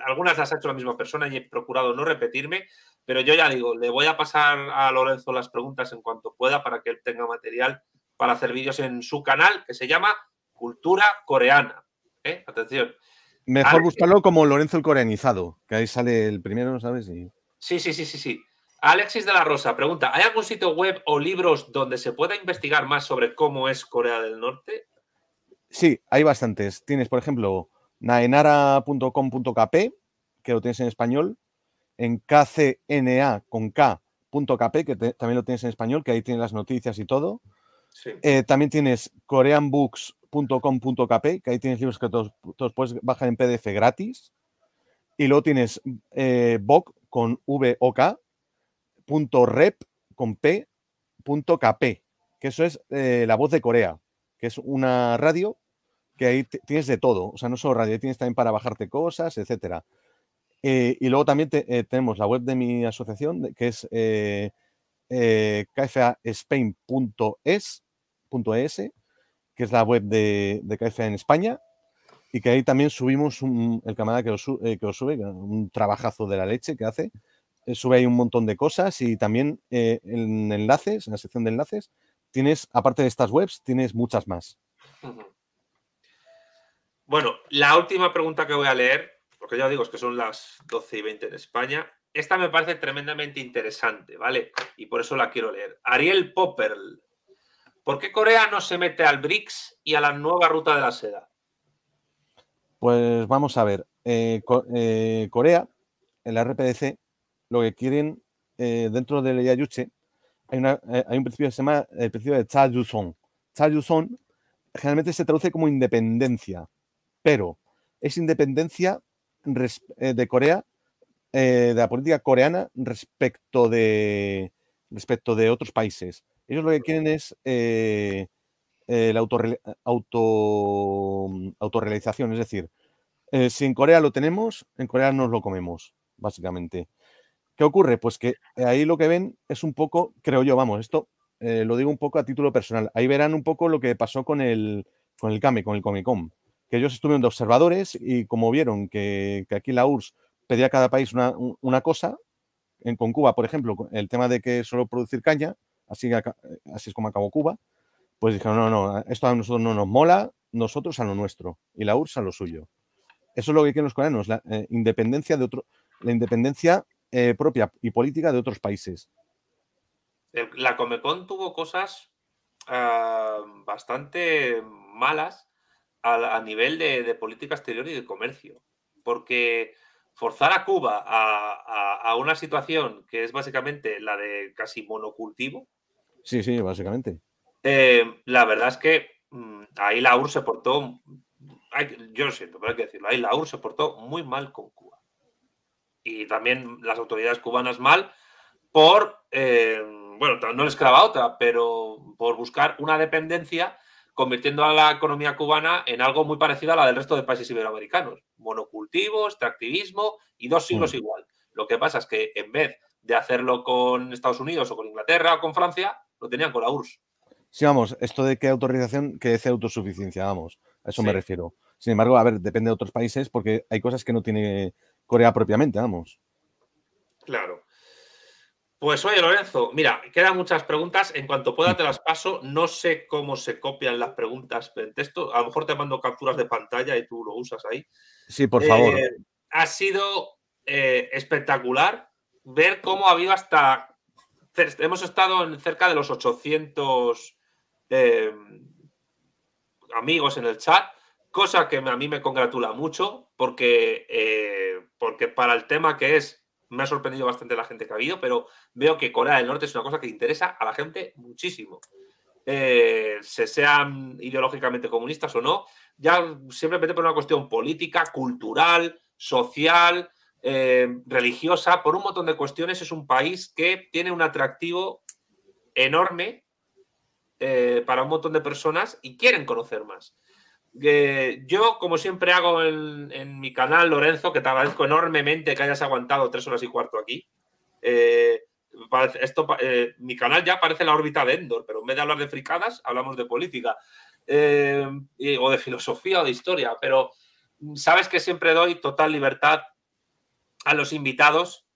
algunas las ha hecho la misma persona y he procurado no repetirme, pero yo ya digo, le voy a pasar a Lorenzo las preguntas en cuanto pueda para que él tenga material para hacer vídeos en su canal que se llama Cultura Coreana. ¿eh? Atención. Mejor buscarlo como Lorenzo el Coreanizado, que ahí sale el primero, ¿sabes? Sí, sí, sí, sí, sí. Alexis de la Rosa pregunta, ¿hay algún sitio web o libros donde se pueda investigar más sobre cómo es Corea del Norte? Sí, hay bastantes. Tienes, por ejemplo, naenara.com.kp, que lo tienes en español, en kcna con k.kp, que también lo tienes en español, que ahí tienes las noticias y todo. Eh, también tienes koreanbooks.com.kp, que ahí tienes libros que todos, puedes bajar en PDF gratis. Y luego tienes eh, con con p, que eso es eh, La Voz de Corea, que es una radio que ahí tienes de todo, o sea, no solo radio, tienes también para bajarte cosas, etcétera. Eh, y luego también eh, tenemos la web de mi asociación, que es eh, eh kfaSpain.es, que es la web de, KFA en España, y que ahí también subimos el camarada que os, sube, un trabajazo de la leche que hace, sube ahí un montón de cosas y también en enlaces, en la sección de enlaces, tienes, aparte de estas webs, tienes muchas más. Bueno, la última pregunta que voy a leer, porque ya digo es que son las 12 y 20 en España. Esta me parece tremendamente interesante, ¿vale? Y por eso la quiero leer. Ariel Popper ¿Por qué Corea no se mete al BRICS y a la nueva ruta de la seda? Pues vamos a ver. Eh, eh, Corea, en la RPDC, lo que quieren eh, dentro del Yayuche, hay, un principio que se llama el principio de Cha Yuson. Cha generalmente se traduce como independencia pero es independencia eh, de Corea, eh, de la política coreana respecto de, respecto de otros países. Ellos lo que quieren es eh, la autorrealización, es decir, si en Corea lo tenemos, en Corea nos lo comemos, básicamente. ¿Qué ocurre? Pues que ahí lo que ven es un poco, creo yo, vamos, esto lo digo un poco a título personal. Ahí verán un poco lo que pasó con el, con el Kame, con el Comecom que ellos estuvieron de observadores y como vieron que, aquí la URSS pedía a cada país una, cosa, en, con Cuba, por ejemplo, el tema de que solo producir caña, eh, así, es como acabó Cuba, pues dijeron, no, no, esto a nosotros no nos mola, nosotros a lo nuestro y la URSS a lo suyo. Eso es lo que quieren los coreanos, la eh, independencia de otro, la independencia eh, propia y política de otros países. La Comecon tuvo cosas ah, bastante malas a, nivel de, política exterior y de comercio. Porque forzar a Cuba a, una situación que es básicamente la de casi monocultivo. Sí, sí, básicamente. Eh, la verdad es que mm, ahí la URSS se portó, yo lo siento, pero hay que decirlo, ahí la URSS se portó muy mal con Cuba. Y también las autoridades cubanas mal por, eh, bueno, no les quedaba otra, pero por buscar una dependencia convirtiendo a la economía cubana en algo muy parecido a la del resto de países iberoamericanos. Monocultivo, extractivismo y dos siglos mm. igual. Lo que pasa es que en vez de hacerlo con Estados Unidos o con Inglaterra o con Francia, lo tenían con la URSS. Sí, vamos, esto de qué autorización, que es autosuficiencia, vamos, a eso me refiero. Sin embargo, a ver, depende de otros países porque hay cosas que no tiene Corea propiamente, vamos. Claro. Pues oye, Lorenzo, mira, quedan muchas preguntas. En cuanto pueda te las paso. No sé cómo se copian las preguntas en texto. A lo mejor te mando capturas de pantalla y tú lo usas ahí. Sí, por favor. Eh, ha sido eh, espectacular ver cómo ha habido hasta... Hemos estado en cerca de los 800 eh, amigos en el chat, cosa que a mí me congratula mucho porque, porque para el tema que es me ha sorprendido bastante la gente que ha habido, pero veo que Corea del Norte es una cosa que interesa a la gente muchísimo. Eh, se sean ideológicamente comunistas o no, ya simplemente por una cuestión política, cultural, social, eh, religiosa, por un montón de cuestiones, es un país que tiene un atractivo enorme eh, para un montón de personas y quieren conocer más yo, como siempre hago en, mi canal, Lorenzo, que te agradezco enormemente que hayas aguantado tres horas y cuarto aquí. Eh, esto, eh, mi canal ya parece la órbita de Endor, pero en vez de hablar de fricadas, hablamos de política, eh, o de filosofía, o de historia. Pero sabes que siempre doy total libertad a los invitados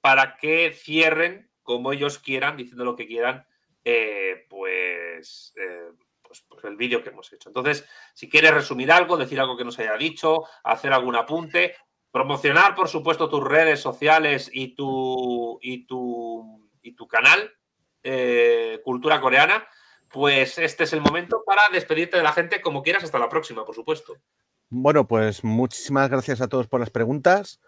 para que cierren como ellos quieran, diciendo lo que quieran, pues pues, pues, el vídeo que hemos hecho. Entonces, si quieres resumir algo, decir algo que nos haya dicho, hacer algún apunte, promocionar, por supuesto, tus redes sociales y tu, y tu, y tu canal, eh, Cultura Coreana, pues este es el momento para despedirte de la gente como quieras. Hasta la próxima, por supuesto. Bueno, pues muchísimas gracias a todos por las preguntas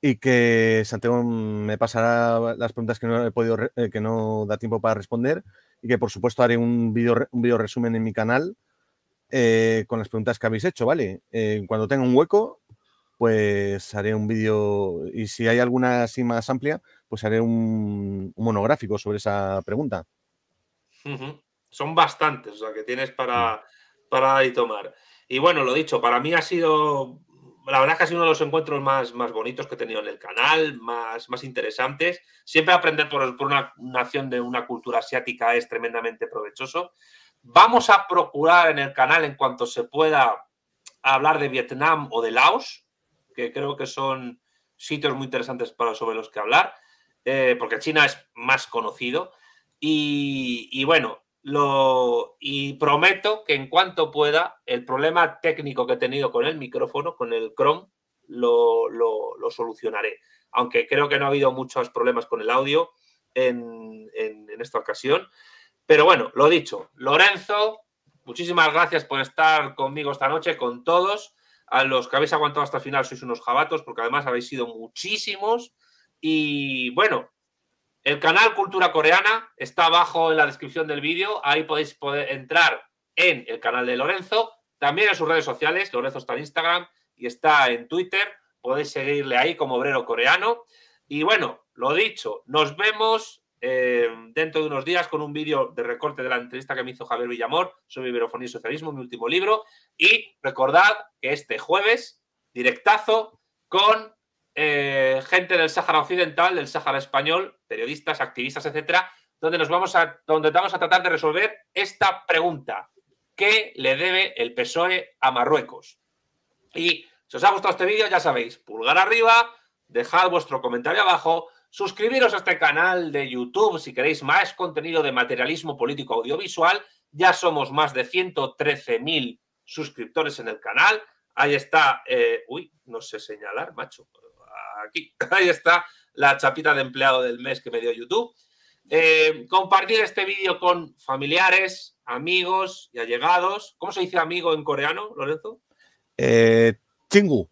y que Santiago me pasará las preguntas que no he podido, eh, que no da tiempo para responder y que por supuesto haré un vídeo un video resumen en mi canal eh, con las preguntas que habéis hecho, ¿vale? Eh, cuando tenga un hueco, pues haré un vídeo y si hay alguna así más amplia, pues haré un, monográfico sobre esa pregunta. Son bastantes, o sea, que tienes mm. para, para y tomar. Y bueno, lo dicho, para mí ha sido la verdad es que ha sido uno de los encuentros más, más bonitos que he tenido en el canal, más, más interesantes. Siempre aprender por, una nación de una cultura asiática es tremendamente provechoso. Vamos a procurar en el canal, en cuanto se pueda, hablar de Vietnam o de Laos, que creo que son sitios muy interesantes para, sobre los que hablar, eh, porque China es más conocido. y bueno, lo, y prometo que en cuanto pueda, el problema técnico que he tenido con el micrófono, con el Chrome, lo, lo, solucionaré. Aunque creo que no ha habido muchos problemas con el audio en, en, en esta ocasión. Pero bueno, lo dicho, Lorenzo, muchísimas gracias por estar conmigo esta noche, con todos. A los que habéis aguantado hasta el final sois unos jabatos, porque además habéis sido muchísimos. Y bueno, el canal Cultura Coreana está abajo en la descripción del vídeo. Ahí podéis poder entrar en el canal de Lorenzo, también en sus redes sociales. Lorenzo está en Instagram y está en Twitter. Podéis seguirle ahí como obrero coreano. Y bueno, lo dicho, nos vemos eh, dentro de unos días con un vídeo de recorte de la entrevista que me hizo Javier Villamor sobre Iberofonía y Socialismo, mi último libro. Y recordad que este jueves, directazo con eh, gente del Sáhara Occidental, del Sáhara Español, periodistas, activistas, etcétera, donde nos vamos a, donde vamos a tratar de resolver esta pregunta. ¿Qué le debe el PSOE a Marruecos? Y si os ha gustado este vídeo, ya sabéis, pulgar arriba, dejad vuestro comentario abajo, suscribiros a este canal de YouTube si queréis más contenido de materialismo político audiovisual. Ya somos más de 113.000 suscriptores en el canal. Ahí está. Eh, uy, no sé señalar, macho aquí. Ahí está la chapita de empleado del mes que me dio YouTube. Eh, compartir este vídeo con familiares, amigos y allegados. ¿Cómo se dice amigo en coreano, Lorenzo? Eh, chingu.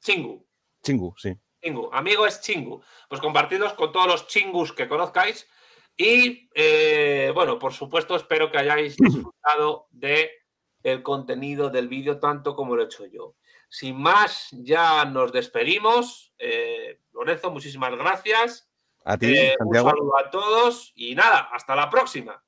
Chingu. Chingu, sí. Chingu. Amigo es chingu. Pues compartidos con todos los chingus que conozcáis. Y eh, bueno, por supuesto, espero que hayáis disfrutado de contenido del vídeo tanto como lo he hecho yo. Sin más, ya nos despedimos. Eh, Lorenzo, muchísimas gracias. A ti, eh, un saludo a todos y nada, hasta la próxima.